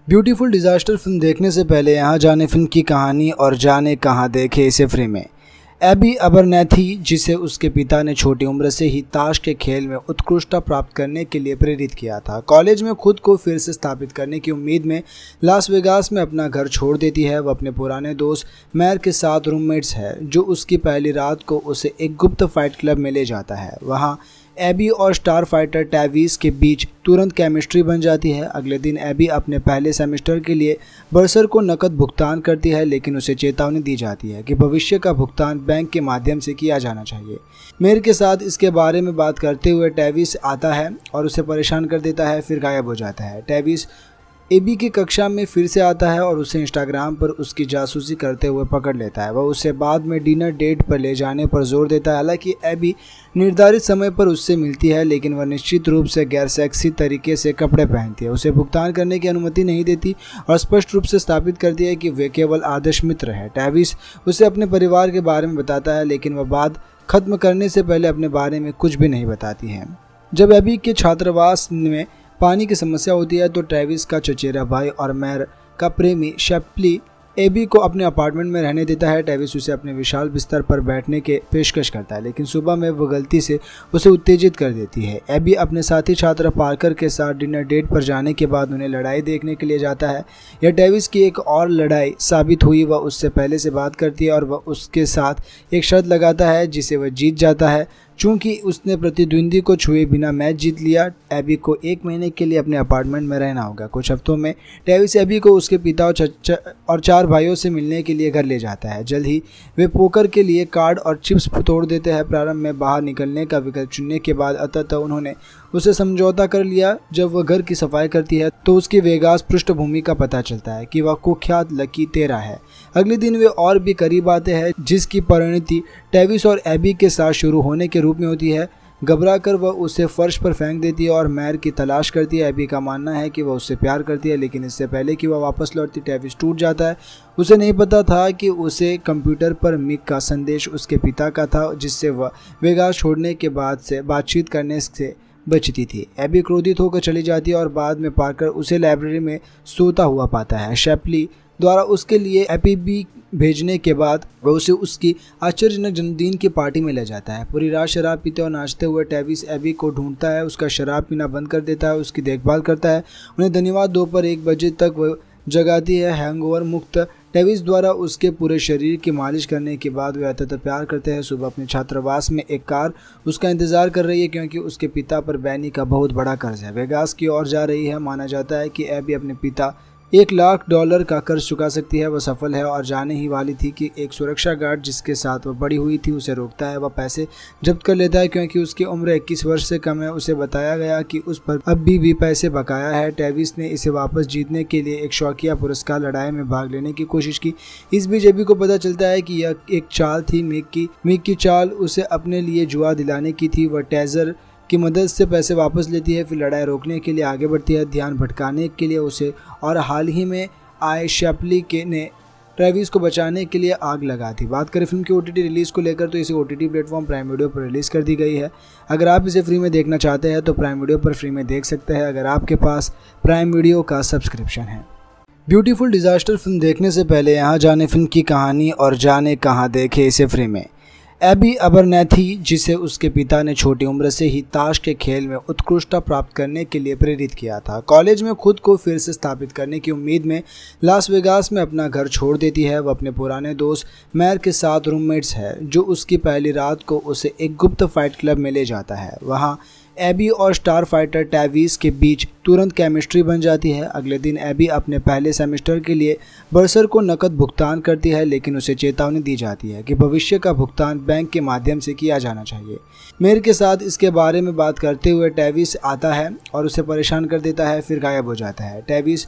ब्यूटीफुल डिज़ास्टर फिल्म देखने से पहले यहाँ जाने फिल्म की कहानी और जाने कहाँ देखे इसे फ्री में एबी अबरनेथी जिसे उसके पिता ने छोटी उम्र से ही ताश के खेल में उत्कृष्टता प्राप्त करने के लिए प्रेरित किया था कॉलेज में खुद को फिर से स्थापित करने की उम्मीद में लास वेगास में अपना घर छोड़ देती है वह अपने पुराने दोस्त मैर के साथ रूममेट्स है जो उसकी पहली रात को उसे एक गुप्त फाइट क्लब में ले जाता है वहाँ एबी और स्टार फाइटर टैवीज के बीच तुरंत केमिस्ट्री बन जाती है अगले दिन एबी अपने पहले सेमेस्टर के लिए बर्सर को नकद भुगतान करती है लेकिन उसे चेतावनी दी जाती है कि भविष्य का भुगतान बैंक के माध्यम से किया जाना चाहिए मेयर के साथ इसके बारे में बात करते हुए टैविस आता है और उसे परेशान कर देता है फिर गायब हो जाता है टैविस एबी की कक्षा में फिर से आता है और उसे इंस्टाग्राम पर उसकी जासूसी करते हुए पकड़ लेता है वह उसे बाद में डिनर डेट पर ले जाने पर जोर देता है हालांकि एबी निर्धारित समय पर उससे मिलती है लेकिन वह निश्चित रूप से गैर सेक्सी तरीके से कपड़े पहनती है उसे भुगतान करने की अनुमति नहीं देती और स्पष्ट रूप से स्थापित करती है कि वे केवल आदर्श मित्र है टैविस उसे अपने परिवार के बारे में बताता है लेकिन वह बात खत्म करने से पहले अपने बारे में कुछ भी नहीं बताती है जब एबी के छात्रावास में पानी की समस्या होती है तो ट्रेविस का चचेरा भाई और मैर का प्रेमी शेप्ली एबी को अपने अपार्टमेंट में रहने देता है डेविस उसे अपने विशाल बिस्तर पर बैठने के पेशकश करता है लेकिन सुबह में वह गलती से उसे उत्तेजित कर देती है एबी अपने साथी छात्र पार्कर के साथ डिनर डेट पर जाने के बाद उन्हें लड़ाई देखने के लिए जाता है यह टेविस की एक और लड़ाई साबित हुई वह उससे पहले से बात करती है और वह उसके साथ एक शर्त लगाता है जिसे वह जीत जाता है चूंकि उसने प्रतिद्वंदी को छुए बिना मैच जीत लिया एबी को एक महीने के लिए अपने अपार्टमेंट में रहना होगा कुछ हफ्तों में डेविस एबी को उसके पिता और चचा और चार भाइयों से मिलने के लिए घर ले जाता है जल्द ही वे पोकर के लिए कार्ड और चिप्स तोड़ देते हैं प्रारंभ में बाहर निकलने का विकल्प चुनने के बाद अतः उन्होंने उसे समझौता कर लिया जब वह घर की सफाई करती है तो उसकी वेगास पृष्ठभूमि का पता चलता है कि वह कुख्यात लकी तेरा है अगले दिन वे और भी करीब आते हैं जिसकी परिणति टेविस और एबी के साथ शुरू होने के रूप में होती है घबरा कर वह उसे फर्श पर फेंक देती है और मैर की तलाश करती है एबी का मानना है कि वह उससे प्यार करती है लेकिन इससे पहले कि वह वापस लौटती टेविस टूट जाता है उसे नहीं पता था कि उसे कंप्यूटर पर मिक का संदेश उसके पिता का था जिससे वह वेगा छोड़ने के बाद से बातचीत करने से बचती थी एबी क्रोधित होकर चली जाती है और बाद में पार्कर उसे लाइब्रेरी में सोता हुआ पाता है शेपली द्वारा उसके लिए एपीबी भेजने के बाद वह उसे उसकी आश्चर्यजनक जन्मदिन की पार्टी में ले जाता है पूरी रात शराब पीते और नाचते हुए टेविस एबी को ढूंढता है उसका शराब पीना बंद कर देता है उसकी देखभाल करता है उन्हें धन्यवाद दोपहर एक बजे तक वह जगाती है हैंगओवर मुक्त डेविस द्वारा उसके पूरे शरीर की मालिश करने के बाद वे अत्यंत प्यार करते हैं सुबह अपने छात्रावास में एक कार उसका इंतजार कर रही है क्योंकि उसके पिता पर बैनी का बहुत बड़ा कर्ज है वेगास की ओर जा रही है माना जाता है कि एबी अपने पिता एक लाख डॉलर का कर्ज चुका सकती है वह सफल है और जाने ही वाली थी कि एक सुरक्षा गार्ड जिसके साथ वह बड़ी हुई थी उसे रोकता है वह पैसे जब्त कर लेता है क्योंकि उसकी उम्र 21 वर्ष से कम है उसे बताया गया कि उस पर अब भी, भी पैसे बकाया है टेविस ने इसे वापस जीतने के लिए एक शौकिया पुरस्कार लड़ाई में भाग लेने की कोशिश की इस बीजेपी को पता चलता है कि यह एक चाल थी मिक की मिक की चाल उसे अपने लिए जुआ दिलाने की थी वह टेजर की मदद से पैसे वापस लेती है फिर लड़ाई रोकने के लिए आगे बढ़ती है ध्यान भटकाने के लिए उसे और हाल ही में आए शैपली के ने ट्रेविस को बचाने के लिए आग लगा थी बात करें फिल्म की ओ रिलीज़ को लेकर तो इसे O T platform Prime Video पर रिलीज़ कर दी गई है अगर आप इसे फ्री में देखना चाहते हैं तो प्राइम वीडियो पर फ्री में देख सकते हैं अगर आपके पास प्राइम वीडियो का सब्सक्रिप्शन है ब्यूटीफुल डिज़ास्टर फिल्म देखने से पहले यहाँ जाने फिल्म की कहानी और जाने कहाँ देखे इसे फ्री में एबी अबरनेथी जिसे उसके पिता ने छोटी उम्र से ही ताश के खेल में उत्कृष्टता प्राप्त करने के लिए प्रेरित किया था कॉलेज में खुद को फिर से स्थापित करने की उम्मीद में लास वेगास में अपना घर छोड़ देती है वह अपने पुराने दोस्त मैर के साथ रूममेट्स है जो उसकी पहली रात को उसे एक गुप्त फाइट क्लब में ले जाता है वहाँ एबी और स्टार फाइटर टैवीज के बीच तुरंत केमिस्ट्री बन जाती है अगले दिन एबी अपने पहले सेमेस्टर के लिए बर्सर को नकद भुगतान करती है लेकिन उसे चेतावनी दी जाती है कि भविष्य का भुगतान बैंक के माध्यम से किया जाना चाहिए मेयर के साथ इसके बारे में बात करते हुए टैविस आता है और उसे परेशान कर देता है फिर गायब हो जाता है टैविस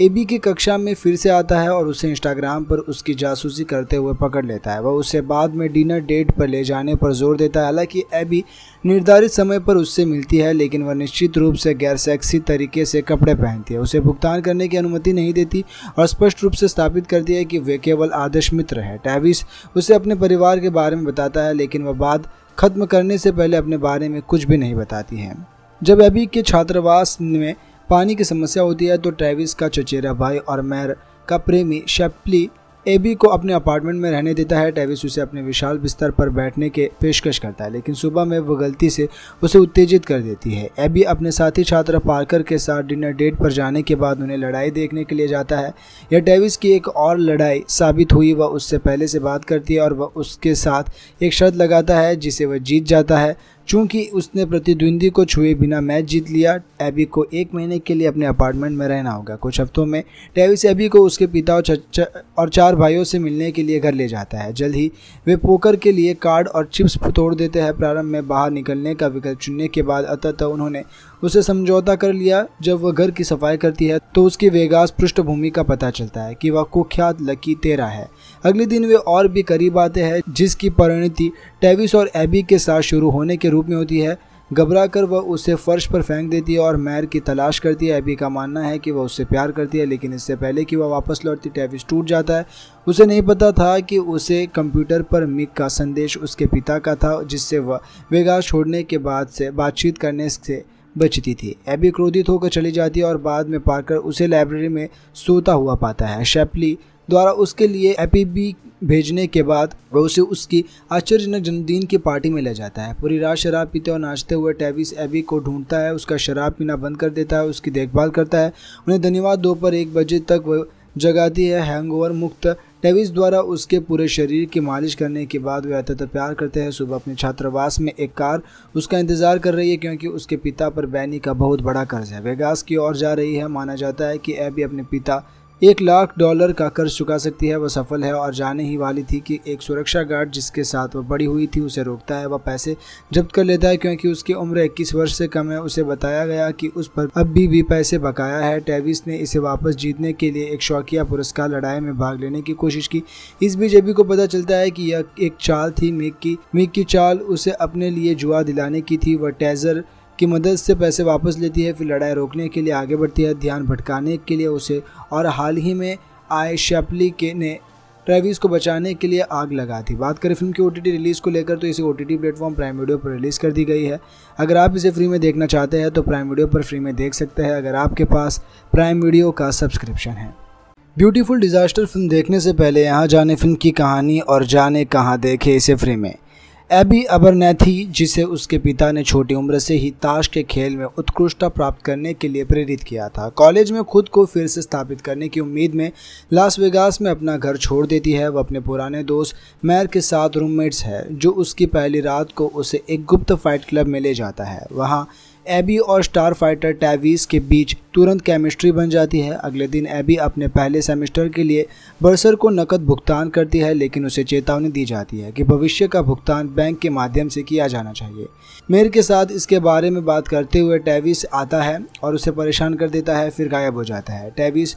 एबी की कक्षा में फिर से आता है और उसे इंस्टाग्राम पर उसकी जासूसी करते हुए पकड़ लेता है वह उसे बाद में डिनर डेट पर ले जाने पर जोर देता है हालांकि एबी निर्धारित समय पर उससे मिलती है लेकिन वह निश्चित रूप से गैर सेक्सी तरीके से कपड़े पहनती है उसे भुगतान करने की अनुमति नहीं देती और स्पष्ट रूप से स्थापित करती है कि वे केवल आदर्श मित्र है टैविस उसे अपने परिवार के बारे में बताता है लेकिन वह बात खत्म करने से पहले अपने बारे में कुछ भी नहीं बताती है जब एबी के छात्रावास में पानी की समस्या होती है तो ट्रेविस का चचेरा भाई और मैर का प्रेमी शेप्ली एबी को अपने अपार्टमेंट में रहने देता है डेविस उसे अपने विशाल बिस्तर पर बैठने के पेशकश करता है लेकिन सुबह में वह गलती से उसे उत्तेजित कर देती है एबी अपने साथी छात्र पार्कर के साथ डिनर डेट पर जाने के बाद उन्हें लड़ाई देखने के लिए जाता है यह टेविस की एक और लड़ाई साबित हुई वह उससे पहले से बात करती है और वह उसके साथ एक शर्त लगाता है जिसे वह जीत जाता है चूंकि उसने प्रतिद्वंदी को छुए बिना मैच जीत लिया एबी को एक महीने के लिए अपने अपार्टमेंट में रहना होगा कुछ हफ्तों में डेविस एबी को उसके पिता और चचा और चार भाइयों से मिलने के लिए घर ले जाता है जल्द ही वे पोकर के लिए कार्ड और चिप्स तोड़ देते हैं प्रारंभ में बाहर निकलने का विकल्प चुनने के बाद अतः उन्होंने उसे समझौता कर लिया जब वह घर की सफाई करती है तो उसकी वेगास पृष्ठभूमि का पता चलता है कि वह कुख्यात लकी तेरा है अगले दिन वे और भी करीब आते हैं जिसकी परिणति टेविस और एबी के साथ शुरू होने के रूप में होती है घबरा कर वह उसे फर्श पर फेंक देती है और मैर की तलाश करती है एबी का मानना है कि वह उससे प्यार करती है लेकिन इससे पहले कि वह वापस लौटती टेविस टूट जाता है उसे नहीं पता था कि उसे कंप्यूटर पर मिक का संदेश उसके पिता का था जिससे वह वेगास छोड़ने के बाद से बातचीत करने से बचती थी एबी क्रोधित होकर चली जाती है और बाद में पाकर उसे लाइब्रेरी में सोता हुआ पाता है शैपली द्वारा उसके लिए एपीबी भेजने के बाद वह उसे उसकी आश्चर्यजनक जन्मदिन की पार्टी में ले जाता है पूरी रात शराब पीते और नाचते हुए टेविस एबी को ढूंढता है उसका शराब पीना बंद कर देता है उसकी देखभाल करता है उन्हें धन्यवाद दोपहर एक बजे तक वह जगाती है हैंगओवर मुक्त टेविस द्वारा उसके पूरे शरीर की मालिश करने के बाद वह अत्यत प्यार करते हैं सुबह अपने छात्रावास में एक कार उसका इंतजार कर रही है क्योंकि उसके पिता पर बैनी का बहुत बड़ा कर्ज है वेगास की ओर जा रही है माना जाता है कि एबी अपने पिता एक लाख डॉलर का कर्ज चुका सकती है वह सफल है और जाने ही वाली थी कि एक सुरक्षा गार्ड जिसके साथ वह बड़ी हुई थी उसे रोकता है वह पैसे जब्त कर लेता है क्योंकि उसकी उम्र इक्कीस वर्ष से कम है उसे बताया गया कि उस पर अब भी, भी पैसे बकाया है टेविस ने इसे वापस जीतने के लिए एक शौकिया पुरस्कार लड़ाई में भाग लेने की कोशिश की इस बीजेपी को पता चलता है कि यह एक चाल थी मिक की मिक की चाल उसे अपने लिए जुआ दिलाने की थी वह टेजर की मदद से पैसे वापस लेती है फिर लड़ाई रोकने के लिए आगे बढ़ती है ध्यान भटकाने के लिए उसे और हाल ही में आए शैपली के ने ट्रेविस को बचाने के लिए आग लगा थी बात करें फिल्म की ओ रिलीज़ को लेकर तो इसे O T platform Prime Video पर रिलीज़ कर दी गई है अगर आप इसे फ्री में देखना चाहते हैं तो प्राइम वीडियो पर फ्री में देख सकते हैं अगर आपके पास प्राइम वीडियो का सब्सक्रिप्शन है ब्यूटीफुल डिज़ास्टर फिल्म देखने से पहले यहाँ जाने फिल्म की कहानी और जाने कहाँ देखे इसे फ्री में एबी अबरनेथी जिसे उसके पिता ने छोटी उम्र से ही ताश के खेल में उत्कृष्टता प्राप्त करने के लिए प्रेरित किया था कॉलेज में खुद को फिर से स्थापित करने की उम्मीद में लास वेगास में अपना घर छोड़ देती है वह अपने पुराने दोस्त मैर के साथ रूममेट्स है जो उसकी पहली रात को उसे एक गुप्त फाइट क्लब में ले जाता है वहाँ एबी और स्टार फाइटर टैवीज के बीच तुरंत केमिस्ट्री बन जाती है अगले दिन एबी अपने पहले सेमेस्टर के लिए बर्सर को नकद भुगतान करती है लेकिन उसे चेतावनी दी जाती है कि भविष्य का भुगतान बैंक के माध्यम से किया जाना चाहिए मेयर के साथ इसके बारे में बात करते हुए टैविस आता है और उसे परेशान कर देता है फिर गायब हो जाता है टैविस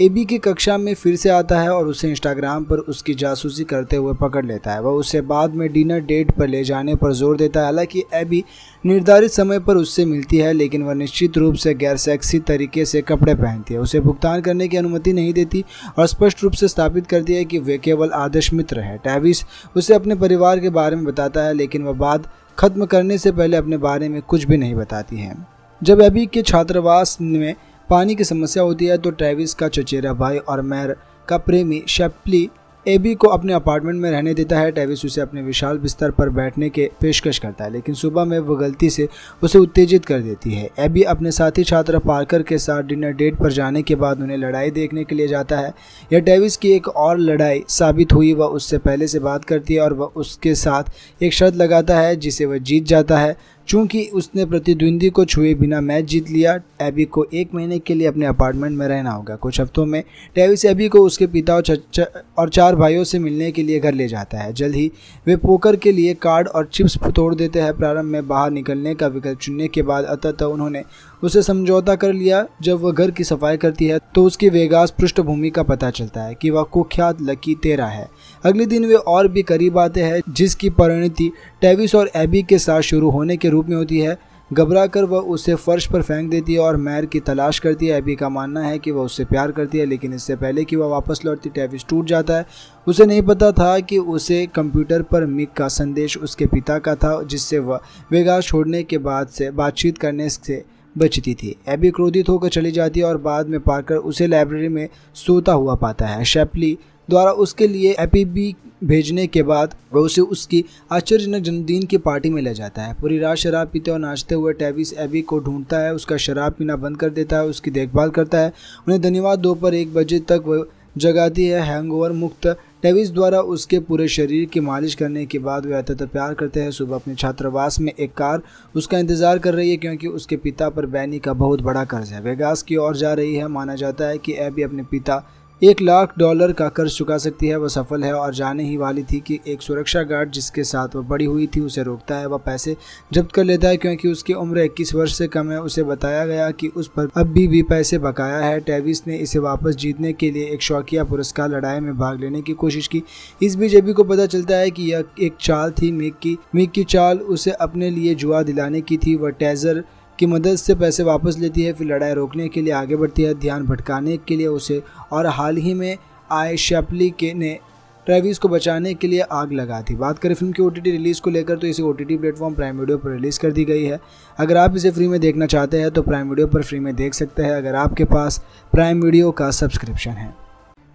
एबी की कक्षा में फिर से आता है और उसे इंस्टाग्राम पर उसकी जासूसी करते हुए पकड़ लेता है वह उसे बाद में डिनर डेट पर ले जाने पर जोर देता है हालांकि एबी निर्धारित समय पर उससे मिलती है लेकिन वह निश्चित रूप से गैर सेक्सी तरीके से कपड़े पहनती है उसे भुगतान करने की अनुमति नहीं देती और स्पष्ट रूप से स्थापित करती है कि वे केवल आदर्श मित्र है टैविस उसे अपने परिवार के बारे में बताता है लेकिन वह बात खत्म करने से पहले अपने बारे में कुछ भी नहीं बताती है जब एबी के छात्रावास में पानी की समस्या होती है तो ट्रेविस का चचेरा भाई और मैर का प्रेमी शेप्ली एबी को अपने अपार्टमेंट में रहने देता है डेविस उसे अपने विशाल बिस्तर पर बैठने के पेशकश करता है लेकिन सुबह में वह गलती से उसे उत्तेजित कर देती है एबी अपने साथी छात्र पार्कर के साथ डिनर डेट पर जाने के बाद उन्हें लड़ाई देखने के लिए जाता है यह डेविस की एक और लड़ाई साबित हुई वह उससे पहले से बात करती है और वह उसके साथ एक शर्त लगाता है जिसे वह जीत जाता है चूंकि उसने प्रतिद्वंदी को छुए बिना मैच जीत लिया एबी को एक महीने के लिए अपने अपार्टमेंट में रहना होगा कुछ हफ्तों में डेविस एबी को उसके पिता और चचा और चार भाइयों से मिलने के लिए घर ले जाता है जल्द ही वे पोकर के लिए कार्ड और चिप्स तोड़ देते हैं प्रारंभ में बाहर निकलने का विकल्प चुनने के बाद अतः उन्होंने उसे समझौता कर लिया जब वह घर की सफाई करती है तो उसकी वेगास पृष्ठभूमि का पता चलता है कि वह कुख्यात लकी तेरा है अगले दिन वे और भी करीब आते हैं जिसकी परिणति टेविस और एबी के साथ शुरू होने के रूप में होती है घबरा कर वह उसे फर्श पर फेंक देती है और मैर की तलाश करती है एबी का मानना है कि वह उससे प्यार करती है लेकिन इससे पहले कि वह वापस लौटती टेविस टूट जाता है उसे नहीं पता था कि उसे कंप्यूटर पर मिक का संदेश उसके पिता का था जिससे वह वेगास छोड़ने के बाद से बातचीत करने से बचती थी एबी क्रोधित होकर चली जाती है और बाद में पाकर उसे लाइब्रेरी में सोता हुआ पाता है शैपली द्वारा उसके लिए एपीबी भेजने के बाद वह उसे उसकी आश्चर्यजनक जन्मदिन की पार्टी में ले जाता है पूरी रात शराब पीते और नाचते हुए टेविस एबी को ढूंढता है उसका शराब पीना बंद कर देता है उसकी देखभाल करता है उन्हें धन्यवाद दोपहर एक बजे तक वह जगाती है हैंगओवर मुक्त टेविस द्वारा उसके पूरे शरीर की मालिश करने के बाद वह अत्यत प्यार करते हैं सुबह अपने छात्रावास में एक कार उसका इंतजार कर रही है क्योंकि उसके पिता पर बैनी का बहुत बड़ा कर्ज है वेगास की ओर जा रही है माना जाता है कि एबी अपने पिता एक लाख डॉलर का कर्ज चुका सकती है वह सफल है और जाने ही वाली थी कि एक सुरक्षा गार्ड जिसके साथ वह बड़ी हुई थी उसे रोकता है वह पैसे जब्त कर लेता है क्योंकि उसकी उम्र इक्कीस वर्ष से कम है उसे बताया गया कि उस पर अब भी पैसे बकाया है टेविस ने इसे वापस जीतने के लिए एक शौकिया पुरस्कार लड़ाई में भाग लेने की कोशिश की इस बीजेपी को पता चलता है कि यह एक चाल थी मिक की मिक की चाल उसे अपने लिए जुआ दिलाने की थी वह टेजर की मदद से पैसे वापस लेती है फिर लड़ाई रोकने के लिए आगे बढ़ती है ध्यान भटकाने के लिए उसे और हाल ही में आए शैपली के ने ट्रेविस को बचाने के लिए आग लगा थी बात करें फिल्म की ओ रिलीज़ को लेकर तो इसे O T platform Prime Video पर रिलीज़ कर दी गई है अगर आप इसे फ्री में देखना चाहते हैं तो प्राइम वीडियो पर फ्री में देख सकते हैं अगर आपके पास प्राइम वीडियो का सब्सक्रिप्शन है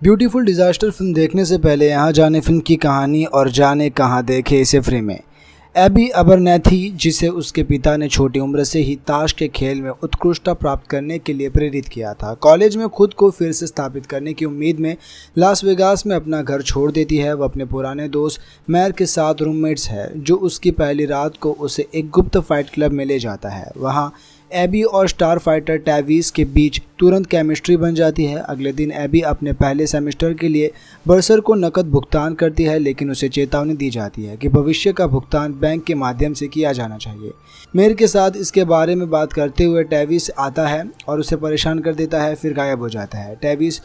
ब्यूटीफुल डिज़ास्टर फिल्म देखने से पहले यहाँ जाने फिल्म की कहानी और जाने कहाँ देखे इसे फ्री में एबी अबरनेथी जिसे उसके पिता ने छोटी उम्र से ही ताश के खेल में उत्कृष्टता प्राप्त करने के लिए प्रेरित किया था कॉलेज में खुद को फिर से स्थापित करने की उम्मीद में लास वेगास में अपना घर छोड़ देती है वह अपने पुराने दोस्त मैर के साथ रूममेट्स है जो उसकी पहली रात को उसे एक गुप्त फाइट क्लब में ले जाता है वहाँ एबी और स्टार फाइटर टैवीज के बीच तुरंत केमिस्ट्री बन जाती है अगले दिन एबी अपने पहले सेमेस्टर के लिए बर्सर को नकद भुगतान करती है लेकिन उसे चेतावनी दी जाती है कि भविष्य का भुगतान बैंक के माध्यम से किया जाना चाहिए मेयर के साथ इसके बारे में बात करते हुए टैविस आता है और उसे परेशान कर देता है फिर गायब हो जाता है टैविस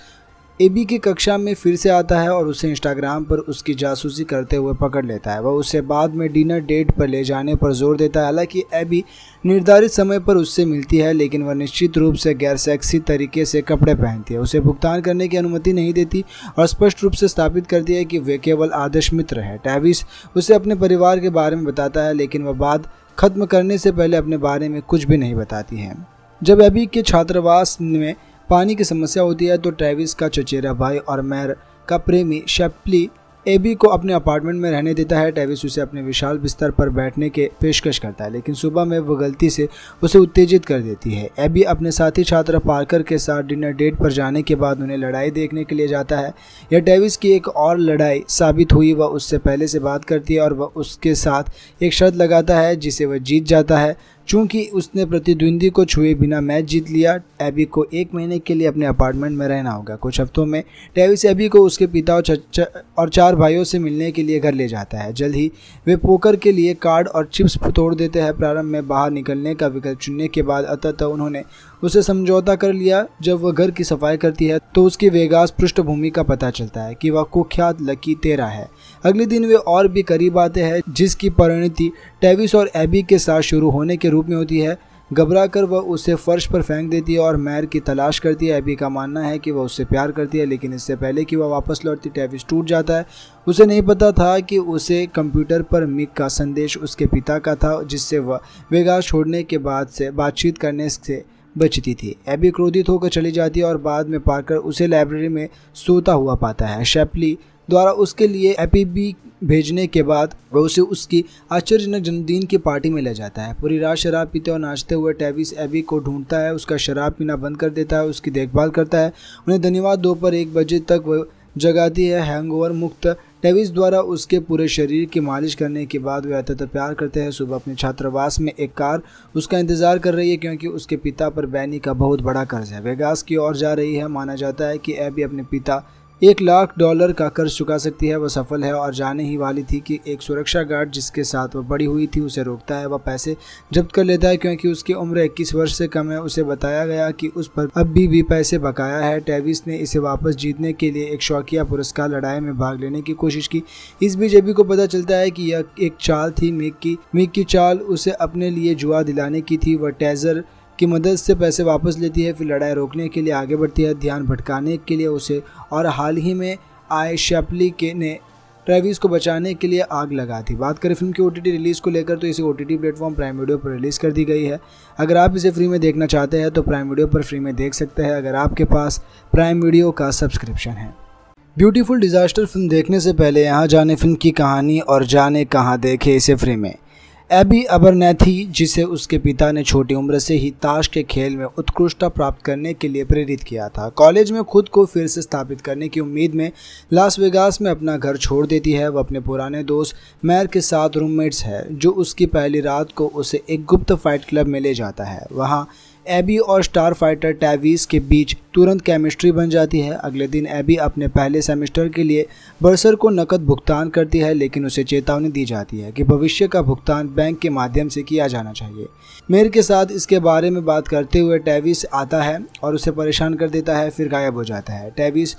एबी की कक्षा में फिर से आता है और उसे इंस्टाग्राम पर उसकी जासूसी करते हुए पकड़ लेता है वह उसे बाद में डिनर डेट पर ले जाने पर जोर देता है हालांकि एबी निर्धारित समय पर उससे मिलती है लेकिन वह निश्चित रूप से गैर सेक्सी तरीके से कपड़े पहनती है उसे भुगतान करने की अनुमति नहीं देती और स्पष्ट रूप से स्थापित करती है कि वे केवल आदर्श मित्र है टैविस उसे अपने परिवार के बारे में बताता है लेकिन वह बात खत्म करने से पहले अपने बारे में कुछ भी नहीं बताती है जब एबी के छात्रावास में पानी की समस्या होती है तो ट्रेविस का चचेरा भाई और मैर का प्रेमी शेप्ली एबी को अपने अपार्टमेंट में रहने देता है ट्रेविस उसे अपने विशाल बिस्तर पर बैठने के पेशकश करता है लेकिन सुबह में वह गलती से उसे उत्तेजित कर देती है एबी अपने साथी छात्र पार्कर के साथ डिनर डेट पर जाने के बाद उन्हें लड़ाई देखने के लिए जाता है यह ट्रेविस की एक और लड़ाई साबित हुई वह उससे पहले से बात करती है और वह उसके साथ एक शर्त लगाता है जिसे वह जीत जाता है चूंकि उसने प्रतिद्वंदी को छुए बिना मैच जीत लिया एबी को एक महीने के लिए अपने अपार्टमेंट में रहना होगा कुछ हफ्तों में डेविस एबी को उसके पिता और चचा और चार भाइयों से मिलने के लिए घर ले जाता है जल्द ही वे पोकर के लिए कार्ड और चिप्स तोड़ देते हैं प्रारंभ में बाहर निकलने का विकल्प चुनने के बाद अतः उन्होंने उसे समझौता कर लिया जब वह घर की सफाई करती है तो उसकी वेगास पृष्ठभूमि का पता चलता है कि वह कुख्यात लकी तेरा है अगले दिन वे और भी करीब आते हैं जिसकी परिणति टेविस और एबी के साथ शुरू होने के रूप में होती है घबरा कर वह उसे फर्श पर फेंक देती है और मैर की तलाश करती है एबी का मानना है कि वह उससे प्यार करती है लेकिन इससे पहले कि वह वापस लौटती टेविस टूट जाता है उसे नहीं पता था कि उसे कंप्यूटर पर मिक का संदेश उसके पिता का था जिससे वह वेगास छोड़ने के बाद से बातचीत करने से बचती थी एबी क्रोधित होकर चली जाती है और बाद में पाकर उसे लाइब्रेरी में सोता हुआ पाता है शेपली द्वारा उसके लिए एपीबी भेजने के बाद वह उसे उसकी आश्चर्यजनक जन्मदिन की पार्टी में ले जाता है पूरी रात शराब पीते और नाचते हुए टेविस एबी को ढूंढता है उसका शराब पीना बंद कर देता है उसकी देखभाल करता है उन्हें धन्यवाद दोपहर एक बजे तक वह जगाती है हैंगओवर मुक्त टेविस द्वारा उसके पूरे शरीर की मालिश करने के बाद वह अत्यत प्यार करते हैं सुबह अपने छात्रावास में एक कार उसका इंतजार कर रही है क्योंकि उसके पिता पर बैनी का बहुत बड़ा कर्ज है वेगास की ओर जा रही है माना जाता है कि एबी अपने पिता एक लाख डॉलर का कर्ज चुका सकती है वह सफल है और जाने ही वाली थी कि एक सुरक्षा गार्ड जिसके साथ वह बड़ी हुई थी उसे रोकता है वह पैसे जब्त कर लेता है क्योंकि उसकी उम्र इक्कीस वर्ष से कम है उसे बताया गया कि उस पर अब भी, भी पैसे बकाया है टेविस ने इसे वापस जीतने के लिए एक शौकिया पुरस्कार लड़ाई में भाग लेने की कोशिश की इस बीजेपी को पता चलता है कि यह एक चाल थी मिक की मिक की चाल उसे अपने लिए जुआ दिलाने की थी वह टेजर की मदद से पैसे वापस लेती है फिर लड़ाई रोकने के लिए आगे बढ़ती है ध्यान भटकाने के लिए उसे और हाल ही में आए शैपली के ने ट्रेविस को बचाने के लिए आग लगा थी बात करें फिल्म की ओ रिलीज़ को लेकर तो इसे ओ प्लेटफॉर्म प्राइम वीडियो पर रिलीज़ कर दी गई है अगर आप इसे फ्री में देखना चाहते हैं तो प्राइम वीडियो पर फ्री में देख सकते हैं अगर आपके पास प्राइम वीडियो का सब्सक्रिप्शन है ब्यूटीफुल डिज़ास्टर फिल्म देखने से पहले यहाँ जाने फिल्म की कहानी और जाने कहाँ देखे इसे फ्री में एबी अबरनेथी जिसे उसके पिता ने छोटी उम्र से ही ताश के खेल में उत्कृष्टता प्राप्त करने के लिए प्रेरित किया था कॉलेज में खुद को फिर से स्थापित करने की उम्मीद में लास वेगास में अपना घर छोड़ देती है वह अपने पुराने दोस्त मैर के साथ रूममेट्स है जो उसकी पहली रात को उसे एक गुप्त फाइट क्लब में ले जाता है वहाँ एबी और स्टार फाइटर टैवीज के बीच तुरंत केमिस्ट्री बन जाती है अगले दिन एबी अपने पहले सेमेस्टर के लिए बर्सर को नकद भुगतान करती है लेकिन उसे चेतावनी दी जाती है कि भविष्य का भुगतान बैंक के माध्यम से किया जाना चाहिए मेयर के साथ इसके बारे में बात करते हुए टैविस आता है और उसे परेशान कर देता है फिर गायब हो जाता है टैविस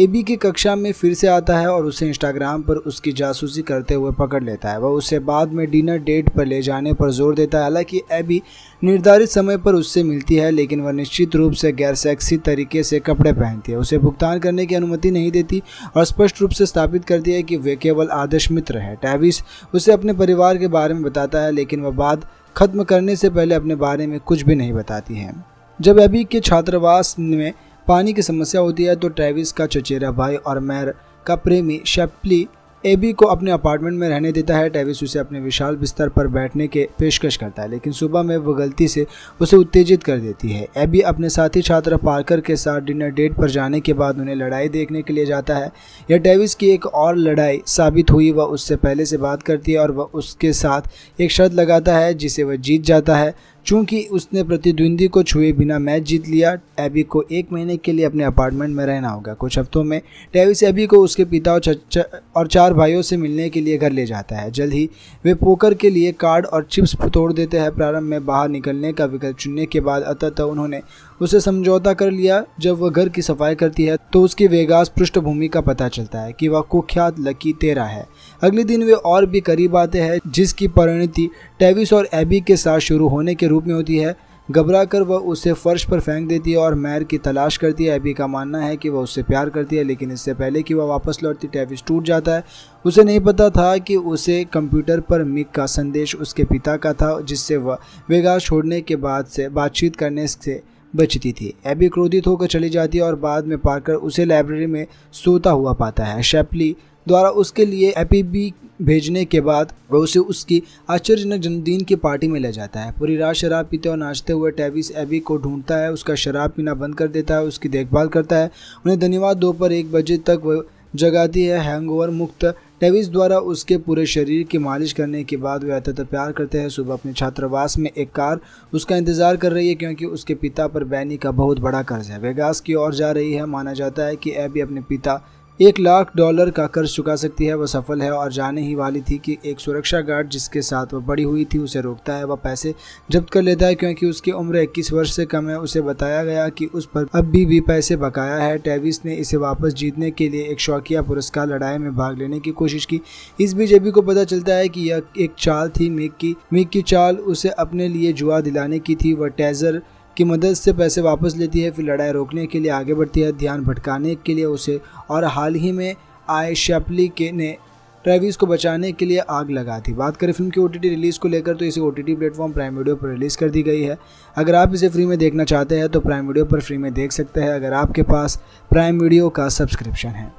एबी की कक्षा में फिर से आता है और उसे इंस्टाग्राम पर उसकी जासूसी करते हुए पकड़ लेता है वह उसे बाद में डिनर डेट पर ले जाने पर जोर देता है हालांकि एबी निर्धारित समय पर उससे मिलती है लेकिन वह निश्चित रूप से गैर सेक्सी तरीके से कपड़े पहनती है उसे भुगतान करने की अनुमति नहीं देती और स्पष्ट रूप से स्थापित करती है कि वे केवल आदर्श मित्र है टैविस उसे अपने परिवार के बारे में बताता है लेकिन वह बात खत्म करने से पहले अपने बारे में कुछ भी नहीं बताती है जब एबी के छात्रावास में पानी की समस्या होती है तो ट्रेविस का चचेरा भाई और मैर का प्रेमी शेप्ली एबी को अपने अपार्टमेंट में रहने देता है ट्रेविस उसे अपने विशाल बिस्तर पर बैठने के पेशकश करता है लेकिन सुबह में वह गलती से उसे उत्तेजित कर देती है एबी अपने साथी छात्र पार्कर के साथ डिनर डेट पर जाने के बाद उन्हें लड़ाई देखने के लिए जाता है यह ट्रेविस की एक और लड़ाई साबित हुई वह उससे पहले से बात करती है और वह उसके साथ एक शर्त लगाता है जिसे वह जीत जाता है चूंकि उसने प्रतिद्वंदी को छुए बिना मैच जीत लिया एबी को एक महीने के लिए अपने अपार्टमेंट में रहना होगा कुछ हफ्तों में डेविस एबी को उसके पिता और चचा और चार भाइयों से मिलने के लिए घर ले जाता है जल्द ही वे पोकर के लिए कार्ड और चिप्स तोड़ देते हैं प्रारंभ में बाहर निकलने का विकल्प चुनने के बाद अतः उन्होंने उसे समझौता कर लिया जब वह घर की सफाई करती है तो उसकी वेगास पृष्ठभूमि का पता चलता है कि वह कुख्यात लकी तेरा है अगले दिन वे और भी करीब आते हैं जिसकी परिणति टेविस और एबी के साथ शुरू होने के रूप में होती है घबरा कर वह उसे फर्श पर फेंक देती है और मैर की तलाश करती है एबी का मानना है कि वह उससे प्यार करती है लेकिन इससे पहले कि वह वापस लौटती टेविस टूट जाता है उसे नहीं पता था कि उसे कंप्यूटर पर मिक का संदेश उसके पिता का था जिससे वह वेगा छोड़ने के बाद से बातचीत करने से बचती थी एबी क्रोधित होकर चली जाती है और बाद में पार्कर उसे लाइब्रेरी में सोता हुआ पाता है शेपली द्वारा उसके लिए एपीबी भेजने के बाद वह उसे उसकी आश्चर्यजनक जन्मदिन की पार्टी में ले जाता है पूरी रात शराब पीते और नाचते हुए टेविस एबी को ढूंढता है उसका शराब पीना बंद कर देता है उसकी देखभाल करता है उन्हें धन्यवाद दोपहर एक बजे तक वह जगाती है हैंगओवर मुक्त डेविस द्वारा उसके पूरे शरीर की मालिश करने के बाद वे अत्यंत प्यार करते हैं सुबह अपने छात्रावास में एक कार उसका इंतजार कर रही है क्योंकि उसके पिता पर बैनी का बहुत बड़ा कर्ज है वेगास की ओर जा रही है माना जाता है कि एबी अपने पिता एक लाख डॉलर का कर्ज चुका सकती है वह सफल है और जाने ही वाली थी कि एक सुरक्षा गार्ड जिसके साथ वह बड़ी हुई थी उसे रोकता है वह पैसे जब्त कर लेता है क्योंकि उसकी उम्र इक्कीस वर्ष से कम है उसे बताया गया कि उस पर अब भी, भी पैसे बकाया है टेविस ने इसे वापस जीतने के लिए एक शौकिया पुरस्कार लड़ाई में भाग लेने की कोशिश की इस बीजेपी को पता चलता है कि यह एक चाल थी मिक की मिक की चाल उसे अपने लिए जुआ दिलाने की थी वह टेजर की मदद से पैसे वापस लेती है फिर लड़ाई रोकने के लिए आगे बढ़ती है ध्यान भटकाने के लिए उसे और हाल ही में आए शैपली के ने ट्रेविस को बचाने के लिए आग लगा थी बात करें फिल्म की ओ रिलीज़ को लेकर तो इसे O T platform Prime Video पर रिलीज़ कर दी गई है अगर आप इसे फ्री में देखना चाहते हैं तो प्राइम वीडियो पर फ्री में देख सकते हैं अगर आपके पास प्राइम वीडियो का सब्सक्रिप्शन है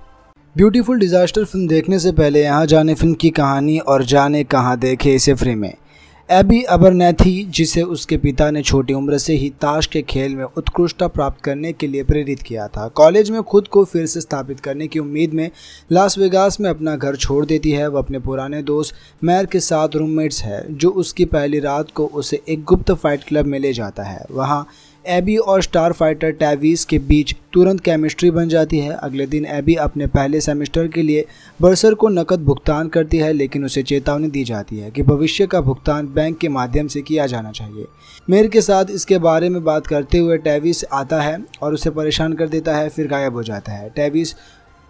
ब्यूटीफुल डिज़ास्टर फिल्म देखने से पहले यहाँ जाने फिल्म की कहानी और जाने कहाँ देखे इसे फ्री में एबी अबरनेथी जिसे उसके पिता ने छोटी उम्र से ही ताश के खेल में उत्कृष्टता प्राप्त करने के लिए प्रेरित किया था कॉलेज में खुद को फिर से स्थापित करने की उम्मीद में लास वेगास में अपना घर छोड़ देती है वह अपने पुराने दोस्त मैर के साथ रूममेट्स है जो उसकी पहली रात को उसे एक गुप्त फाइट क्लब में ले जाता है वहाँ एबी और स्टार फाइटर टैवीज के बीच तुरंत केमिस्ट्री बन जाती है अगले दिन एबी अपने पहले सेमेस्टर के लिए बर्सर को नकद भुगतान करती है लेकिन उसे चेतावनी दी जाती है कि भविष्य का भुगतान बैंक के माध्यम से किया जाना चाहिए मेयर के साथ इसके बारे में बात करते हुए टैविस आता है और उसे परेशान कर देता है फिर गायब हो जाता है टैविस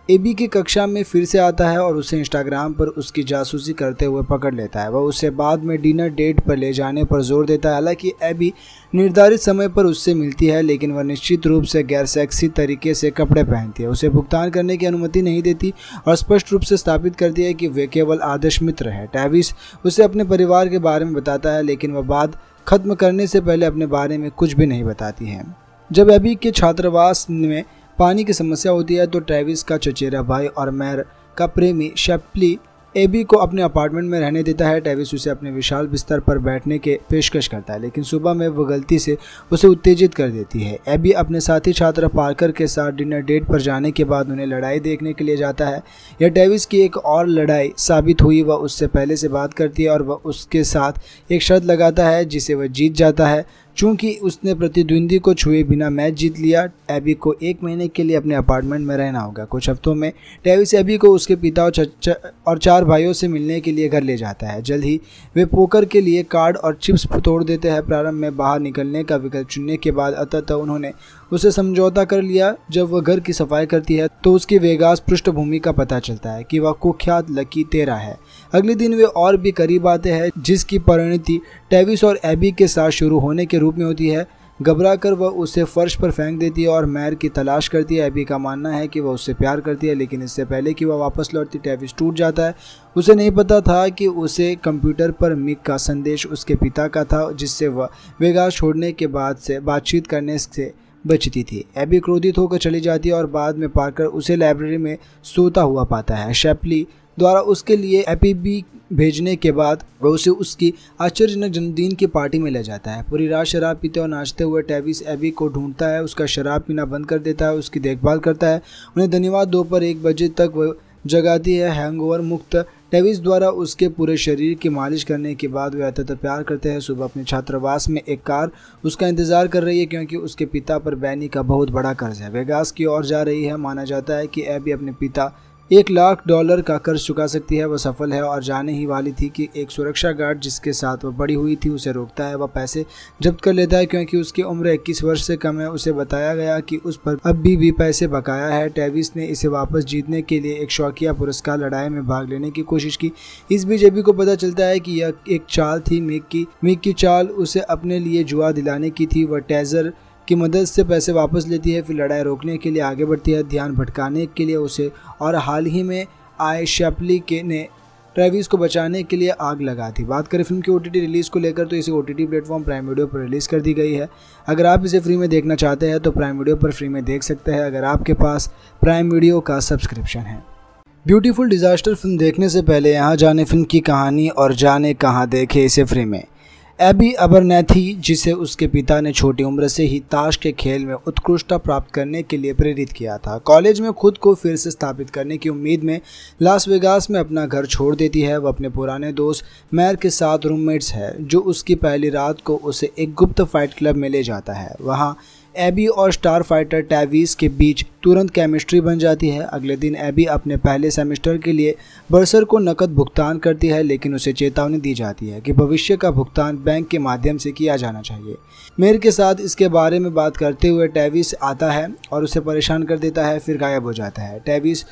एबी की कक्षा में फिर से आता है और उसे इंस्टाग्राम पर उसकी जासूसी करते हुए पकड़ लेता है वह उसे बाद में डिनर डेट पर ले जाने पर जोर देता है हालांकि एबी निर्धारित समय पर उससे मिलती है लेकिन वह निश्चित रूप से गैर सेक्सी तरीके से कपड़े पहनती है उसे भुगतान करने की अनुमति नहीं देती और स्पष्ट रूप से स्थापित करती है कि वे केवल आदर्श मित्र है टैविस उसे अपने परिवार के बारे में बताता है लेकिन वह बात खत्म करने से पहले अपने बारे में कुछ भी नहीं बताती है जब एबी के छात्रावास में पानी की समस्या होती है तो ट्रेविस का चचेरा भाई और मैर का प्रेमी शेप्ली एबी को अपने अपार्टमेंट में रहने देता है ट्रेविस उसे अपने विशाल बिस्तर पर बैठने के पेशकश करता है लेकिन सुबह में वह गलती से उसे उत्तेजित कर देती है एबी अपने साथी छात्र पार्कर के साथ डिनर डेट पर जाने के बाद उन्हें लड़ाई देखने के लिए जाता है यह ट्रेविस की एक और लड़ाई साबित हुई वह उससे पहले से बात करती है और वह उसके साथ एक शर्त लगाता है जिसे वह जीत जाता है चूंकि उसने प्रतिद्वंदी को छुए बिना मैच जीत लिया एबी को एक महीने के लिए अपने अपार्टमेंट में रहना होगा कुछ हफ्तों में डेविस एबी को उसके पिता और चचा और चार भाइयों से मिलने के लिए घर ले जाता है जल्द ही वे पोकर के लिए कार्ड और चिप्स तोड़ देते हैं प्रारंभ में बाहर निकलने का विकल्प चुनने के बाद अतः उन्होंने उसे समझौता कर लिया जब वह घर की सफाई करती है तो उसकी वेगास पृष्ठभूमि का पता चलता है कि वह कुख्यात लकी तेरा है अगले दिन वे और भी करीब आते हैं जिसकी परिणति टेविस और एबी के साथ शुरू होने के रूप में होती है घबरा कर वह उसे फर्श पर फेंक देती है और मैर की तलाश करती है एबी का मानना है कि वह उससे प्यार करती है लेकिन इससे पहले कि वह वापस लौटती टेविस टूट जाता है उसे नहीं पता था कि उसे कंप्यूटर पर मिक का संदेश उसके पिता का था जिससे वह वेगास छोड़ने के बाद से बातचीत करने से बचती थी एबी क्रोधित होकर चली जाती है और बाद में पाकर उसे लाइब्रेरी में सोता हुआ पाता है शैपली द्वारा उसके लिए एपीबी भेजने के बाद वह उसे उसकी आश्चर्यजनक जन्मदिन की पार्टी में ले जाता है पूरी रात शराब पीते और नाचते हुए टेविस एबी को ढूंढता है उसका शराब पीना बंद कर देता है उसकी देखभाल करता है उन्हें धन्यवाद दोपहर एक बजे तक वह जगाती है हैंगओवर मुक्त टेविस द्वारा उसके पूरे शरीर की मालिश करने के बाद वह अत्यंत प्यार करते हैं सुबह अपने छात्रावास में एक कार उसका इंतजार कर रही है क्योंकि उसके पिता पर बैनी का बहुत बड़ा कर्ज है वेगास की ओर जा रही है माना जाता है कि एबी अपने पिता एक लाख डॉलर का कर्ज चुका सकती है वह सफल है और जाने ही वाली थी कि एक सुरक्षा गार्ड जिसके साथ वह बड़ी हुई थी उसे रोकता है वह पैसे जब्त कर लेता है क्योंकि उसकी उम्र इक्कीस वर्ष से कम है उसे बताया गया कि उस पर अब भी, भी पैसे बकाया है टेविस ने इसे वापस जीतने के लिए एक शौकिया पुरस्कार लड़ाई में भाग लेने की कोशिश की इस बीजेपी को पता चलता है कि यह एक चाल थी मिक की मिक की चाल उसे अपने लिए जुआ दिलाने की थी वह टेजर की मदद से पैसे वापस लेती है फिर लड़ाई रोकने के लिए आगे बढ़ती है ध्यान भटकाने के लिए उसे और हाल ही में आए शैपली के ने ट्रेविस को बचाने के लिए आग लगा थी बात करें फिल्म की ओ रिलीज़ को लेकर तो इसे O T platform Prime Video पर रिलीज़ कर दी गई है अगर आप इसे फ्री में देखना चाहते हैं तो प्राइम वीडियो पर फ्री में देख सकते हैं अगर आपके पास प्राइम वीडियो का सब्सक्रिप्शन है ब्यूटीफुल डिज़ास्टर फिल्म देखने से पहले यहाँ जाने फिल्म की कहानी और जाने कहाँ देखे इसे फ्री में एबी अबरनेथी जिसे उसके पिता ने छोटी उम्र से ही ताश के खेल में उत्कृष्टता प्राप्त करने के लिए प्रेरित किया था कॉलेज में खुद को फिर से स्थापित करने की उम्मीद में लास वेगास में अपना घर छोड़ देती है वह अपने पुराने दोस्त मैर के साथ रूममेट्स है जो उसकी पहली रात को उसे एक गुप्त फाइट क्लब में ले जाता है वहाँ एबी और स्टार फाइटर टैवीज के बीच तुरंत केमिस्ट्री बन जाती है अगले दिन एबी अपने पहले सेमेस्टर के लिए बर्सर को नकद भुगतान करती है लेकिन उसे चेतावनी दी जाती है कि भविष्य का भुगतान बैंक के माध्यम से किया जाना चाहिए मेयर के साथ इसके बारे में बात करते हुए टैविस आता है और उसे परेशान कर देता है फिर गायब हो जाता है टैविस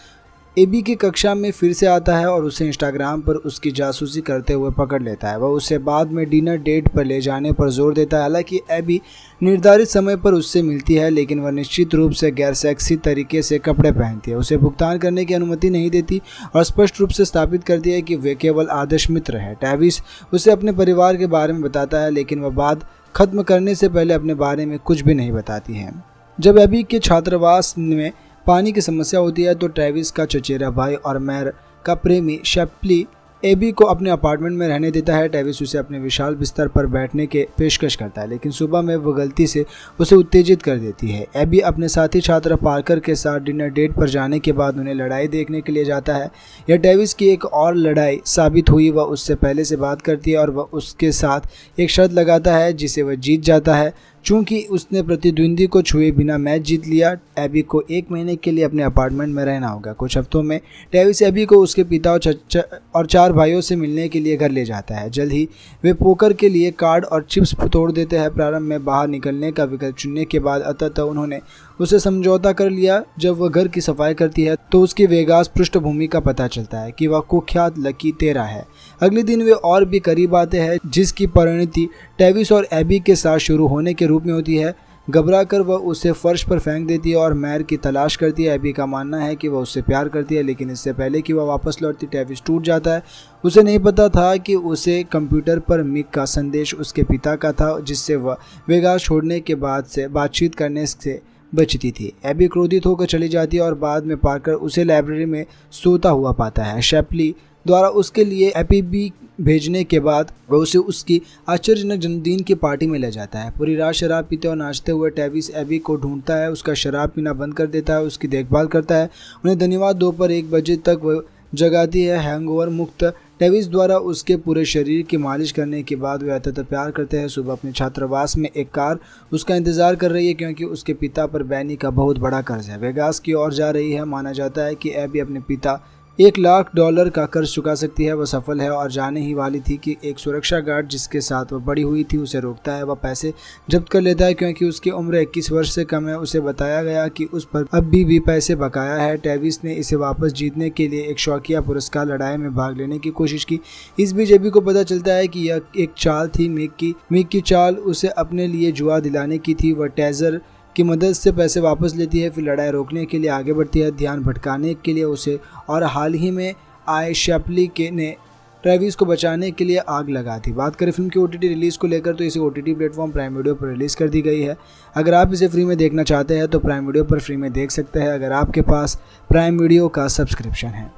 एबी की कक्षा में फिर से आता है और उसे इंस्टाग्राम पर उसकी जासूसी करते हुए पकड़ लेता है वह उसे बाद में डिनर डेट पर ले जाने पर जोर देता है हालांकि एबी निर्धारित समय पर उससे मिलती है लेकिन वह निश्चित रूप से गैर सेक्सी तरीके से कपड़े पहनती है उसे भुगतान करने की अनुमति नहीं देती और स्पष्ट रूप से स्थापित करती है कि वे केवल आदर्श मित्र है टैविस उसे अपने परिवार के बारे में बताता है लेकिन वह बात खत्म करने से पहले अपने बारे में कुछ भी नहीं बताती है जब एबी के छात्रावास में पानी की समस्या होती है तो ट्रेविस का चचेरा भाई और मैर का प्रेमी शेप्ली एबी को अपने अपार्टमेंट में रहने देता है डेविस उसे अपने विशाल बिस्तर पर बैठने के पेशकश करता है लेकिन सुबह में वह गलती से उसे उत्तेजित कर देती है एबी अपने साथी छात्र पार्कर के साथ डिनर डेट पर जाने के बाद उन्हें लड़ाई देखने के लिए जाता है यह डेविस की एक और लड़ाई साबित हुई वह उससे पहले से बात करती है और वह उसके साथ एक शर्त लगाता है जिसे वह जीत जाता है चूंकि उसने प्रतिद्वंदी को छुए बिना मैच जीत लिया एबी को एक महीने के लिए अपने अपार्टमेंट में रहना होगा कुछ हफ्तों में डेविस एबी को उसके पिता और चचा और चार भाइयों से मिलने के लिए घर ले जाता है जल्द ही वे पोकर के लिए कार्ड और चिप्स तोड़ देते हैं प्रारंभ में बाहर निकलने का विकल्प चुनने के बाद अतः उन्होंने उसे समझौता कर लिया जब वह घर की सफाई करती है तो उसकी वेगास पृष्ठभूमि का पता चलता है कि वह कुख्यात लकी तेरा है अगले दिन वे और भी करीब आते हैं जिसकी परिणति टेविस और एबी के साथ शुरू होने के रूप में होती है घबरा कर वह उसे फर्श पर फेंक देती है और मैर की तलाश करती है एबी का मानना है कि वह उससे प्यार करती है लेकिन इससे पहले कि वह वापस लौटती टेविस टूट जाता है उसे नहीं पता था कि उसे कंप्यूटर पर मिक का संदेश उसके पिता का था जिससे वह वेगास छोड़ने के बाद से बातचीत करने से बचती थी एबी क्रोधित होकर चली जाती है और बाद में पाकर उसे लाइब्रेरी में सोता हुआ पाता है शैपली द्वारा उसके लिए एपीबी भेजने के बाद वह उसे उसकी आश्चर्यजनक जन्मदिन की पार्टी में ले जाता है पूरी रात शराब पीते और नाचते हुए टेविस एबी को ढूंढता है उसका शराब पीना बंद कर देता है उसकी देखभाल करता है उन्हें धन्यवाद दोपहर एक बजे तक वह जगाती है हैंगओवर मुक्त टेविस द्वारा उसके पूरे शरीर की मालिश करने के बाद वह अत्यंत प्यार करते हैं सुबह अपने छात्रावास में एक कार उसका इंतजार कर रही है क्योंकि उसके पिता पर बैनी का बहुत बड़ा कर्ज है वेगास की ओर जा रही है माना जाता है कि एबी अपने पिता एक लाख डॉलर का कर्ज चुका सकती है वह सफल है और जाने ही वाली थी कि एक सुरक्षा गार्ड जिसके साथ वह बड़ी हुई थी उसे रोकता है वह पैसे जब्त कर लेता है क्योंकि उसकी उम्र इक्कीस वर्ष से कम है उसे बताया गया कि उस पर अब भी, भी पैसे बकाया है टेविस ने इसे वापस जीतने के लिए एक शौकिया पुरस्कार लड़ाई में भाग लेने की कोशिश की इस बीजेपी को पता चलता है कि यह एक चाल थी मिक की मिक की चाल उसे अपने लिए जुआ दिलाने की थी वह टेजर की मदद से पैसे वापस लेती है फिर लड़ाई रोकने के लिए आगे बढ़ती है ध्यान भटकाने के लिए उसे और हाल ही में आए शैपली के ने ट्रेविस को बचाने के लिए आग लगा थी बात करें फिल्म की ओ रिलीज़ को लेकर तो इसे ओ प्लेटफॉर्म प्राइम वीडियो पर रिलीज़ कर दी गई है अगर आप इसे फ्री में देखना चाहते हैं तो प्राइम वीडियो पर फ्री में देख सकते हैं अगर आपके पास प्राइम वीडियो का सब्सक्रिप्शन है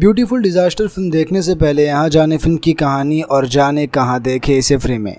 ब्यूटीफुल डिज़ास्टर फिल्म देखने से पहले यहाँ जाने फिल्म की कहानी और जाने कहाँ देखे इसे फ्री में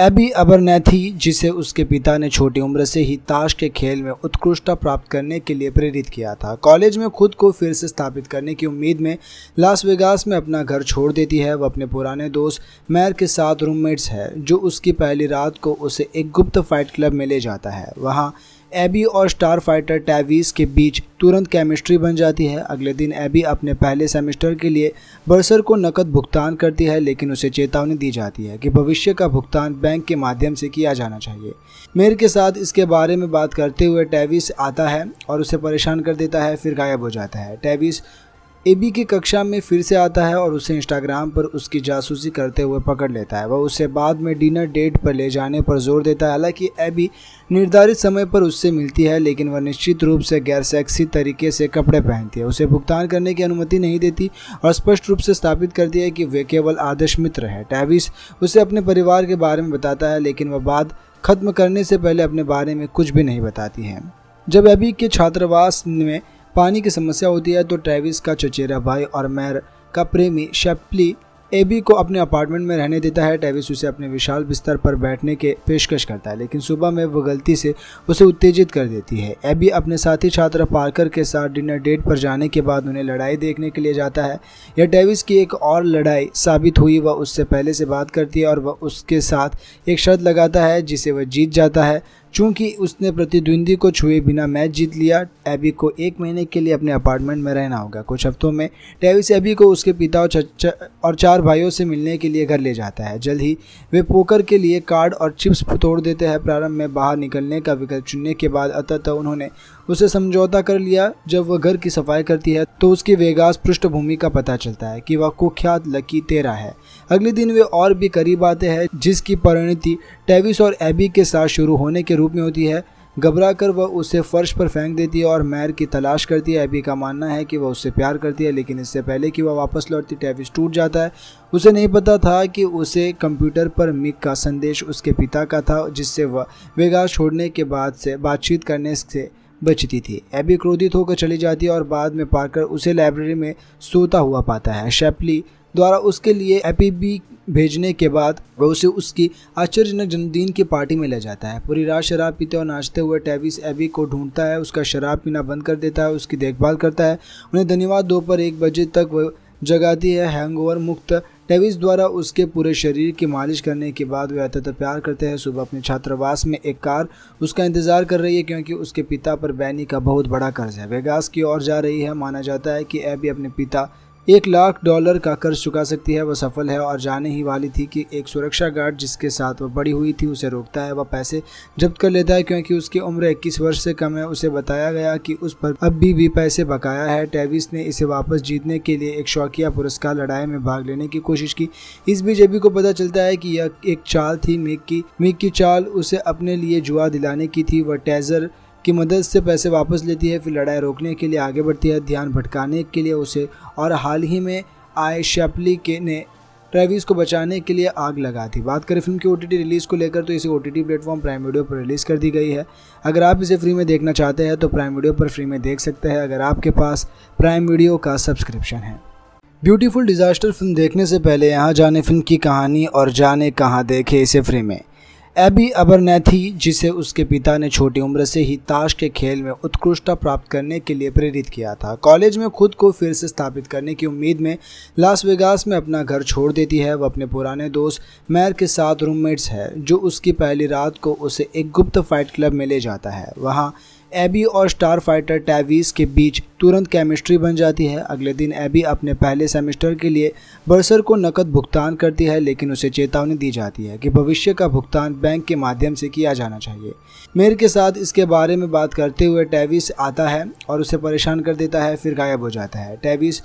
एबी अबरनेथी जिसे उसके पिता ने छोटी उम्र से ही ताश के खेल में उत्कृष्टता प्राप्त करने के लिए प्रेरित किया था कॉलेज में खुद को फिर से स्थापित करने की उम्मीद में लास वेगास में अपना घर छोड़ देती है वह अपने पुराने दोस्त मैर के साथ रूममेट्स है जो उसकी पहली रात को उसे एक गुप्त फाइट क्लब में ले जाता है वहाँ एबी और स्टार फाइटर टैवीज के बीच तुरंत केमिस्ट्री बन जाती है अगले दिन एबी अपने पहले सेमेस्टर के लिए बर्सर को नकद भुगतान करती है लेकिन उसे चेतावनी दी जाती है कि भविष्य का भुगतान बैंक के माध्यम से किया जाना चाहिए मेयर के साथ इसके बारे में बात करते हुए टैविस आता है और उसे परेशान कर देता है फिर गायब हो जाता है टैविस एबी की कक्षा में फिर से आता है और उसे इंस्टाग्राम पर उसकी जासूसी करते हुए पकड़ लेता है वह उसे बाद में डिनर डेट पर ले जाने पर जोर देता है हालांकि एबी निर्धारित समय पर उससे मिलती है लेकिन वह निश्चित रूप से गैर सेक्सी तरीके से कपड़े पहनती है उसे भुगतान करने की अनुमति नहीं देती और स्पष्ट रूप से स्थापित करती है कि वे केवल आदर्श मित्र है टैविस उसे अपने परिवार के बारे में बताता है लेकिन वह बात खत्म करने से पहले अपने बारे में कुछ भी नहीं बताती है जब एबी के छात्रावास में पानी की समस्या होती है तो ट्रेविस का चचेरा भाई और मैर का प्रेमी शेप्ली एबी को अपने अपार्टमेंट में रहने देता है डेविस उसे अपने विशाल बिस्तर पर बैठने के पेशकश करता है लेकिन सुबह में वह गलती से उसे उत्तेजित कर देती है एबी अपने साथी छात्र पार्कर के साथ डिनर डेट पर जाने के बाद उन्हें लड़ाई देखने के लिए जाता है यह टेविस की एक और लड़ाई साबित हुई वह उससे पहले से बात करती है और वह उसके साथ एक शर्त लगाता है जिसे वह जीत जाता है चूंकि उसने प्रतिद्वंदी को छुए बिना मैच जीत लिया एबी को एक महीने के लिए अपने अपार्टमेंट में रहना होगा कुछ हफ्तों में डेविस एबी को उसके पिता और चचा और चार भाइयों से मिलने के लिए घर ले जाता है जल्द ही वे पोकर के लिए कार्ड और चिप्स तोड़ देते हैं प्रारंभ में बाहर निकलने का विकल्प चुनने के बाद अतः उन्होंने उसे समझौता कर लिया जब वह घर की सफाई करती है तो उसकी वेगास पृष्ठभूमि का पता चलता है कि वह कुख्यात लकी तेरा है अगले दिन वे और भी करीब आते हैं जिसकी परिणति टेविस और एबी के साथ शुरू होने के रूप में होती है घबरा कर वह उसे फर्श पर फेंक देती है और मैर की तलाश करती है एबी का मानना है कि वह उससे प्यार करती है लेकिन इससे पहले कि वह वापस लौटती टेविस टूट जाता है उसे नहीं पता था कि उसे कंप्यूटर पर मिक का संदेश उसके पिता का था जिससे वह वेगास छोड़ने के बाद से बातचीत करने से बचती थी एबी क्रोधित होकर चली जाती है और बाद में पाकर उसे लाइब्रेरी में सोता हुआ पाता है शेपली द्वारा उसके लिए एपीबी भेजने के बाद वह उसे उसकी आश्चर्यजनक जन्मदिन की पार्टी में ले जाता है पूरी रात शराब पीते और नाचते हुए टेविस एबी को ढूंढता है उसका शराब पीना बंद कर देता है उसकी देखभाल करता है उन्हें धन्यवाद दोपहर एक बजे तक वह जगाती है हैंगओवर मुक्त टेविस द्वारा उसके पूरे शरीर की मालिश करने के बाद वह अत्यत प्यार करते हैं सुबह अपने छात्रावास में एक कार उसका इंतजार कर रही है क्योंकि उसके पिता पर बैनी का बहुत बड़ा कर्ज है वेगास की ओर जा रही है माना जाता है कि एबी अपने पिता एक लाख डॉलर का कर्ज चुका सकती है वह सफल है और जाने ही वाली थी कि एक सुरक्षा गार्ड जिसके साथ वह बड़ी हुई थी उसे रोकता है वह पैसे जब्त कर लेता है क्योंकि उसकी उम्र इक्कीस वर्ष से कम है उसे बताया गया कि उस पर अब भी, भी पैसे बकाया है टेविस ने इसे वापस जीतने के लिए एक शौकिया पुरस्कार लड़ाई में भाग लेने की कोशिश की इस बीजेपी को पता चलता है कि यह एक चाल थी मिक की मिक की चाल उसे अपने लिए जुआ दिलाने की थी वह टेजर की मदद से पैसे वापस लेती है फिर लड़ाई रोकने के लिए आगे बढ़ती है ध्यान भटकाने के लिए उसे और हाल ही में आए शैपली के ने ट्रेविस को बचाने के लिए आग लगा थी बात करें फिल्म की ओ रिलीज़ को लेकर तो इसे O T platform Prime Video पर रिलीज़ कर दी गई है अगर आप इसे फ्री में देखना चाहते हैं तो प्राइम वीडियो पर फ्री में देख सकते हैं अगर आपके पास प्राइम वीडियो का सब्सक्रिप्शन है ब्यूटीफुल डिज़ास्टर फिल्म देखने से पहले यहाँ जाने फिल्म की कहानी और जाने कहाँ देखे इसे फ्री में एबी अबरनेथी जिसे उसके पिता ने छोटी उम्र से ही ताश के खेल में उत्कृष्टता प्राप्त करने के लिए प्रेरित किया था कॉलेज में खुद को फिर से स्थापित करने की उम्मीद में लास वेगास में अपना घर छोड़ देती है वह अपने पुराने दोस्त मैर के साथ रूममेट्स है जो उसकी पहली रात को उसे एक गुप्त फाइट क्लब में ले जाता है वहाँ एबी और स्टार फाइटर टैवीज के बीच तुरंत केमिस्ट्री बन जाती है अगले दिन एबी अपने पहले सेमेस्टर के लिए बर्सर को नकद भुगतान करती है लेकिन उसे चेतावनी दी जाती है कि भविष्य का भुगतान बैंक के माध्यम से किया जाना चाहिए मेयर के साथ इसके बारे में बात करते हुए टैविस आता है और उसे परेशान कर देता है फिर गायब हो जाता है टैविस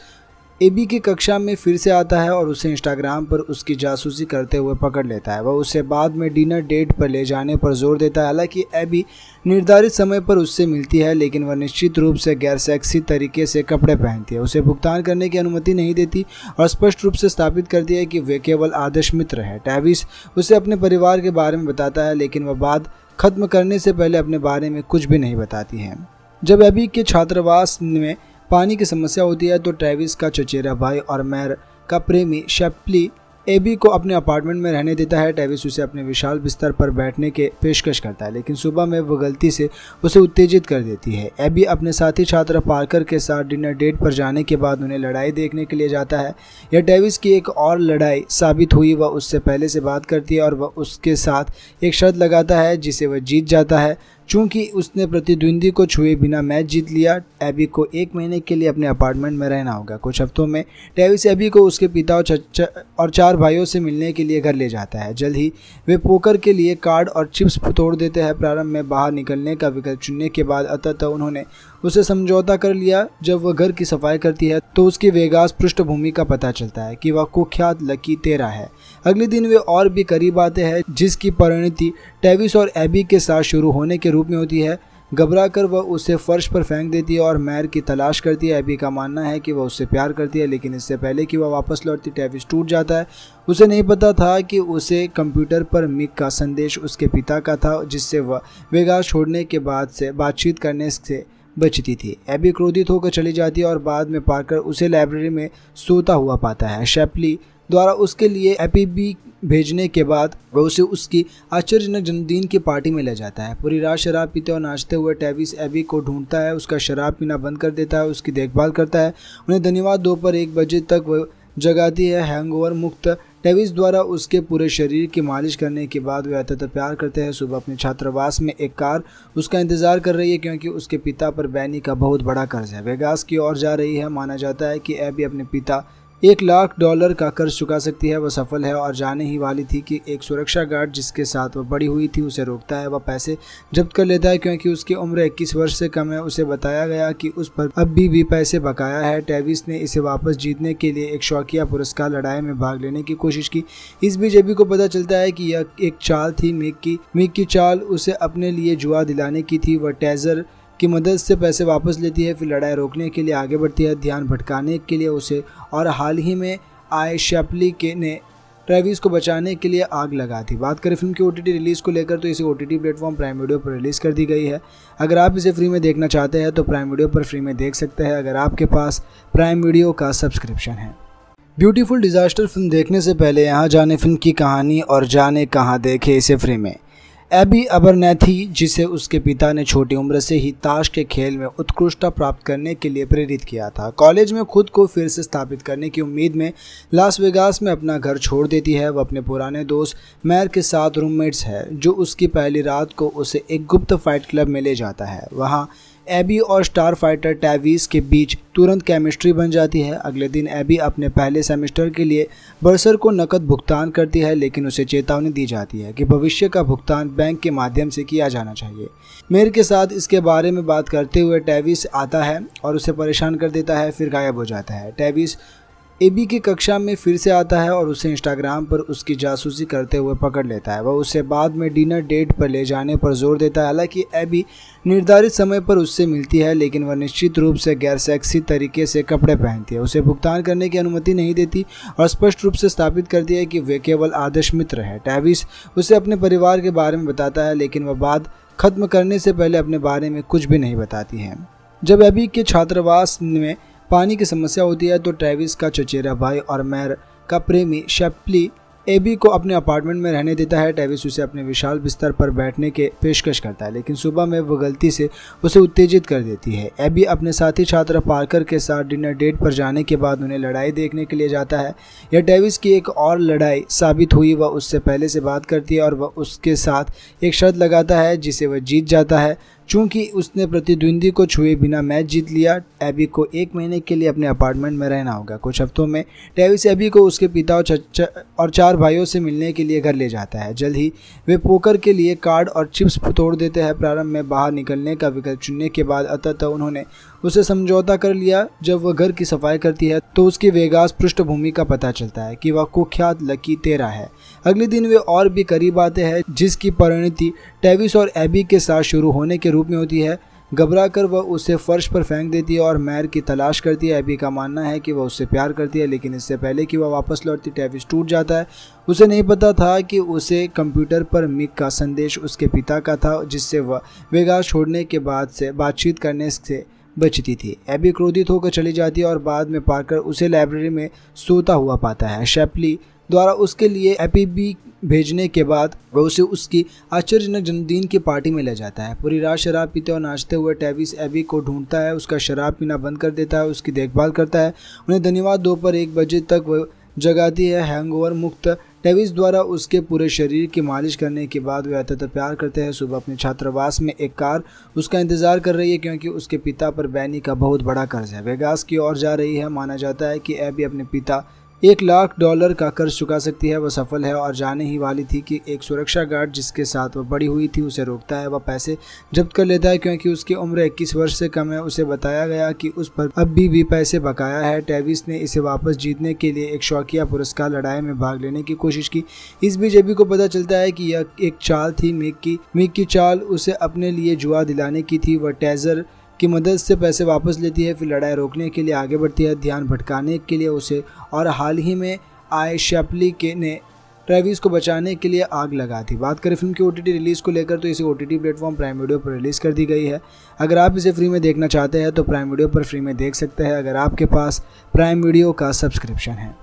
एबी की कक्षा में फिर से आता है और उसे इंस्टाग्राम पर उसकी जासूसी करते हुए पकड़ लेता है वह उसे बाद में डिनर डेट पर ले जाने पर जोर देता है हालांकि एबी निर्धारित समय पर उससे मिलती है लेकिन वह निश्चित रूप से गैर सेक्सी तरीके से कपड़े पहनती है उसे भुगतान करने की अनुमति नहीं देती और स्पष्ट रूप से स्थापित करती है कि वे केवल आदर्श मित्र है टैविस उसे अपने परिवार के बारे में बताता है लेकिन वह बात खत्म करने से पहले अपने बारे में कुछ भी नहीं बताती है जब एबी के छात्रावास में पानी की समस्या होती है तो ट्रेविस का चचेरा भाई और मैर का प्रेमी शेप्ली एबी को अपने अपार्टमेंट में रहने देता है डेविस उसे अपने विशाल बिस्तर पर बैठने के पेशकश करता है लेकिन सुबह में वह गलती से उसे उत्तेजित कर देती है एबी अपने साथी छात्र पार्कर के साथ डिनर डेट पर जाने के बाद उन्हें लड़ाई देखने के लिए जाता है यह टेविस की एक और लड़ाई साबित हुई वह उससे पहले से बात करती है और वह उसके साथ एक शर्त लगाता है जिसे वह जीत जाता है चूंकि उसने प्रतिद्वंदी को छुए बिना मैच जीत लिया एबी को एक महीने के लिए अपने अपार्टमेंट में रहना होगा कुछ हफ्तों में डेविस एबी को उसके पिता और चचा और चार भाइयों से मिलने के लिए घर ले जाता है जल्द ही वे पोकर के लिए कार्ड और चिप्स तोड़ देते हैं प्रारंभ में बाहर निकलने का विकल्प चुनने के बाद अतः उन्होंने उसे समझौता कर लिया जब वह घर की सफाई करती है तो उसकी वेगास पृष्ठभूमि का पता चलता है कि वह कुख्यात लकी तेरा है अगले दिन वे और भी करीब आते हैं जिसकी परिणति टेविस और एबी के साथ शुरू होने के रूप में होती है घबरा कर वह उसे फर्श पर फेंक देती है और मैर की तलाश करती है एबी का मानना है कि वह उससे प्यार करती है लेकिन इससे पहले कि वह वापस लौटती टेविस टूट जाता है उसे नहीं पता था कि उसे कंप्यूटर पर मिक का संदेश उसके पिता का था जिससे वह वेगा छोड़ने के बाद से बातचीत करने से बचती थी एबी क्रोधित होकर चली जाती है और बाद में पार्कर उसे लाइब्रेरी में सोता हुआ पाता है शेपली द्वारा उसके लिए एपीबी भेजने के बाद वह उसे उसकी आश्चर्यजनक जन्मदिन की पार्टी में ले जाता है पूरी रात शराब पीते और नाचते हुए टेविस एबी को ढूंढता है उसका शराब पीना बंद कर देता है उसकी देखभाल करता है उन्हें धन्यवाद दोपहर एक बजे तक वह जगाती है हैंगओवर मुक्त डेविस द्वारा उसके पूरे शरीर की मालिश करने के बाद वह अत्यंत प्यार करते हैं सुबह अपने छात्रावास में एक कार उसका इंतजार कर रही है क्योंकि उसके पिता पर बैनी का बहुत बड़ा कर्ज है वेगास की ओर जा रही है माना जाता है कि एबी अपने पिता एक लाख डॉलर का कर्ज चुका सकती है वह सफल है और जाने ही वाली थी कि एक सुरक्षा गार्ड जिसके साथ वह बड़ी हुई थी उसे रोकता है वह पैसे जब्त कर लेता है क्योंकि उसकी उम्र इक्कीस वर्ष से कम है उसे बताया गया कि उस पर अब भी, भी पैसे बकाया है टेविस ने इसे वापस जीतने के लिए एक शौकिया पुरस्कार लड़ाई में भाग लेने की कोशिश की इस बीजेपी को पता चलता है कि यह एक चाल थी मिक की मिक की चाल उसे अपने लिए जुआ दिलाने की थी वह टेजर की मदद से पैसे वापस लेती है फिर लड़ाई रोकने के लिए आगे बढ़ती है ध्यान भटकाने के लिए उसे और हाल ही में आए शैपली के ने ट्रेविस को बचाने के लिए आग लगा थी बात करें फिल्म की ओ रिलीज़ को लेकर तो इसे O T platform Prime Video पर रिलीज़ कर दी गई है अगर आप इसे फ्री में देखना चाहते हैं तो प्राइम वीडियो पर फ्री में देख सकते हैं अगर आपके पास प्राइम वीडियो का सब्सक्रिप्शन है ब्यूटीफुल डिज़ास्टर फिल्म देखने से पहले यहाँ जाने फिल्म की कहानी और जाने कहाँ देखे इसे फ्री में एबी अबरनेथी जिसे उसके पिता ने छोटी उम्र से ही ताश के खेल में उत्कृष्टता प्राप्त करने के लिए प्रेरित किया था कॉलेज में खुद को फिर से स्थापित करने की उम्मीद में लास वेगास में अपना घर छोड़ देती है वह अपने पुराने दोस्त मैर के साथ रूममेट्स है जो उसकी पहली रात को उसे एक गुप्त फाइट क्लब में ले जाता है वहाँ एबी और स्टार फाइटर टैवीज के बीच तुरंत केमिस्ट्री बन जाती है अगले दिन एबी अपने पहले सेमेस्टर के लिए बर्सर को नकद भुगतान करती है लेकिन उसे चेतावनी दी जाती है कि भविष्य का भुगतान बैंक के माध्यम से किया जाना चाहिए मेयर के साथ इसके बारे में बात करते हुए टैविस आता है और उसे परेशान कर देता है फिर गायब हो जाता है टैविस एबी की कक्षा में फिर से आता है और उसे इंस्टाग्राम पर उसकी जासूसी करते हुए पकड़ लेता है वह उसे बाद में डिनर डेट पर ले जाने पर जोर देता है हालांकि एबी निर्धारित समय पर उससे मिलती है लेकिन वह निश्चित रूप से गैर सेक्सी तरीके से कपड़े पहनती है उसे भुगतान करने की अनुमति नहीं देती और स्पष्ट रूप से स्थापित करती है कि वे केवल आदर्श मित्र है टैविस उसे अपने परिवार के बारे में बताता है लेकिन वह बात खत्म करने से पहले अपने बारे में कुछ भी नहीं बताती है जब एबी के छात्रावास में पानी की समस्या होती है तो ट्रेविस का चचेरा भाई और मैर का प्रेमी शेप्ली एबी को अपने अपार्टमेंट में रहने देता है डेविस उसे अपने विशाल बिस्तर पर बैठने के पेशकश करता है लेकिन सुबह में वह गलती से उसे उत्तेजित कर देती है एबी अपने साथी छात्र पार्कर के साथ डिनर डेट पर जाने के बाद उन्हें लड़ाई देखने के लिए जाता है यह टेविस की एक और लड़ाई साबित हुई वह उससे पहले से बात करती है और वह उसके साथ एक शर्त लगाता है जिसे वह जीत जाता है चूंकि उसने प्रतिद्वंदी को छुए बिना मैच जीत लिया एबी को एक महीने के लिए अपने अपार्टमेंट में रहना होगा कुछ हफ्तों में डेविस एबी को उसके पिता और चचा और चार भाइयों से मिलने के लिए घर ले जाता है जल्द ही वे पोकर के लिए कार्ड और चिप्स तोड़ देते हैं प्रारंभ में बाहर निकलने का विकल्प चुनने के बाद अतः उन्होंने उसे समझौता कर लिया जब वह घर की सफाई करती है तो उसकी वेगास पृष्ठभूमि का पता चलता है कि वह कुख्यात लकी तेरा है अगले दिन वे और भी करीब आते हैं जिसकी परिणति टेविस और एबी के साथ शुरू होने के रूप में होती है घबरा कर वह उसे फर्श पर फेंक देती है और मैर की तलाश करती है एबी का मानना है कि वह उससे प्यार करती है लेकिन इससे पहले कि वह वापस लौटती टेविस टूट जाता है उसे नहीं पता था कि उसे कंप्यूटर पर मिक का संदेश उसके पिता का था जिससे वह वेगा छोड़ने के बाद से बातचीत करने से बचती थी एबी क्रोधित होकर चली जाती है और बाद में पार्कर उसे लाइब्रेरी में सोता हुआ पाता है शेपली द्वारा उसके लिए एपीबी भेजने के बाद वह उसे उसकी आश्चर्यजनक जन्मदिन की पार्टी में ले जाता है पूरी रात शराब पीते और नाचते हुए टेविस एबी को ढूंढता है उसका शराब पीना बंद कर देता है उसकी देखभाल करता है उन्हें धन्यवाद दोपहर एक बजे तक वह जगाती है हैंगओवर मुक्त डेविस द्वारा उसके पूरे शरीर की मालिश करने के बाद वह अत्यंत प्यार करते हैं सुबह अपने छात्रावास में एक कार उसका इंतजार कर रही है क्योंकि उसके पिता पर बैनी का बहुत बड़ा कर्ज है वेगास की ओर जा रही है माना जाता है कि एबी अपने पिता एक लाख डॉलर का कर्ज चुका सकती है वह सफल है और जाने ही वाली थी कि एक सुरक्षा गार्ड जिसके साथ वह बड़ी हुई थी उसे रोकता है वह पैसे जब्त कर लेता है क्योंकि उसकी उम्र इक्कीस वर्ष से कम है उसे बताया गया कि उस पर अब भी पैसे बकाया है टेविस ने इसे वापस जीतने के लिए एक शौकिया पुरस्कार लड़ाई में भाग लेने की कोशिश की इस बीजेपी को पता चलता है कि यह एक चाल थी मिक की मिक की चाल उसे अपने लिए जुआ दिलाने की थी वह टेजर की मदद से पैसे वापस लेती है फिर लड़ाई रोकने के लिए आगे बढ़ती है ध्यान भटकाने के लिए उसे और हाल ही में आए शेपली के ने ट्रेविस को बचाने के लिए आग लगा थी बात करें फिल्म की ओ रिलीज़ को लेकर तो इसे O T platform Prime Video पर रिलीज़ कर दी गई है अगर आप इसे फ्री में देखना चाहते हैं तो प्राइम वीडियो पर फ्री में देख सकते हैं अगर आपके पास प्राइम वीडियो का सब्सक्रिप्शन है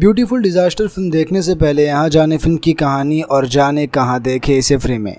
ब्यूटीफुल डिज़ास्टर फिल्म देखने से पहले यहाँ जाने फिल्म की कहानी और जाने कहाँ देखे इसे फ्री में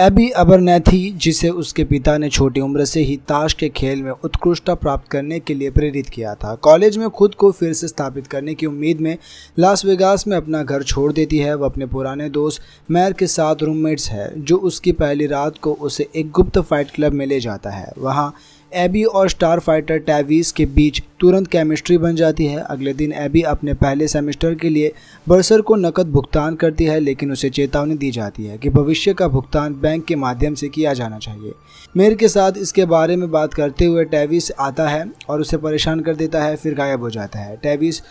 एबी अबरनेथी जिसे उसके पिता ने छोटी उम्र से ही ताश के खेल में उत्कृष्टता प्राप्त करने के लिए प्रेरित किया था कॉलेज में खुद को फिर से स्थापित करने की उम्मीद में लास वेगास में अपना घर छोड़ देती है वह अपने पुराने दोस्त मैर के साथ रूममेट्स है जो उसकी पहली रात को उसे एक गुप्त फाइट क्लब में ले जाता है वहाँ एबी और स्टार फाइटर टैवीज के बीच तुरंत केमिस्ट्री बन जाती है अगले दिन एबी अपने पहले सेमेस्टर के लिए बर्सर को नकद भुगतान करती है लेकिन उसे चेतावनी दी जाती है कि भविष्य का भुगतान बैंक के माध्यम से किया जाना चाहिए मेयर के साथ इसके बारे में बात करते हुए टैविस आता है और उसे परेशान कर देता है फिर गायब हो जाता है टैविस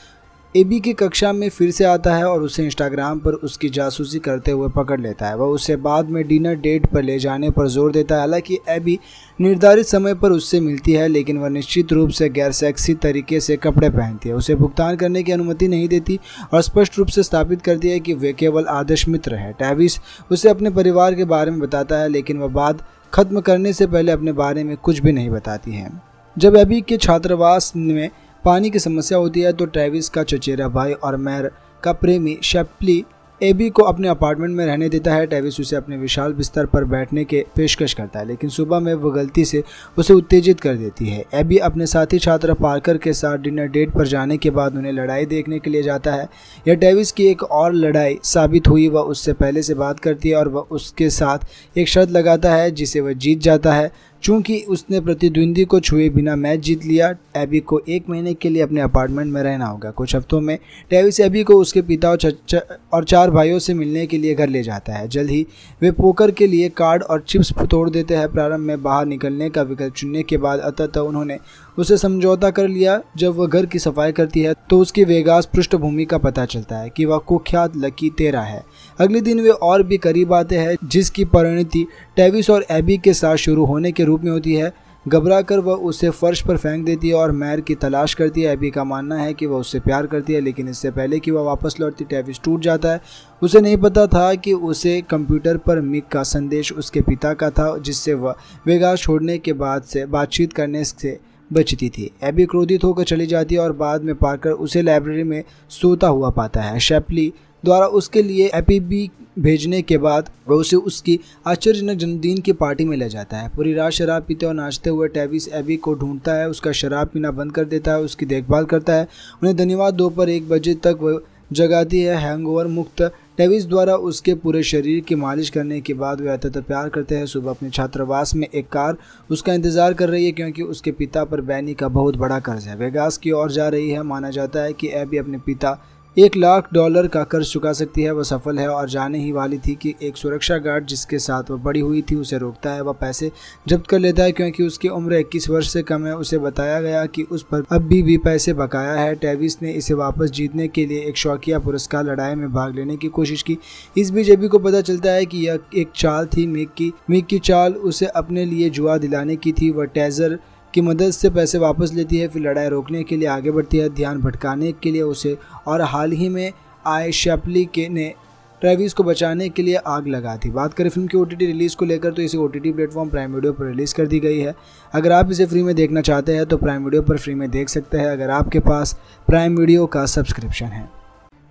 एबी की कक्षा में फिर से आता है और उसे इंस्टाग्राम पर उसकी जासूसी करते हुए पकड़ लेता है वह उसे बाद में डिनर डेट पर ले जाने पर जोर देता है हालांकि एबी निर्धारित समय पर उससे मिलती है लेकिन वह निश्चित रूप से गैर सेक्सी तरीके से कपड़े पहनती है उसे भुगतान करने की अनुमति नहीं देती और स्पष्ट रूप से स्थापित करती है कि वे केवल आदर्श मित्र है टैविस उसे अपने परिवार के बारे में बताता है लेकिन वह बात खत्म करने से पहले अपने बारे में कुछ भी नहीं बताती है जब एबी के छात्रावास में पानी की समस्या होती है तो ट्रेविस का चचेरा भाई और मैर का प्रेमी शेप्ली एबी को अपने अपार्टमेंट में रहने देता है डेविस उसे अपने विशाल बिस्तर पर बैठने के पेशकश करता है लेकिन सुबह में वह गलती से उसे उत्तेजित कर देती है एबी अपने साथी छात्र पार्कर के साथ डिनर डेट पर जाने के बाद उन्हें लड़ाई देखने के लिए जाता है यह डेविस की एक और लड़ाई साबित हुई वह उससे पहले से बात करती है और वह उसके साथ एक शर्त लगाता है जिसे वह जीत जाता है चूंकि उसने प्रतिद्वंदी को छुए बिना मैच जीत लिया एबी को एक महीने के लिए अपने अपार्टमेंट में रहना होगा कुछ हफ्तों में डेविस एबी को उसके पिता और चचा और चार भाइयों से मिलने के लिए घर ले जाता है जल्द ही वे पोकर के लिए कार्ड और चिप्स तोड़ देते हैं प्रारंभ में बाहर निकलने का विकल्प चुनने के बाद अतः उन्होंने उसे समझौता कर लिया जब वह घर की सफाई करती है तो उसकी वेगास पृष्ठभूमि का पता चलता है कि वह कुख्यात लकी तेरा है अगले दिन वे और भी करीब आते हैं जिसकी परिणति टेविस और एबी के साथ शुरू होने के रूप में होती है घबरा कर वह उसे फर्श पर फेंक देती है और मैर की तलाश करती है एबी का मानना है कि वह उससे प्यार करती है लेकिन इससे पहले कि वह वापस लौटती टेविस टूट जाता है उसे नहीं पता था कि उसे कंप्यूटर पर मिक का संदेश उसके पिता का था जिससे वह वेगास छोड़ने के बाद से बातचीत करने से बचती थी एबी क्रोधित होकर चली जाती है और बाद में पाकर उसे लाइब्रेरी में सोता हुआ पाता है शैपली द्वारा उसके लिए एपीबी भेजने के बाद वह उसे उसकी आश्चर्यजनक जन्मदिन की पार्टी में ले जाता है पूरी रात शराब पीते और नाचते हुए टेविस एबी को ढूंढता है उसका शराब पीना बंद कर देता है उसकी देखभाल करता है उन्हें धन्यवाद दोपहर एक बजे तक वह जगाती है हैंगओवर मुक्त टेविस द्वारा उसके पूरे शरीर की मालिश करने के बाद वह अत्यत प्यार करते हैं सुबह अपने छात्रावास में एक कार उसका इंतजार कर रही है क्योंकि उसके पिता पर बैनी का बहुत बड़ा कर्ज है वेगास की ओर जा रही है माना जाता है कि एबी अपने पिता एक लाख डॉलर का कर्ज चुका सकती है वह सफल है और जाने ही वाली थी कि एक सुरक्षा गार्ड जिसके साथ वह बड़ी हुई थी उसे रोकता है वह पैसे जब्त कर लेता है क्योंकि उसकी उम्र इक्कीस वर्ष से कम है उसे बताया गया कि उस पर अब भी पैसे बकाया है टेविस ने इसे वापस जीतने के लिए एक शौकिया पुरस्कार लड़ाई में भाग लेने की कोशिश की इस बीजेपी को पता चलता है कि यह एक चाल थी मिक की मिक की चाल उसे अपने लिए जुआ दिलाने की थी वह टेजर की मदद से पैसे वापस लेती है फिर लड़ाई रोकने के लिए आगे बढ़ती है ध्यान भटकाने के लिए उसे और हाल ही में आए शैपली के ने ट्रेविस को बचाने के लिए आग लगा थी बात करें फिल्म की ओ रिलीज़ को लेकर तो इसे O T platform Prime Video पर रिलीज़ कर दी गई है अगर आप इसे फ्री में देखना चाहते हैं तो प्राइम वीडियो पर फ्री में देख सकते हैं अगर आपके पास प्राइम वीडियो का सब्सक्रिप्शन है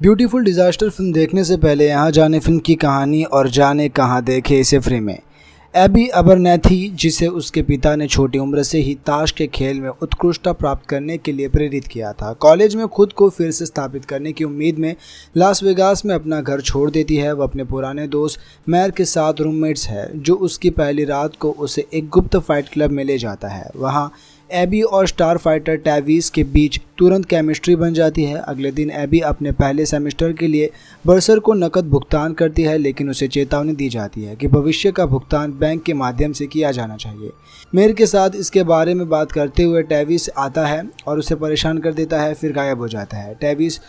ब्यूटीफुल डिज़ास्टर फिल्म देखने से पहले यहाँ जाने फिल्म की कहानी और जाने कहाँ देखे इसे फ्री में एबी अबरनेथी जिसे उसके पिता ने छोटी उम्र से ही ताश के खेल में उत्कृष्टता प्राप्त करने के लिए प्रेरित किया था कॉलेज में खुद को फिर से स्थापित करने की उम्मीद में लास वेगास में अपना घर छोड़ देती है वह अपने पुराने दोस्त मैर के साथ रूममेट्स है जो उसकी पहली रात को उसे एक गुप्त फाइट क्लब में ले जाता है वहाँ एबी और स्टार फाइटर टैवीज के बीच तुरंत केमिस्ट्री बन जाती है अगले दिन एबी अपने पहले सेमेस्टर के लिए बर्सर को नकद भुगतान करती है लेकिन उसे चेतावनी दी जाती है कि भविष्य का भुगतान बैंक के माध्यम से किया जाना चाहिए मेयर के साथ इसके बारे में बात करते हुए टैविस आता है और उसे परेशान कर देता है फिर गायब हो जाता है टैविस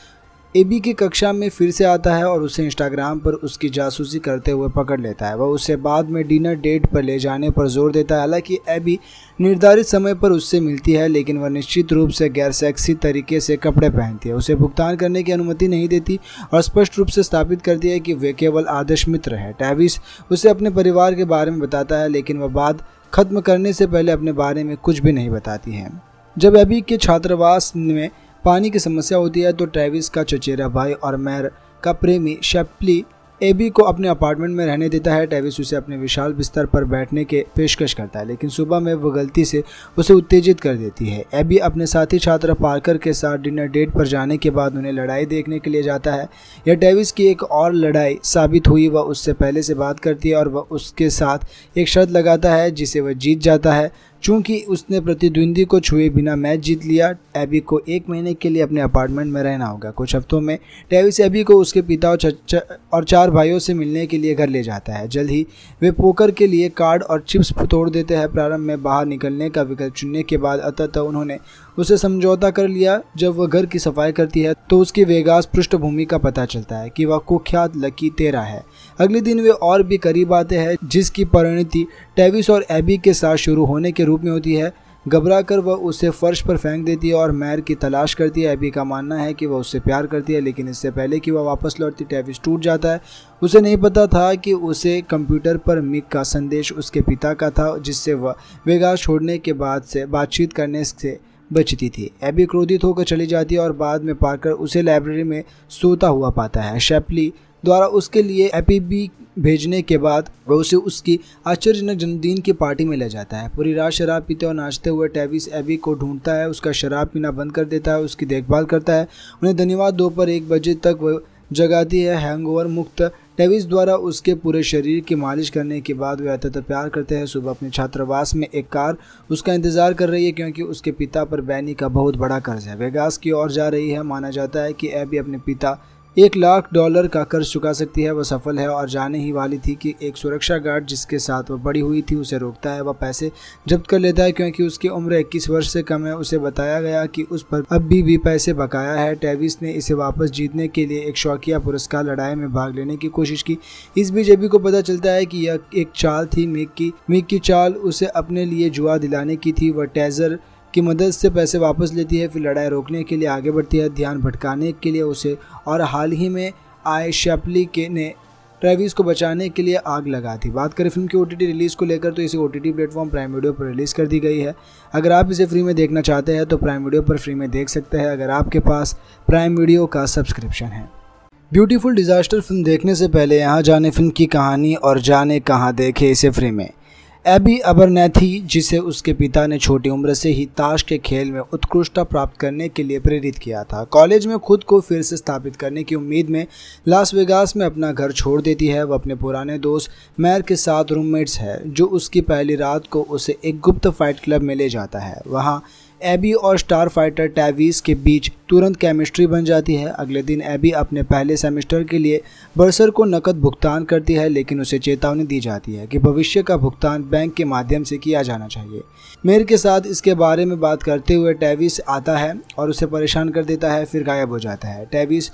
एबी की कक्षा में फिर से आता है और उसे इंस्टाग्राम पर उसकी जासूसी करते हुए पकड़ लेता है वह उसे बाद में डिनर डेट पर ले जाने पर जोर देता है हालांकि एबी निर्धारित समय पर उससे मिलती है लेकिन वह निश्चित रूप से गैर सेक्सी तरीके से कपड़े पहनती है उसे भुगतान करने की अनुमति नहीं देती और स्पष्ट रूप से स्थापित करती है कि वे केवल आदर्श मित्र है टैविस उसे अपने परिवार के बारे में बताता है लेकिन वह बात खत्म करने से पहले अपने बारे में कुछ भी नहीं बताती है जब एबी के छात्रावास में पानी की समस्या होती है तो ट्रेविस का चचेरा भाई और मैर का प्रेमी शेप्ली एबी को अपने अपार्टमेंट में रहने देता है ट्रेविस उसे अपने विशाल बिस्तर पर बैठने के पेशकश करता है लेकिन सुबह में वह गलती से उसे उत्तेजित कर देती है एबी अपने साथी छात्र पार्कर के साथ डिनर डेट पर जाने के बाद उन्हें लड़ाई देखने के लिए जाता है यह ट्रेविस की एक और लड़ाई साबित हुई वह उससे पहले से बात करती है और वह उसके साथ एक शर्त लगाता है जिसे वह जीत जाता है चूंकि उसने प्रतिद्वंदी को छुए बिना मैच जीत लिया एबी को एक महीने के लिए अपने अपार्टमेंट में रहना होगा कुछ हफ्तों में डेविस एबी को उसके पिता और चचा और चार भाइयों से मिलने के लिए घर ले जाता है जल्द ही वे पोकर के लिए कार्ड और चिप्स तोड़ देते हैं प्रारंभ में बाहर निकलने का विकल्प चुनने के बाद अतः उन्होंने उसे समझौता कर लिया जब वह घर की सफाई करती है तो उसकी वेगास पृष्ठभूमि का पता चलता है कि वह कुख्यात लकी तेरा है अगले दिन वे और भी करीब आते हैं जिसकी परिणति टेविस और एबी के साथ शुरू होने के रूप में होती है घबरा कर वह उसे फर्श पर फेंक देती है और मैर की तलाश करती है एबी का मानना है कि वह उससे प्यार करती है लेकिन इससे पहले कि वह वापस लौटती टेविस टूट जाता है उसे नहीं पता था कि उसे कंप्यूटर पर मिक का संदेश उसके पिता का था जिससे वह वेगास छोड़ने के बाद से बातचीत करने से बचती थी एबी क्रोधित होकर चली जाती है और बाद में पाकर उसे लाइब्रेरी में सोता हुआ पाता है शेपली द्वारा उसके लिए एपीबी भेजने के बाद वह उसे उसकी आश्चर्यजनक जन्मदिन की पार्टी में ले जाता है पूरी रात शराब पीते और नाचते हुए टेविस एबी को ढूंढता है उसका शराब पीना बंद कर देता है उसकी देखभाल करता है उन्हें धन्यवाद दोपहर एक बजे तक वह जगाती है हैंगओवर मुक्त टेविस द्वारा उसके पूरे शरीर की मालिश करने के बाद वह अत्यत प्यार करते हैं सुबह अपने छात्रावास में एक कार उसका इंतजार कर रही है क्योंकि उसके पिता पर बैनी का बहुत बड़ा कर्ज है वेगास की ओर जा रही है माना जाता है कि एबी अपने पिता एक लाख डॉलर का कर्ज चुका सकती है वह सफल है और जाने ही वाली थी कि एक सुरक्षा गार्ड जिसके साथ वह बड़ी हुई थी उसे रोकता है वह पैसे जब्त कर लेता है क्योंकि उसकी उम्र 21 वर्ष से कम है उसे बताया गया कि उस पर अब भी, भी पैसे बकाया है टेविस ने इसे वापस जीतने के लिए एक शौकिया पुरस्कार लड़ाई में भाग लेने की कोशिश की इस बीजेपी को पता चलता है कि यह एक चाल थी मिक की मिक की चाल उसे अपने लिए जुआ दिलाने की थी वह टेजर की मदद से पैसे वापस लेती है फिर लड़ाई रोकने के लिए आगे बढ़ती है ध्यान भटकाने के लिए उसे और हाल ही में आए शैपली के ने ट्रेविस को बचाने के लिए आग लगा थी बात करें फिल्म की ओ रिलीज़ को लेकर तो इसे ओ प्लेटफॉर्म प्राइम वीडियो पर रिलीज़ कर दी गई है अगर आप इसे फ्री में देखना चाहते हैं तो प्राइम वीडियो पर फ्री में देख सकते हैं अगर आपके पास प्राइम वीडियो का सब्सक्रिप्शन है ब्यूटीफुल डिज़ास्टर फिल्म देखने से पहले यहाँ जाने फिल्म की कहानी और जाने कहाँ देखे इसे फ्री में एबी अबरनेथी जिसे उसके पिता ने छोटी उम्र से ही ताश के खेल में उत्कृष्टता प्राप्त करने के लिए प्रेरित किया था कॉलेज में खुद को फिर से स्थापित करने की उम्मीद में लास वेगास में अपना घर छोड़ देती है वह अपने पुराने दोस्त मैर के साथ रूममेट्स है जो उसकी पहली रात को उसे एक गुप्त फाइट क्लब में ले जाता है वहाँ एबी और स्टार फाइटर टैवीज के बीच तुरंत केमिस्ट्री बन जाती है अगले दिन एबी अपने पहले सेमेस्टर के लिए बर्सर को नकद भुगतान करती है लेकिन उसे चेतावनी दी जाती है कि भविष्य का भुगतान बैंक के माध्यम से किया जाना चाहिए मेयर के साथ इसके बारे में बात करते हुए टैविस आता है और उसे परेशान कर देता है फिर गायब हो जाता है टैविस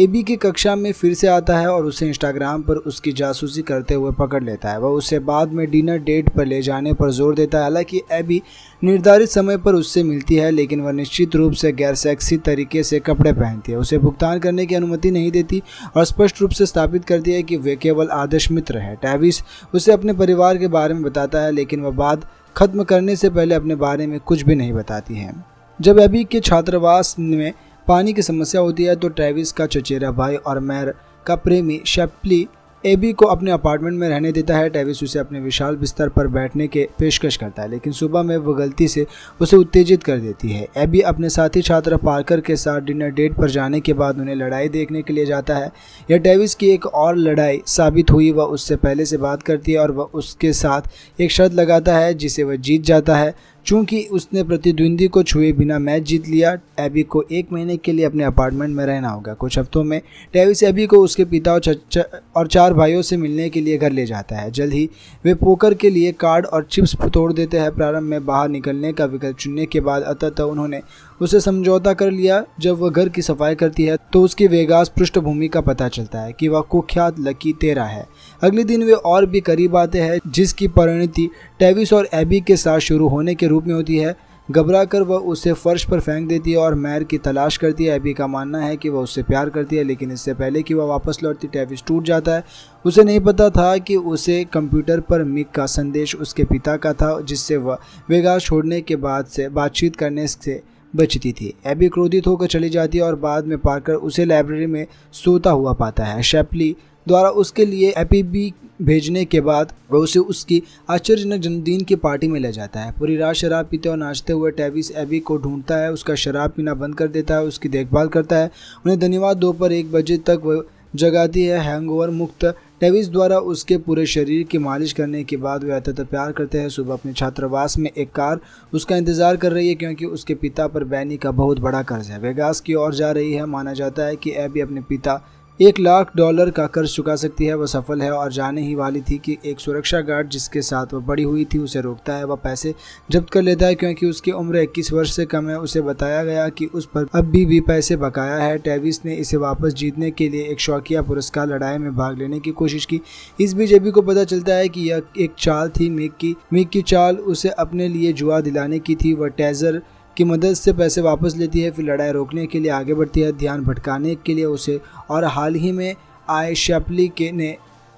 एबी की कक्षा में फिर से आता है और उसे इंस्टाग्राम पर उसकी जासूसी करते हुए पकड़ लेता है वह उसे बाद में डिनर डेट पर ले जाने पर जोर देता है हालांकि एबी निर्धारित समय पर उससे मिलती है लेकिन वह निश्चित रूप से गैर सेक्सी तरीके से कपड़े पहनती है उसे भुगतान करने की अनुमति नहीं देती और स्पष्ट रूप से स्थापित करती है कि वे केवल आदर्श मित्र है टैविस उसे अपने परिवार के बारे में बताता है लेकिन वह बात खत्म करने से पहले अपने बारे में कुछ भी नहीं बताती है जब एबी के छात्रावास में पानी की समस्या होती है तो ट्रेविस का चचेरा भाई और मैर का प्रेमी शेप्ली एबी को अपने अपार्टमेंट में रहने देता है ट्रेविस उसे अपने विशाल बिस्तर पर बैठने के पेशकश करता है लेकिन सुबह में वह गलती से उसे उत्तेजित कर देती है एबी अपने साथी छात्र पार्कर के साथ डिनर डेट पर जाने के बाद उन्हें लड़ाई देखने के लिए जाता है यह ट्रेविस की एक और लड़ाई साबित हुई वह उससे पहले से बात करती है और वह उसके साथ एक शर्त लगाता है जिसे वह जीत जाता है चूंकि उसने प्रतिद्वंदी को छुए बिना मैच जीत लिया एबी को एक महीने के लिए अपने अपार्टमेंट में रहना होगा कुछ हफ्तों में डेविस एबी को उसके पिता और चचा और चार भाइयों से मिलने के लिए घर ले जाता है जल्द ही वे पोकर के लिए कार्ड और चिप्स तोड़ देते हैं प्रारंभ में बाहर निकलने का विकल्प चुनने के बाद अतः उन्होंने उसे समझौता कर लिया जब वह घर की सफाई करती है तो उसकी वेगास पृष्ठभूमि का पता चलता है कि वह कुख्यात लकी तेरा है अगले दिन वे और भी करीब आते हैं जिसकी परिणति टेविस और एबी के साथ शुरू होने के रूप में होती है घबरा कर वह उसे फर्श पर फेंक देती है और मैर की तलाश करती है एबी का मानना है कि वह उससे प्यार करती है लेकिन इससे पहले कि वह वापस लौटती टेविस टूट जाता है उसे नहीं पता था कि उसे कंप्यूटर पर मिक का संदेश उसके पिता का था जिससे वह वेगा छोड़ने के बाद से बातचीत करने से बचती थी एबी क्रोधित होकर चली जाती है और बाद में पार्कर उसे लाइब्रेरी में सोता हुआ पाता है शेपली द्वारा उसके लिए एपीबी भेजने के बाद वह उसे उसकी आश्चर्यजनक जन्मदिन की पार्टी में ले जाता है पूरी रात शराब पीते और नाचते हुए टेविस एबी को ढूंढता है उसका शराब पीना बंद कर देता है उसकी देखभाल करता है उन्हें धन्यवाद दोपहर एक बजे तक वह जगाती है हैंगओवर मुक्त डेविस द्वारा उसके पूरे शरीर की मालिश करने के बाद वे अत्यंत प्यार करते हैं सुबह अपने छात्रावास में एक कार उसका इंतजार कर रही है क्योंकि उसके पिता पर बैनी का बहुत बड़ा कर्ज है वेगास की ओर जा रही है माना जाता है कि एबी अपने पिता एक लाख डॉलर का कर्ज चुका सकती है वह सफल है और जाने ही वाली थी कि एक सुरक्षा गार्ड जिसके साथ वह बड़ी हुई थी उसे रोकता है वह पैसे जब्त कर लेता है क्योंकि उसकी उम्र इक्कीस वर्ष से कम है उसे बताया गया कि उस पर अब भी, भी पैसे बकाया है टेविस ने इसे वापस जीतने के लिए एक शौकिया पुरस्कार लड़ाई में भाग लेने की कोशिश की इस बीजेपी को पता चलता है कि यह एक चाल थी मिक की मिक की चाल उसे अपने लिए जुआ दिलाने की थी वह टेजर की मदद से पैसे वापस लेती है फिर लड़ाई रोकने के लिए आगे बढ़ती है ध्यान भटकाने के लिए उसे और हाल ही में आए शैपली के ने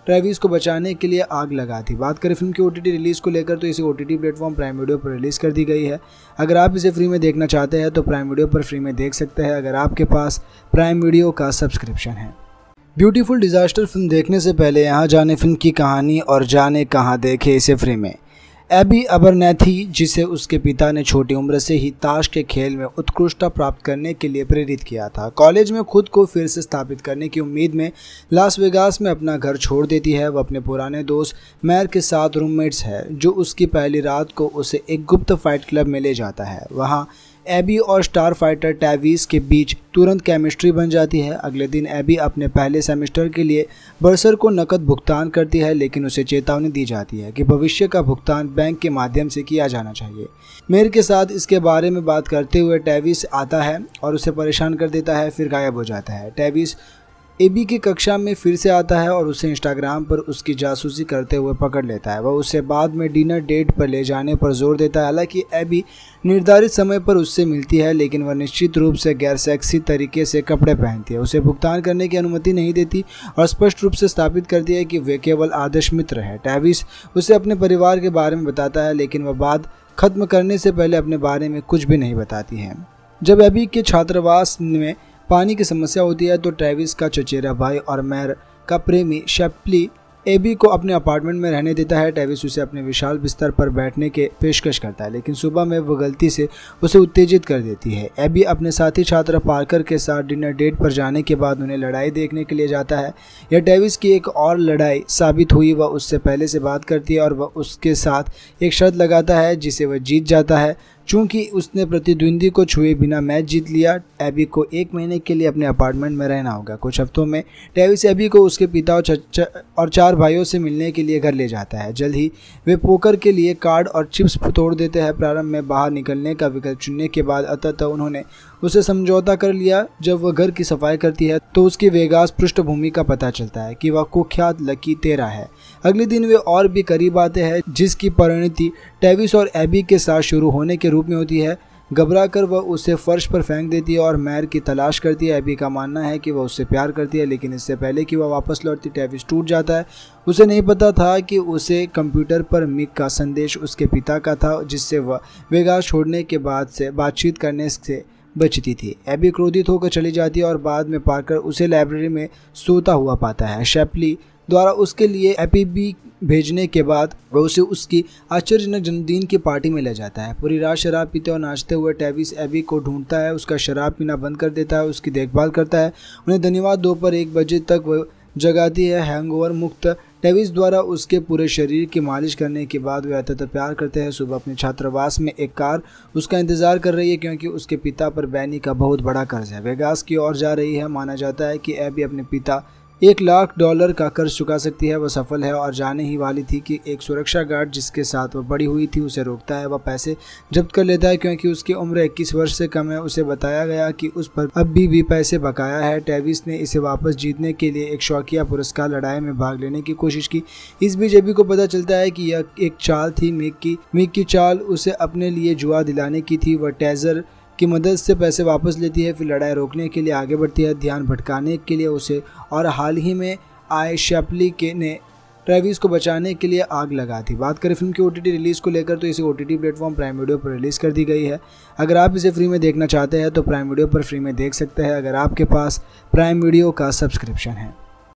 ट्रेविस को बचाने के लिए आग लगा थी बात करें फिल्म की ओ रिलीज़ को लेकर तो इसे O T platform Prime Video पर रिलीज़ कर दी गई है अगर आप इसे फ्री में देखना चाहते हैं तो प्राइम वीडियो पर फ्री में देख सकते हैं अगर आपके पास प्राइम वीडियो का सब्सक्रिप्शन है ब्यूटीफुल डिज़ास्टर फिल्म देखने से पहले यहाँ जाने फिल्म की कहानी और जाने कहाँ देखे इसे फ्री में एबी अबरनेथी जिसे उसके पिता ने छोटी उम्र से ही ताश के खेल में उत्कृष्टता प्राप्त करने के लिए प्रेरित किया था कॉलेज में खुद को फिर से स्थापित करने की उम्मीद में लास वेगास में अपना घर छोड़ देती है वह अपने पुराने दोस्त मैर के साथ रूममेट्स है जो उसकी पहली रात को उसे एक गुप्त फाइट क्लब में ले जाता है वहाँ एबी और स्टार फाइटर टैवीज के बीच तुरंत केमिस्ट्री बन जाती है अगले दिन एबी अपने पहले सेमेस्टर के लिए बर्सर को नकद भुगतान करती है लेकिन उसे चेतावनी दी जाती है कि भविष्य का भुगतान बैंक के माध्यम से किया जाना चाहिए मेयर के साथ इसके बारे में बात करते हुए टैविस आता है और उसे परेशान कर देता है फिर गायब हो जाता है टैविस एबी की कक्षा में फिर से आता है और उसे इंस्टाग्राम पर उसकी जासूसी करते हुए पकड़ लेता है वह उसे बाद में डिनर डेट पर ले जाने पर जोर देता है हालांकि एबी निर्धारित समय पर उससे मिलती है लेकिन वह निश्चित रूप से गैर सेक्सी तरीके से कपड़े पहनती है उसे भुगतान करने की अनुमति नहीं देती और स्पष्ट रूप से स्थापित करती है कि वे केवल आदर्श मित्र है टैविस उसे अपने परिवार के बारे में बताता है लेकिन वह बात खत्म करने से पहले अपने बारे में कुछ भी नहीं बताती है जब एबी के छात्रावास में पानी की समस्या होती है तो ट्रेविस का चचेरा भाई और मैर का प्रेमी शेप्ली एबी को अपने अपार्टमेंट में रहने देता है डेविस उसे अपने विशाल बिस्तर पर बैठने के पेशकश करता है लेकिन सुबह में वह गलती से उसे उत्तेजित कर देती है एबी अपने साथी छात्र पार्कर के साथ डिनर डेट पर जाने के बाद उन्हें लड़ाई देखने के लिए जाता है यह टेविस की एक और लड़ाई साबित हुई वह उससे पहले से बात करती है और वह उसके साथ एक शर्त लगाता है जिसे वह जीत जाता है चूंकि उसने प्रतिद्वंदी को छुए बिना मैच जीत लिया एबी को एक महीने के लिए अपने अपार्टमेंट में रहना होगा कुछ हफ्तों में डेविस एबी को उसके पिता और चचा और चार भाइयों से मिलने के लिए घर ले जाता है जल्द ही वे पोकर के लिए कार्ड और चिप्स तोड़ देते हैं प्रारंभ में बाहर निकलने का विकल्प चुनने के बाद अतः उन्होंने उसे समझौता कर लिया जब वह घर की सफाई करती है तो उसकी वेगास पृष्ठभूमि का पता चलता है कि वह कुख्यात लकी तेरा है अगले दिन वे और भी करीब आते हैं जिसकी परिणति टेविस और एबी के साथ शुरू होने के रूप में होती है घबरा कर वह उसे फर्श पर फेंक देती है और मैर की तलाश करती है एबी का मानना है कि वह उससे प्यार करती है लेकिन इससे पहले कि वह वापस लौटती टेविस टूट जाता है उसे नहीं पता था कि उसे कंप्यूटर पर मिक का संदेश उसके पिता का था जिससे वह वेगास छोड़ने के बाद से बातचीत करने से बचती थी एबी क्रोधित होकर चली जाती है और बाद में पाकर उसे लाइब्रेरी में सोता हुआ पाता है शैपली द्वारा उसके लिए एपीबी भेजने के बाद वह उसे उसकी आश्चर्यजनक जन्मदिन की पार्टी में ले जाता है पूरी रात शराब पीते और नाचते हुए टेविस एबी को ढूंढता है उसका शराब पीना बंद कर देता है उसकी देखभाल करता है उन्हें धन्यवाद दोपहर एक बजे तक वह जगाती है हैंगओवर मुक्त टेविस द्वारा उसके पूरे शरीर की मालिश करने के बाद वे अत्यत प्यार करते हैं सुबह अपने छात्रावास में एक कार उसका इंतजार कर रही है क्योंकि उसके पिता पर बैनी का बहुत बड़ा कर्ज है वेगास की ओर जा रही है माना जाता है कि एबी अपने पिता एक लाख डॉलर का कर्ज चुका सकती है वह सफल है और जाने ही वाली थी कि एक सुरक्षा गार्ड जिसके साथ वह बड़ी हुई थी उसे रोकता है वह पैसे जब्त कर लेता है क्योंकि उसकी उम्र इक्कीस वर्ष से कम है उसे बताया गया कि उस पर अब भी, भी पैसे बकाया है टेविस ने इसे वापस जीतने के लिए एक शौकिया पुरस्कार लड़ाई में भाग लेने की कोशिश की इस बीजेपी को पता चलता है कि यह एक चाल थी मिक की मिक की चाल उसे अपने लिए जुआ दिलाने की थी वह टेजर की मदद से पैसे वापस लेती है फिर लड़ाई रोकने के लिए आगे बढ़ती है ध्यान भटकाने के लिए उसे और हाल ही में आए शैपली के ने ट्रेविस को बचाने के लिए आग लगा थी बात करें फिल्म की ओ रिलीज़ को लेकर तो इसे O T platform Prime Video पर रिलीज़ कर दी गई है अगर आप इसे फ्री में देखना चाहते हैं तो प्राइम वीडियो पर फ्री में देख सकते हैं अगर आपके पास प्राइम वीडियो का सब्सक्रिप्शन है